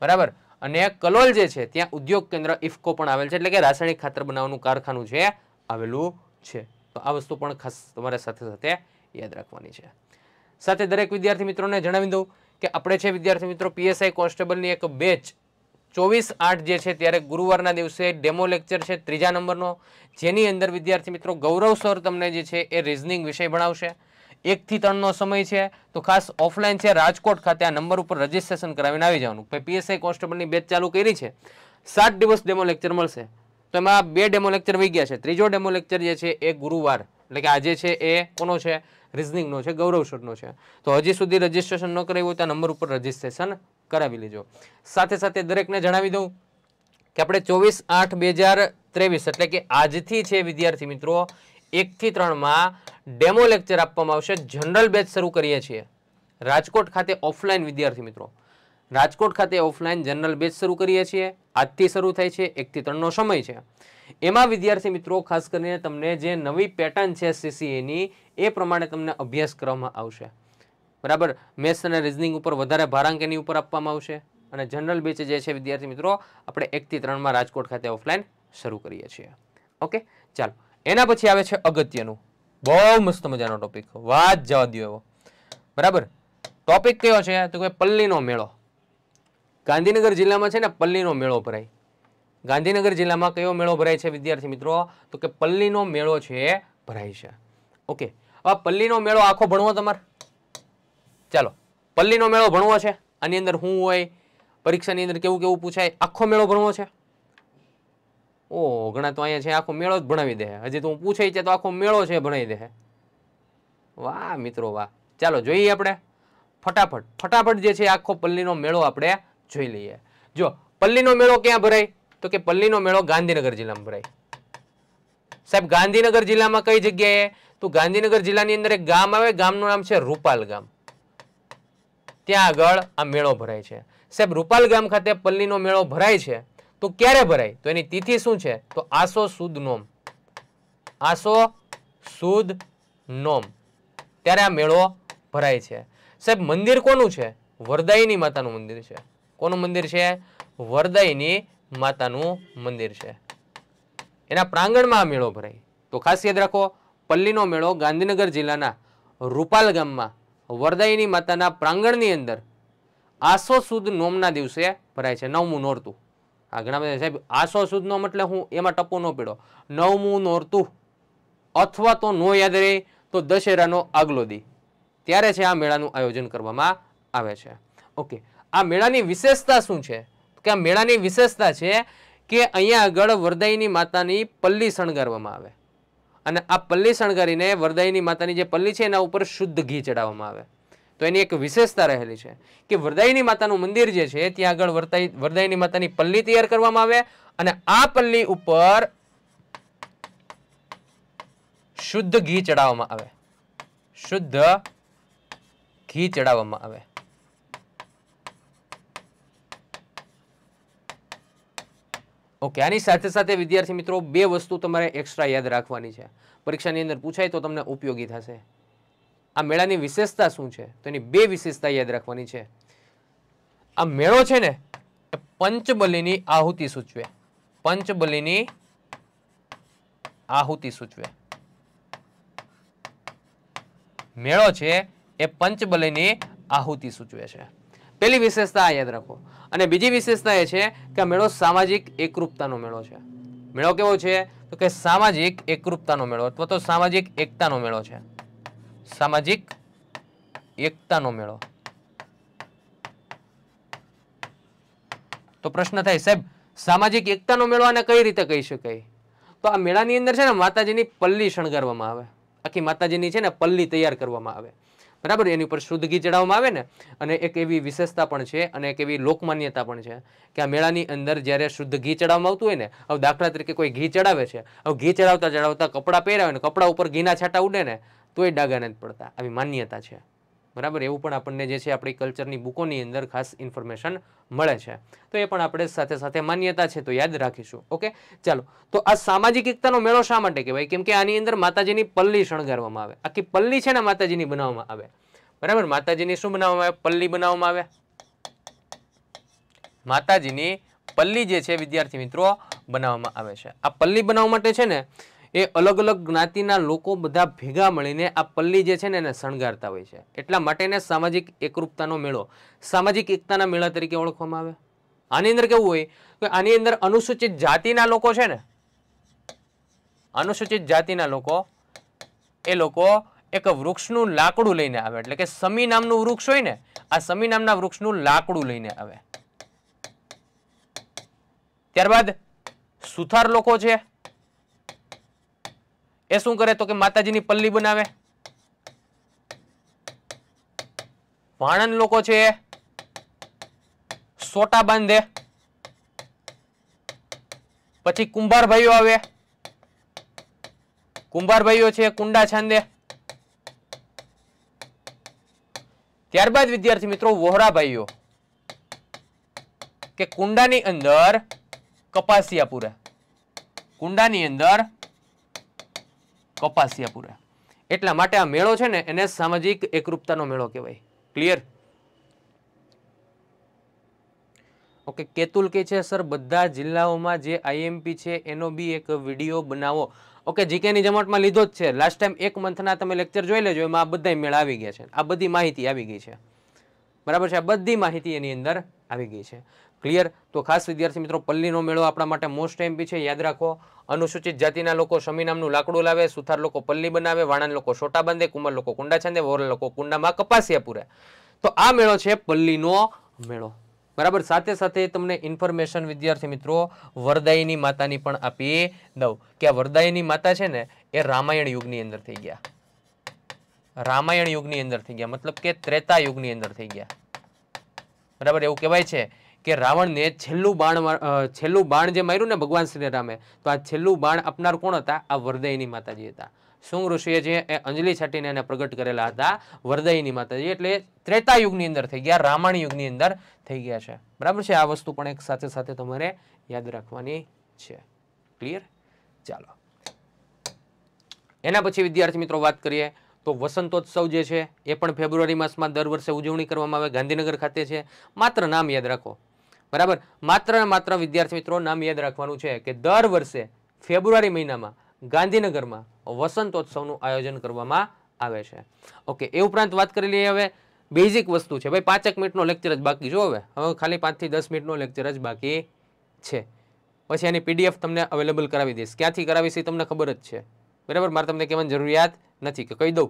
બરાબર અને કલોલ જે છે ત્યાં ઉદ્યોગ કેન્દ્ર ઇફકો પણ આવેલ છે એટલે કે રાસાયણિક ખાતર બનાવવાનું કારખાનું છે આવેલું છે તો આ વસ્તુ પણ ખાસ તમારે સાથે સાથે યાદ રાખવાની છે સાથે દરેક વિદ્યાર્થી મિત્રોને જણાવી દઉં કે આપણે છે વિદ્યાર્થી મિત્રો પીએસઆઈ કોન્સ્ટેબલની એક બેચ ચોવીસ આઠ જે છે ત્યારે ગુરુવારના દિવસે ડેમો લેક્ચર છે ત્રીજા નંબરનો જેની અંદર વિદ્યાર્થી મિત્રો ગૌરવ સર તમને જે છે એ રિઝનિંગ વિષય ભણાવશે એકથી ત્રણનો સમય છે તો ખાસ ઓફલાઈન છે રાજકોટ ખાતે આ નંબર ઉપર રજીસ્ટ્રેશન કરાવીને આવી જવાનું પીએસઆઈ કોન્સ્ટેબલની બેચ ચાલુ કરી છે સાત દિવસ ડેમો લેક્ચર મળશે તો એમાં બે ડેમો લેક્ચર વહી ગયા છે ત્રીજો ડેમો લેક્ચર જે છે એ ગુરુવાર એટલે કે આજે છે એ કોનો છે રિઝનિંગનો છે ગૌરવ સરનો છે તો હજી સુધી રજિસ્ટ્રેશન ન કરાવ્યું હોય તો નંબર ઉપર રજિસ્ટ્રેશન કરાવી લેજો સાથે સાથે દરેકને જણાવી દઉં કે આપણે ચોવીસ આઠ બે હજાર ત્રેવીસ એટલે કે આજથી છે વિદ્યાર્થી મિત્રો એકથી ત્રણમાં ડેમો લેક્ચર આપવામાં આવશે જનરલ બેચ શરૂ કરીએ છીએ રાજકોટ ખાતે ઓફલાઈન વિદ્યાર્થી મિત્રો રાજકોટ ખાતે ઓફલાઈન જનરલ બેચ શરૂ કરીએ છીએ આજથી શરૂ થાય છે એકથી ત્રણનો સમય છે એમાં વિદ્યાર્થી મિત્રો ખાસ કરીને તમને જે નવી પેટર્ન છે સીસીએની એ પ્રમાણે તમને અભ્યાસ કરવામાં આવશે બરાબર મેથ્સ અને રિઝનિંગ ઉપર વધારે ભારાંક એની ઉપર આપવામાં આવશે અને જનરલ બેચ જે છે વિદ્યાર્થી મિત્રો આપણે એકથી ત્રણમાં રાજકોટ ખાતે ઓફલાઈન શરૂ કરીએ છીએ ઓકે ચાલો એના પછી આવે છે અગત્યનું બહુ મસ્ત મજાનો ટોપિક વાત જવા દો એવો બરાબર ટોપિક કયો છે તો કે પલ્લીનો મેળો ગાંધીનગર જિલ્લામાં છે ને પલ્લીનો મેળો ભરાય ગાંધીનગર જિલ્લામાં કયો મેળો ભરાય છે વિદ્યાર્થી મિત્રો તો કે પલ્લીનો મેળો છે ભરાય છે ઓકે હવે પલ્લીનો મેળો આખો ભણવો તમારે ચાલો પલ્લીનો મેળો ભણવો છે આની અંદર શું હોય પરીક્ષાની અંદર કેવું કેવું પૂછાય આખો મેળો ભણવો છે ઓ ઘણા તો અહીંયા છે આખો મેળો જ ભણાવી દે હજી તો હું પૂછાય છે તો આખો મેળો છે ભણાવી દે વાહ મિત્રો વાહ ચાલો જોઈએ આપણે ફટાફટ ફટાફટ જે છે આખો પલ્લીનો મેળો આપણે જોઈ લઈએ જો પલ્લીનો મેળો ક્યાં ભરાય તો કે પલ્લીનો મેળો ગાંધીનગર જિલ્લામાં ભરાય સાહેબ ગાંધીનગર જિલ્લામાં કઈ જગ્યાએ તો ગાંધીનગર જિલ્લાની અંદર એક ગામ આવે ગામનું નામ છે રૂપાલ ગામ ત્યાં આગળ આ મેળો ભરાય છે સાહેબ રૂપાલ ગામ ખાતે પલ્લીનો મેળો ભરાય છે તો ક્યારે ભરાય તો એની તિથિ શું છે તો આસો સુદ નોમ આસો સુદ નોમ ત્યારે આ મેળો ભરાય છે સાહેબ મંદિર કોનું છે વરદાયની માતાનું મંદિર છે કોનું મંદિર છે વરદાયની માતાનું મંદિર છે એના પ્રાંગણમાં આ મેળો ભરાય તો ખાસ યાદ રાખો પલ્લીનો મેળો ગાંધીનગર જિલ્લાના રૂપાલ ગામમાં વરદાયની માતાના પ્રાંગણની અંદર આસો સુદ નોમના દિવસે ભરાય છે નવમું નોરતું આ ઘણા બધા સાહેબ આસો સુદ નોમ એટલે હું એમાં ટપો ન પીડો નવમું નોરતું અથવા તો નો યાદ રહે તો દશેરાનો આગલો દી ત્યારે છે આ મેળાનું આયોજન કરવામાં આવે છે ઓકે આ મેળાની વિશેષતા શું છે કે આ મેળાની વિશેષતા છે કે અહીંયા આગળ વરદાયની માતાની પલ્લી શણગારવામાં આવે અને આ પલ્લી શણગારીને વરદાયની માતાની જે પલ્લી છે એના ઉપર શુદ્ધ ઘી ચડાવવામાં આવે તો એની એક વિશેષતા રહેલી છે કે વરદાયની માતાનું મંદિર જે છે ત્યાં આગળ વર્તાઈ વરદાયની માતાની પલ્લી તૈયાર કરવામાં આવે અને આ પલ્લી ઉપર શુદ્ધ ઘી ચડાવવામાં આવે શુદ્ધ ઘી ચડાવવામાં આવે ઓકે આની સાથે સાથે વિદ્યાર્થી મિત્રો બે વસ્તુ તમારે એક્સ્ટ્રા યાદ રાખવાની છે પરીક્ષાની અંદર પૂછાય તો તમને ઉપયોગી થશે આ મેળાની વિશેષતા શું છે તો એની બે વિશેષતા યાદ રાખવાની છે આ મેળો છે ને એ પંચબલીની આહુતિ સૂચવે પંચબલીની આહુતિ સૂચવે મેળો છે એ પંચબલીની આહુતિ સૂચવે છે પહેલી વિશેષતા યાદ રાખો અને બીજી વિશેષતા એ છે કે આ મેળો સામાજિક એકરૂપતાનો મેળો છે મેળો કેવો છે તો કે સામાજિક એકરૂપતાનો મેળો અથવા તો સામાજિક એકતાનો મેળો છે સામાજિક એકતાનો મેળો તો પ્રશ્ન થાય સાહેબ સામાજિક એકતાનો મેળો આને કઈ રીતે કહી શકાય તો આ મેળાની અંદર છે ને માતાજીની પલ્લી શણગારવામાં આવે આખી માતાજીની છે ને પલ્લી તૈયાર કરવામાં આવે બરાબર એની ઉપર શુદ્ધ ઘી ચડાવવામાં આવે ને અને એક એવી વિશેષતા પણ છે અને એક એવી લોકમાન્યતા પણ છે કે આ મેળાની અંદર જ્યારે શુદ્ધ ઘી ચડાવવામાં આવતું હોય ને હવે દાખલા તરીકે કોઈ ઘી ચડાવે છે હવે ઘી ચડાવતા ચડાવતા કપડાં પહેરાવે ને કપડાં ઉપર ઘીના છાંટા ઉડે ને તોય ડાગા નથી પડતા આવી માન્યતા છે બરાબર એવું પણ આપણને જે છે આપણી કલ્ચરની બુકોની અંદર ખાસ ઇન્ફોર્મેશન મળે છે તો એ પણ આપણે સાથે સાથે માન્યતા છે તો યાદ રાખીશું ઓકે ચાલો તો આ સામાજિક એકતાનો મેળો શા માટે કહેવાય કેમ કે આની અંદર માતાજીની પલ્લી શણગારવામાં આવે આખી પલ્લી છે ને માતાજીની બનાવવામાં આવે બરાબર માતાજીની શું બનાવવામાં આવે પલ્લી બનાવવામાં આવે માતાજીની પલ્લી જે છે વિદ્યાર્થી મિત્રો બનાવવામાં આવે છે આ પલ્લી બનાવવા માટે છે ને એ અલગ અલગ જ્ઞાતિના લોકો બધા ભેગા મળીને આ પલ્લી જે છે ને એને શણગારતા હોય છે એટલા માટેને સામાજિક એકરૂપતાનો મેળો સામાજિક એકતાના મેળા તરીકે ઓળખવામાં આવે આની અંદર કેવું હોય કે આની અંદર અનુસૂચિત જાતિના લોકો છે ને અનુસૂચિત જાતિના લોકો એ લોકો એક વૃક્ષનું લાકડું લઈને આવે એટલે કે સમી નામનું વૃક્ષ હોય ને આ સમી નામના વૃક્ષનું લાકડું લઈને આવે ત્યારબાદ સુથાર લોકો છે એ શું કરે તો કે માતાજીની પલ્લી બનાવે ભાણન લોકો છે સોટા બાંધે પછી કુંભાર ભાઈઓ આવે કુંભાર ભાઈઓ છે કુંડા છાંદે ત્યારબાદ વિદ્યાર્થી મિત્રો વોહરા ભાઈઓ કે કુંડાની અંદર કપાસિયા પૂરા કુંડાની અંદર કપાસિયાપુરા એટલા માટે આ મેળો છે ને એને સામાજિક એકરૂપતાનો મેળો કહેવાય ક્લિયર ઓકે કેતુલ કે છે સર બધા જિલ્લાઓમાં જે આઈએમપી છે એનો બી એક વિડીયો બનાવો ઓકે જીકેની જમટમાં લીધો જ છે લાસ્ટ ટાઈમ એક મંથના તમે લેક્ચર જોઈ લેજો એમાં આ બધા મેળા આવી ગયા છે આ બધી માહિતી આવી ગઈ છે બરાબર છે આ બધી માહિતી એની અંદર આવી ગઈ છે ક્લિયર તો ખાસ વિદ્યાર્થી મિત્રો પલ્લીનો મેળો આપણા માટે મોસ્ટ એમપી છે યાદ રાખો અનુસૂચિત જાતિના લોકો શમી નામનું લાકડું લાવે સુથાર લોકો પલ્લી બનાવે વાણન લોકો છોટા બાંધે કુંભાર લોકો કુંડા છાંદે વોરલ લોકો કુંડામાં કપાસિયા પૂરે તો આ મેળો છે પલ્લીનો મેળો બરાબર સાથે સાથે તમને ઇન્ફોર્મેશન વિદ્યાર્થી મિત્રો વરદાયની માતાની પણ આપી દઉં કે આ વરદાયની માતા છે ને એ રામાયણ યુગની અંદર થઈ ગયા રામાયણ યુગની અંદર થઈ ગયા મતલબ કે ત્રેતા યુગની અંદર થઈ ગયા બરાબર એવું કહેવાય છે કે રાવણને છેલ્લું બાણ છેલ્લું બાણ જે માર્યું ને ભગવાન શ્રી રામે તો આ છેલ્લું બાણ આપનાર કોણ હતા આ વરદયની માતાજી હતા સુંગ ઋષિએ જે એ અંજલિ છાટીને એને પ્રગટ કરેલા હતા વરદયની માતાજી એટલે ત્રેતા યુગની અંદર થઈ ગયા રામાયણ યુગની અંદર થઈ ગયા છે બરાબર છે આ વસ્તુ પણ એક સાથે સાથે તમારે યાદ રાખવાની છે ક્લિયર ચાલો એના પછી વિદ્યાર્થી મિત્રો વાત કરીએ તો વસંતોત્સવ જે છે એ પણ ફેબ્રુઆરી માસમાં દર વર્ષે ઉજવણી કરવામાં આવે ગાંધીનગર ખાતે છે માત્ર નામ યાદ રાખો બરાબર માત્ર માત્ર વિદ્યાર્થી મિત્રો નામ યાદ રાખવાનું છે કે દર વર્ષે ફેબ્રુઆરી મહિનામાં ગાંધીનગરમાં વસંતોત્સવનું આયોજન કરવામાં આવે છે ઓકે એ ઉપરાંત વાત કરી લઈએ હવે બેઝિક વસ્તુ છે ભાઈ પાંચેક મિનિટનો લેક્ચર જ બાકી જો હવે હવે ખાલી પાંચથી દસ મિનિટનો લેક્ચર જ બાકી છે પછી એની પીડીએફ તમને અવેલેબલ કરાવી દઈશ ક્યાંથી કરાવીશ એ તમને ખબર જ છે બરાબર મારે તમને કહેવાની જરૂરિયાત નથી કે કહી દઉં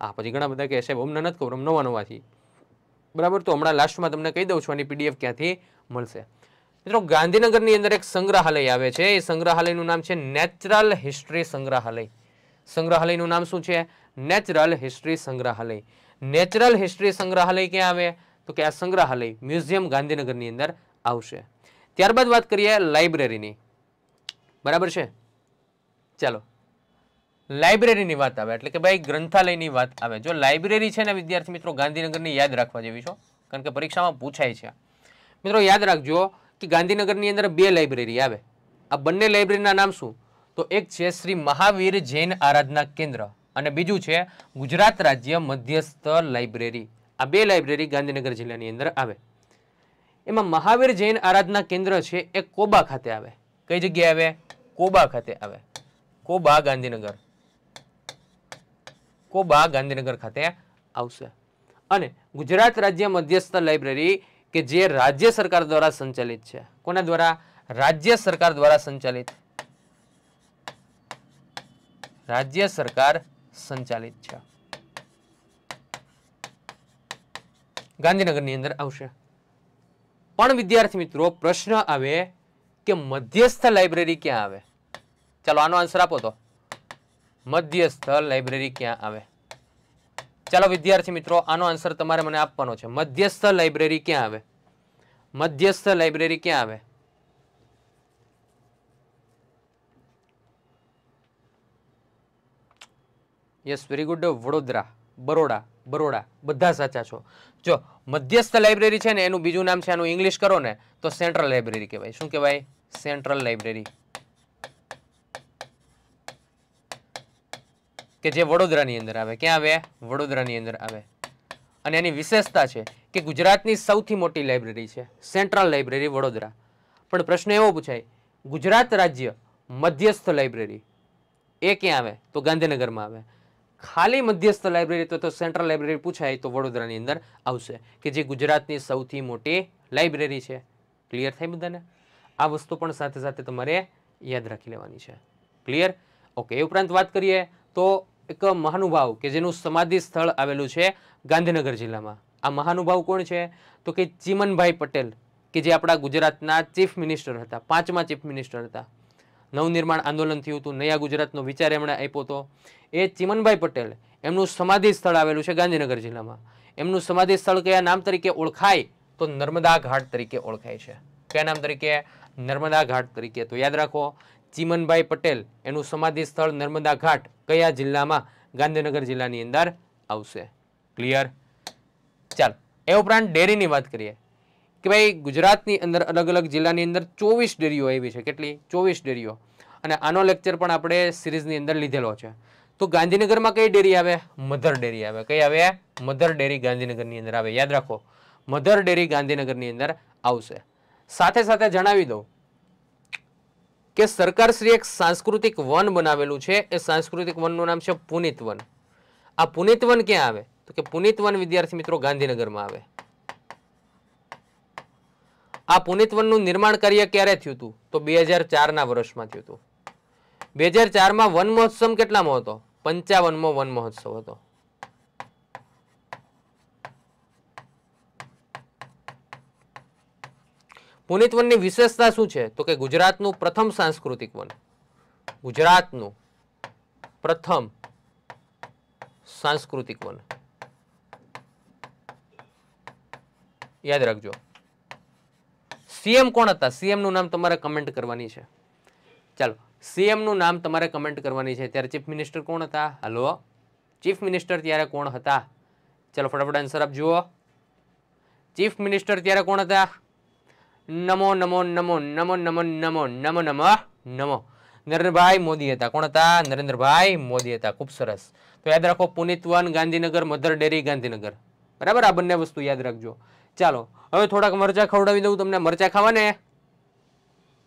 હા પછી ઘણા બધા કહે સાહેબ અમને નથી ખબર નવા નવા છીએ બરાબર તો હમણાં લાસ્ટમાં તમને કહી દઉં છું આની પીડીએફ ક્યાંથી મળશે મિત્રો ગાંધીનગરની અંદર એક સંગ્રહાલય આવે છે એ સંગ્રહાલયનું નામ છે નેચરલ હિસ્ટ્રી સંગ્રહાલય સંગ્રહાલયનું નામ શું છે નેચરલ હિસ્ટ્રી સંગ્રહાલય નેચરલ હિસ્ટ્રી સંગ્રહાલય ક્યાં આવે તો કે આ સંગ્રહાલય મ્યુઝિયમ ગાંધીનગરની અંદર આવશે ત્યારબાદ વાત કરીએ લાઇબ્રેરીની બરાબર છે ચાલો લાઇબ્રેરીની વાત આવે એટલે કે ભાઈ ગ્રંથાલયની વાત આવે જો લાઇબ્રેરી છે ને વિદ્યાર્થી મિત્રો ગાંધીનગરની યાદ રાખવા જેવી છો કારણ કે પરીક્ષામાં પૂછાય છે મિત્રો યાદ રાખજો કે ગાંધીનગરની અંદર બે લાઇબ્રેરી આવે આ બંને લાઇબ્રેરીના નામ શું તો એક છે શ્રી મહાવીર જૈન આરાધના કેન્દ્ર અને બીજું છે ગુજરાત રાજ્ય મધ્યસ્થ લાઇબ્રેરી આ બે લાઇબ્રેરી ગાંધીનગર જિલ્લાની અંદર આવે એમાં મહાવીર જૈન આરાધના કેન્દ્ર છે એ કોબા ખાતે આવે કઈ જગ્યાએ આવે કોબા ખાતે આવે કોબા ગાંધીનગર કોબા ગાંધીનગર ખાતે આવશે અને ગુજરાત રાજ્ય મધ્યસ્થ લાઇબ્રેરી કે જે રાજ્ય સરકાર દ્વારા સંચાલિત છે કોના દ્વારા રાજ્ય સરકાર દ્વારા સંચાલિત રાજ્ય સરકાર સંચાલિત છે ગાંધીનગરની અંદર આવશે પણ વિદ્યાર્થી મિત્રો પ્રશ્ન આવે કે મધ્યસ્થ લાઇબ્રેરી ક્યાં આવે ચાલો આનો આન્સર આપો તો મધ્યસ્થ લાઇબ્રેરી ક્યાં આવે ચાલો વિદ્યાર્થી મિત્રો આનો આન્સર તમારે મને આપવાનો છે મધ્યસ્થ લાઇબ્રેરી ક્યાં આવે મધ્યસ્થ લાઇબ્રેરી ક્યાં આવે yes very good Vadodara Baroda Baroda બધા સાચા છો જો મધ્યસ્થ લાઇબ્રેરી છે ને એનું બીજું નામ છે આનું ઇંગ્લિશ કરો ને તો સેન્ટ્રલ લાઇબ્રેરી કહેવાય શું કહેવાય સેન્ટ્રલ લાઇબ્રેરી કે જે વડોદરાની અંદર આવે ક્યાં આવે વડોદરાની અંદર આવે અને એની વિશેષતા છે કે ગુજરાતની સૌથી મોટી લાઇબ્રેરી છે સેન્ટ્રલ લાઇબ્રેરી વડોદરા પણ પ્રશ્ન એવો પૂછાય ગુજરાત રાજ્ય મધ્યસ્થ લાઇબ્રેરી એ ક્યાં આવે તો ગાંધીનગરમાં આવે ખાલી મધ્યસ્થ લાઇબ્રેરી તો સેન્ટ્રલ લાઇબ્રેરી પૂછાય તો વડોદરાની અંદર આવશે કે જે ગુજરાતની સૌથી મોટી લાઇબ્રેરી છે ક્લિયર થાય બધાને આ વસ્તુ પણ સાથે સાથે તમારે યાદ રાખી લેવાની છે ક્લિયર ઓકે એ ઉપરાંત વાત કરીએ તો એક મહાનુભાવ કે જેનું સમાધિ સ્થળ આવેલું છે ગાંધીનગર જિલ્લામાં આ મહાનુભાવ કોણ છે તો કે ચીમનભાઈ પટેલ કે જે આપણા ગુજરાતના ચીફ મિનિસ્ટર હતા પાંચમા ચીફ મિનિસ્ટર હતા નવનિર્માણ આંદોલન થયું હતું નયા ગુજરાતનો વિચાર એમણે આપ્યો હતો એ ચીમનભાઈ પટેલ એમનું સમાધિ સ્થળ આવેલું છે ગાંધીનગર જિલ્લામાં એમનું સમાધિ સ્થળ કયા નામ તરીકે ઓળખાય તો નર્મદા ઘાટ તરીકે ઓળખાય છે કયા નામ તરીકે નર્મદા ઘાટ તરીકે તો યાદ રાખો ચીમનભાઈ પટેલ એનું સમાધિ સ્થળ નર્મદા ઘાટ કયા જિલ્લામાં ગાંધીનગર જિલ્લાની અંદર આવશે ક્લિયર ચાલો એ ઉપરાંત ડેરીની વાત કરીએ કે ભાઈ ગુજરાતની અંદર અલગ અલગ જિલ્લાની અંદર ચોવીસ ડેરીઓ આવી છે કેટલી ચોવીસ ડેરીઓ અને આનો લેક્ચર પણ આપણે સિરીઝની અંદર લીધેલો છે તો ગાંધીનગરમાં કઈ ડેરી આવે મધર ડેરી આવે કઈ આવે મધર ડેરી ગાંધીનગરની અંદર આવે યાદ રાખો મધર ડેરી ગાંધીનગરની અંદર આવશે સાથે સાથે જણાવી દઉં કે સરકારશ્રી એક સાંસ્કૃતિક વન બનાવેલું છે એ સાંસ્કૃતિક વનનું નામ છે પુનિત વન આ પુનિત વન ક્યાં આવે તો કે પુનિત વન વિદ્યાર્થી મિત્રો ગાંધીનગરમાં આવે આ પુનિત વનનું નિર્માણ કાર્ય ક્યારે થયું હતું તો બે હજાર ચારના વર્ષમાં થયું હતું બે હજાર ચારમાં વન મહોત્સવ કેટલામાં હતો પંચાવનમો વન મહોત્સવ હતો પુનિત વનની વિશેષતા શું છે તો કે ગુજરાતનું પ્રથમ સાંસ્કૃતિક વન ગુજરાતનું પ્રથમ સાંસ્કૃતિક વન યાદ રાખજો સીએમ કોણ હતા સીએમનું નામ તમારે કમેન્ટ કરવાની છે ચાલો સીએમનું નામ તમારે કમેન્ટ કરવાની છે ત્યારે ચીફ મિનિસ્ટર કોણ હતા હલો ચીફ મિનિસ્ટર ત્યારે કોણ હતા ચાલો ફટાફટ આન્સર જુઓ ચીફ મિનિસ્ટર ત્યારે કોણ હતા નમો નમો નમો નમો નમો નમો નમો નમો નમો નરેન્દ્રભાઈ મોદી હતા કોણ હતા નરેન્દ્રભાઈ મોદી હતા ખૂબ સરસ તો યાદ રાખો પુનિતવાન ગાંધીનગર મધર ડેરી ગાંધીનગર બરાબર આ બંને વસ્તુ યાદ રાખજો ચાલો હવે થોડાક મરચા ખવડાવી દઉં તમને મરચા ખાવા ને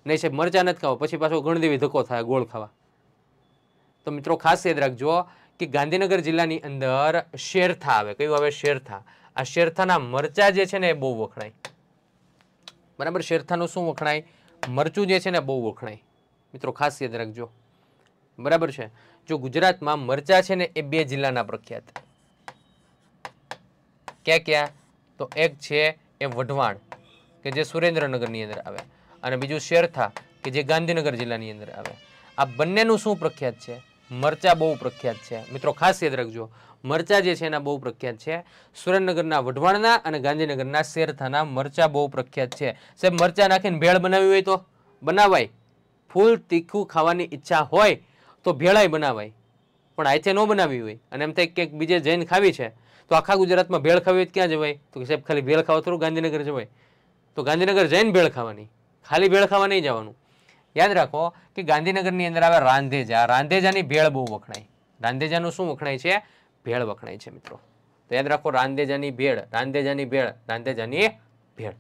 નહીં સાહેબ મરચા નથી ખાવા પછી પાછો ગણદેવી ધક્કો થાય ગોળ ખાવા તો મિત્રો ખાસ યાદ રાખજો કે ગાંધીનગર જિલ્લાની અંદર શેરથા આવે કયું આવે શેરથા આ શેરથાના મરચા જે છે ને એ બહુ વખણાય બરાબર શેરથાનું શું વખણાય મરચું જે છે ને બહુ વખણાય મિત્રો ખાસ યાદ રાખજો બરાબર છે જો ગુજરાતમાં મરચા છે ને એ બે જિલ્લાના પ્રખ્યાત ક્યાં ક્યાં તો એક છે એ વઢવાણ કે જે સુરેન્દ્રનગરની અંદર આવે અને બીજું શેરથા કે જે ગાંધીનગર જિલ્લાની અંદર આવે આ બંનેનું શું પ્રખ્યાત છે મરચા બહુ પ્રખ્યાત છે મિત્રો ખાસ યાદ રાખજો મરચા જે છે એના બહુ પ્રખ્યાત છે સુરેન્દ્રનગરના વઢવાણના અને ગાંધીનગરના શેરથાના મરચા બહુ પ્રખ્યાત છે સાહેબ મરચા નાખીને ભેળ બનાવી હોય તો બનાવાય ફૂલ તીખું ખાવાની ઈચ્છા હોય તો ભેળાય બનાવાય પણ આયથે ન બનાવી હોય અને એમ થાય ક્યાંક બીજે જૈન ખાવી છે તો આખા ગુજરાતમાં ભેળ ખાવી હોય ક્યાં જવાય તો સાહેબ ખાલી ભેળ ખાવા થોડું ગાંધીનગર જવાય તો ગાંધીનગર જૈન ભેળ ખાવાની ખાલી ભેળ ખાવા નહીં જવાનું યાદ રાખો કે ગાંધીનગરની અંદર આવે રાંધેજા રાંધેજાની ભેળ બહુ વખણાય રાંધેજાનું શું વખણાય છે ભેળ વખણાય છે મિત્રો તો યાદ રાખો રાંધેજાની ભેળ રાંદેજાની ભેળ રાંદેજાની ભેળ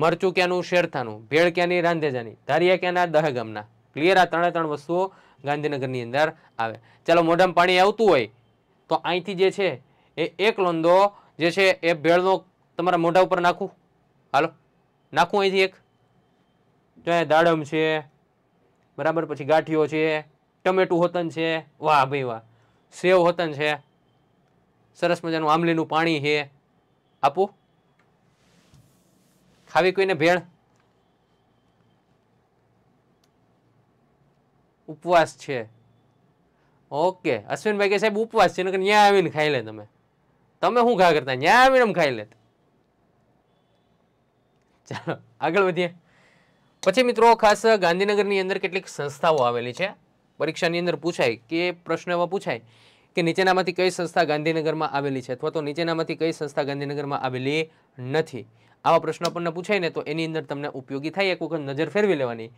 મરચું ક્યાંનું શેરથાનું ભેળ ક્યાંની રાંધેજાની ધારિયા ક્યાંના દહેગામના ક્લિયર આ ત્રણે ત્રણ વસ્તુઓ ગાંધીનગરની અંદર આવે ચાલો મોઢામ પાણી આવતું હોય તો અહીંથી જે છે એ એક લોંદો જે છે એ ભેળનો તમારા મોઢા ઉપર નાખું હાલો નાખું અહીંથી એક જો દાડમ છે બરાબર પછી ગાંઠિયો છે ટમેટું હોતન છે વાહ ભાઈ વાહ સેવ હોતન છે સરસ મજાનું આમલીનું પાણી છે આપું ખાવી કોઈને ભેળ ઉપવાસ છે ઓકે અશ્વિનભાઈ કે સાહેબ ઉપવાસ છે ત્યાં આવીને ખાઈ લે તમે તમે શું ખા કરતા ત્યાં આવીને એમ ખાઈ લે ચાલો આગળ વધીએ પછી મિત્રો ખાસ ગાંધીનગરની અંદર કેટલીક સંસ્થાઓ આવેલી છે પરીક્ષાની અંદર પૂછાય કે પ્રશ્ન એવા પૂછાય કે નીચેનામાંથી કઈ સંસ્થા ગાંધીનગરમાં આવેલી છે અથવા તો નીચેનામાંથી કઈ સંસ્થા ગાંધીનગરમાં આવેલી નથી આવા પ્રશ્નો આપણને પૂછાય ને તો એની અંદર તમને ઉપયોગી થાય એક વખત નજર ફેરવી લેવાની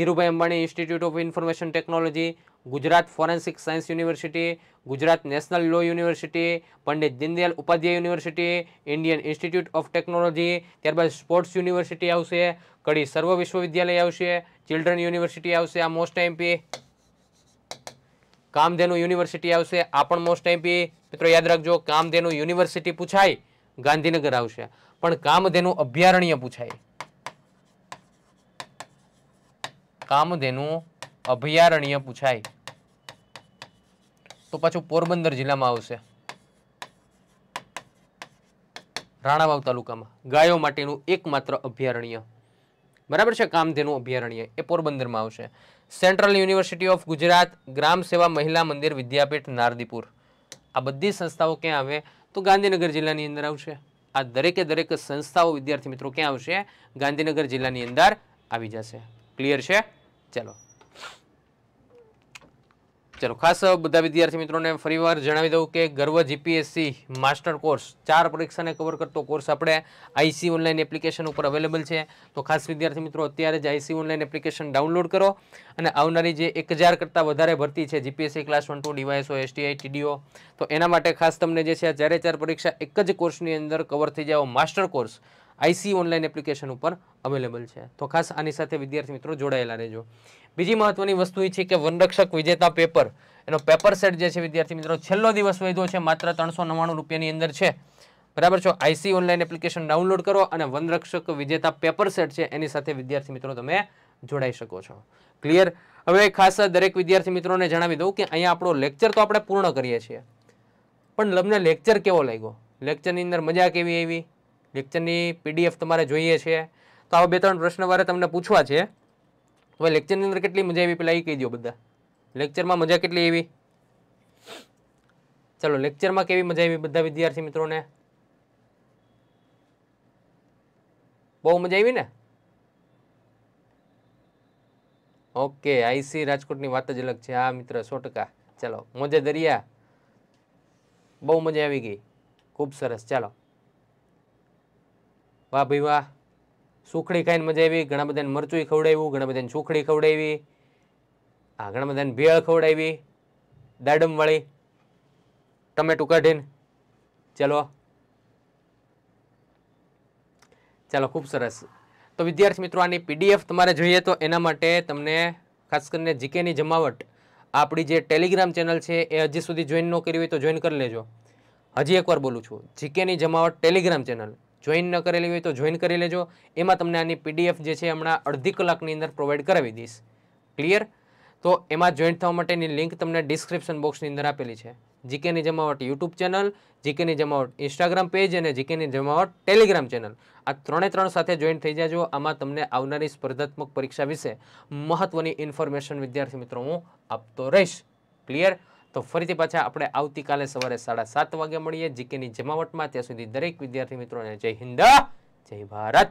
Dhirubhai Ambani institute of information technology Gujarat forensic science university Gujarat national law university Pandit Deendayal Upadhyay university Indian institute of technology ત્યારબાદ સ્પોર્ટ્સ યુનિવર્સિટી આવશે કડી સર્વ વિશ્વવિદ્યાલય આવશે ચિલ્ડ્રન યુનિવર્સિટી આવશે આ મોસ્ટ એમપી કામધેનુ યુનિવર્સિટી આવશે આ પણ મોસ્ટ એમ્પી મિત્રો યાદ રાખજો કામધેનુ યુનિવર્સિટી પૂછાય ગાંધીનગર આવશે પણ કામધેનુ અભયારણ્ય પૂછાય કામધેનુ અભયારણ્ય પૂછાય તો પાછું પોરબંદર જિલ્લામાં આવશે રાણાવાવ તાલુકામાં ગાયો માટેનું એકમાત્ર અભયારણ્ય બરાબર છે કામધેનુ અભયારણ્ય એ પોરબંદરમાં આવશે central university of Gujarat Gram Seva Mahila મંદિર વિદ્યાપીઠ નારદીપુર આ બધી સંસ્થાઓ ક્યાં આવે તો ગાંધીનગર જિલ્લાની અંદર આવશે આ દરેકે દરેક સંસ્થાઓ વિદ્યાર્થી મિત્રો ક્યાં આવશે ગાંધીનગર જિલ્લાની અંદર આવી જશે ક્લિયર છે ચલો ચલો ખાસ બધા વિદ્યાર્થી મિત્રોને ફરીવાર જણાવી દઉં કે ગર્વ જીપીએસસી માસ્ટર કોર્સ ચાર પરીક્ષાને કવર કરતો કોર્સ આપણે આઈસી ઓનલાઈન એપ્લિકેશન ઉપર અવેલેબલ છે તો ખાસ વિદ્યાર્થી મિત્રો અત્યારે જ આઈસી ઓનલાઈન એપ્લિકેશન ડાઉનલોડ કરો અને આવનારી જે એક કરતાં વધારે ભરતી છે GPSC class one two DYSO STI TDO તો એના માટે ખાસ તમને જે છે ચારે ચાર પરીક્ષા એક જ કોર્સની અંદર કવર થઈ જાવ master course IC online application ઉપર અવેલેબલ છે તો ખાસ આની સાથે વિદ્યાર્થી મિત્રો જોડાયેલા રહેજો બીજી મહત્વની વસ્તુ એ છે કે વનરક્ષક વિજેતા પેપર એનો પેપર સેટ જે છે વિદ્યાર્થી મિત્રો છેલ્લો દિવસ વધ્યો છે માત્ર ત્રણસો નવ્વાણું રૂપિયાની અંદર છે બરાબર છો આઈસી ઓનલાઈન એપ્લિકેશન ડાઉનલોડ કરો અને વનરક્ષક વિજેતા પેપર સેટ છે એની સાથે વિદ્યાર્થી મિત્રો તમે જોડાઈ શકો છો ક્લિયર હવે ખાસ દરેક વિદ્યાર્થી મિત્રોને જણાવી દઉં કે અહીંયા આપણો લેક્ચર તો આપણે પૂર્ણ કરીએ છીએ પણ લગ્ન લેક્ચર કેવો લાગ્યો લેક્ચરની અંદર મજા કેવી આવી લેક્ચરની પીડીએફ તમારે જોઈએ છે તો આવા બે ત્રણ પ્રશ્ન વારે તમને પૂછવા છે હવે લેક્ચરની અંદર કેટલી મજા આવી પેલા એ કહી દો બધા લેક્ચરમાં મજા કેટલી આવી ચાલો લેક્ચરમાં કેવી મજા આવી બધા વિદ્યાર્થી મિત્રોને બહુ મજા આવી ને ઓકે આઈસી રાજકોટની વાત જ અલગ છે હા મિત્ર સો ચાલો મોજે દરિયા બહુ મજા આવી ગઈ ખૂબ સરસ ચાલો વાહ ભાઈ વાહ સુખડી ખાઈને મજા આવી ઘણા બધાને મરચું ખવડાવ્યું ઘણા બધાને સુખડી ખવડાવી આ ઘણા બધાને ભેળ ખવડાવી દાડમવાળી ટમેટું કાઢીને ચાલો ચાલો ખૂબ સરસ તો વિદ્યાર્થી મિત્રો આની પીડીએફ તમારે જોઈએ તો એના માટે તમને ખાસ કરીને જીકેની જમાવટ આપણી જે ટેલિગ્રામ ચેનલ છે એ હજી સુધી જોઈન ન કરી હોય તો જોઈન કરી લેજો હજી એકવાર બોલું છું જીકેની જમાવટ ટેલિગ્રામ ચેનલ જોઈન ન કરેલી હોય તો જોઈન કરી લેજો એમાં તમને આની પીડીએફ જે છે હમણાં અડધી કલાકની અંદર પ્રોવાઈડ કરાવી દઈશ ક્લિયર તો એમાં જોઈન થવા માટેની લિંક તમને ડિસ્ક્રિપ્શન બોક્સની અંદર આપેલી છે જીકેની જમાવટ યુટ્યુબ ચેનલ જીકેની જમાવટ ઇન્સ્ટાગ્રામ પેજ અને જીકેની જમાવટ ટેલિગ્રામ ચેનલ આ ત્રણે ત્રણ સાથે જોઈન થઈ જાજો આમાં તમને આવનારી સ્પર્ધાત્મક પરીક્ષા વિશે મહત્ત્વની ઇન્ફોર્મેશન વિદ્યાર્થી મિત્રો હું આપતો રહીશ ક્લિયર તો ફરીથી પાછા આપણે આવતીકાલે સવારે સાડા સાત વાગે મળીએ જીકેની જમાવટમાં ત્યાં સુધી દરેક વિદ્યાર્થી મિત્રોને જય હિન્દ જય ભારત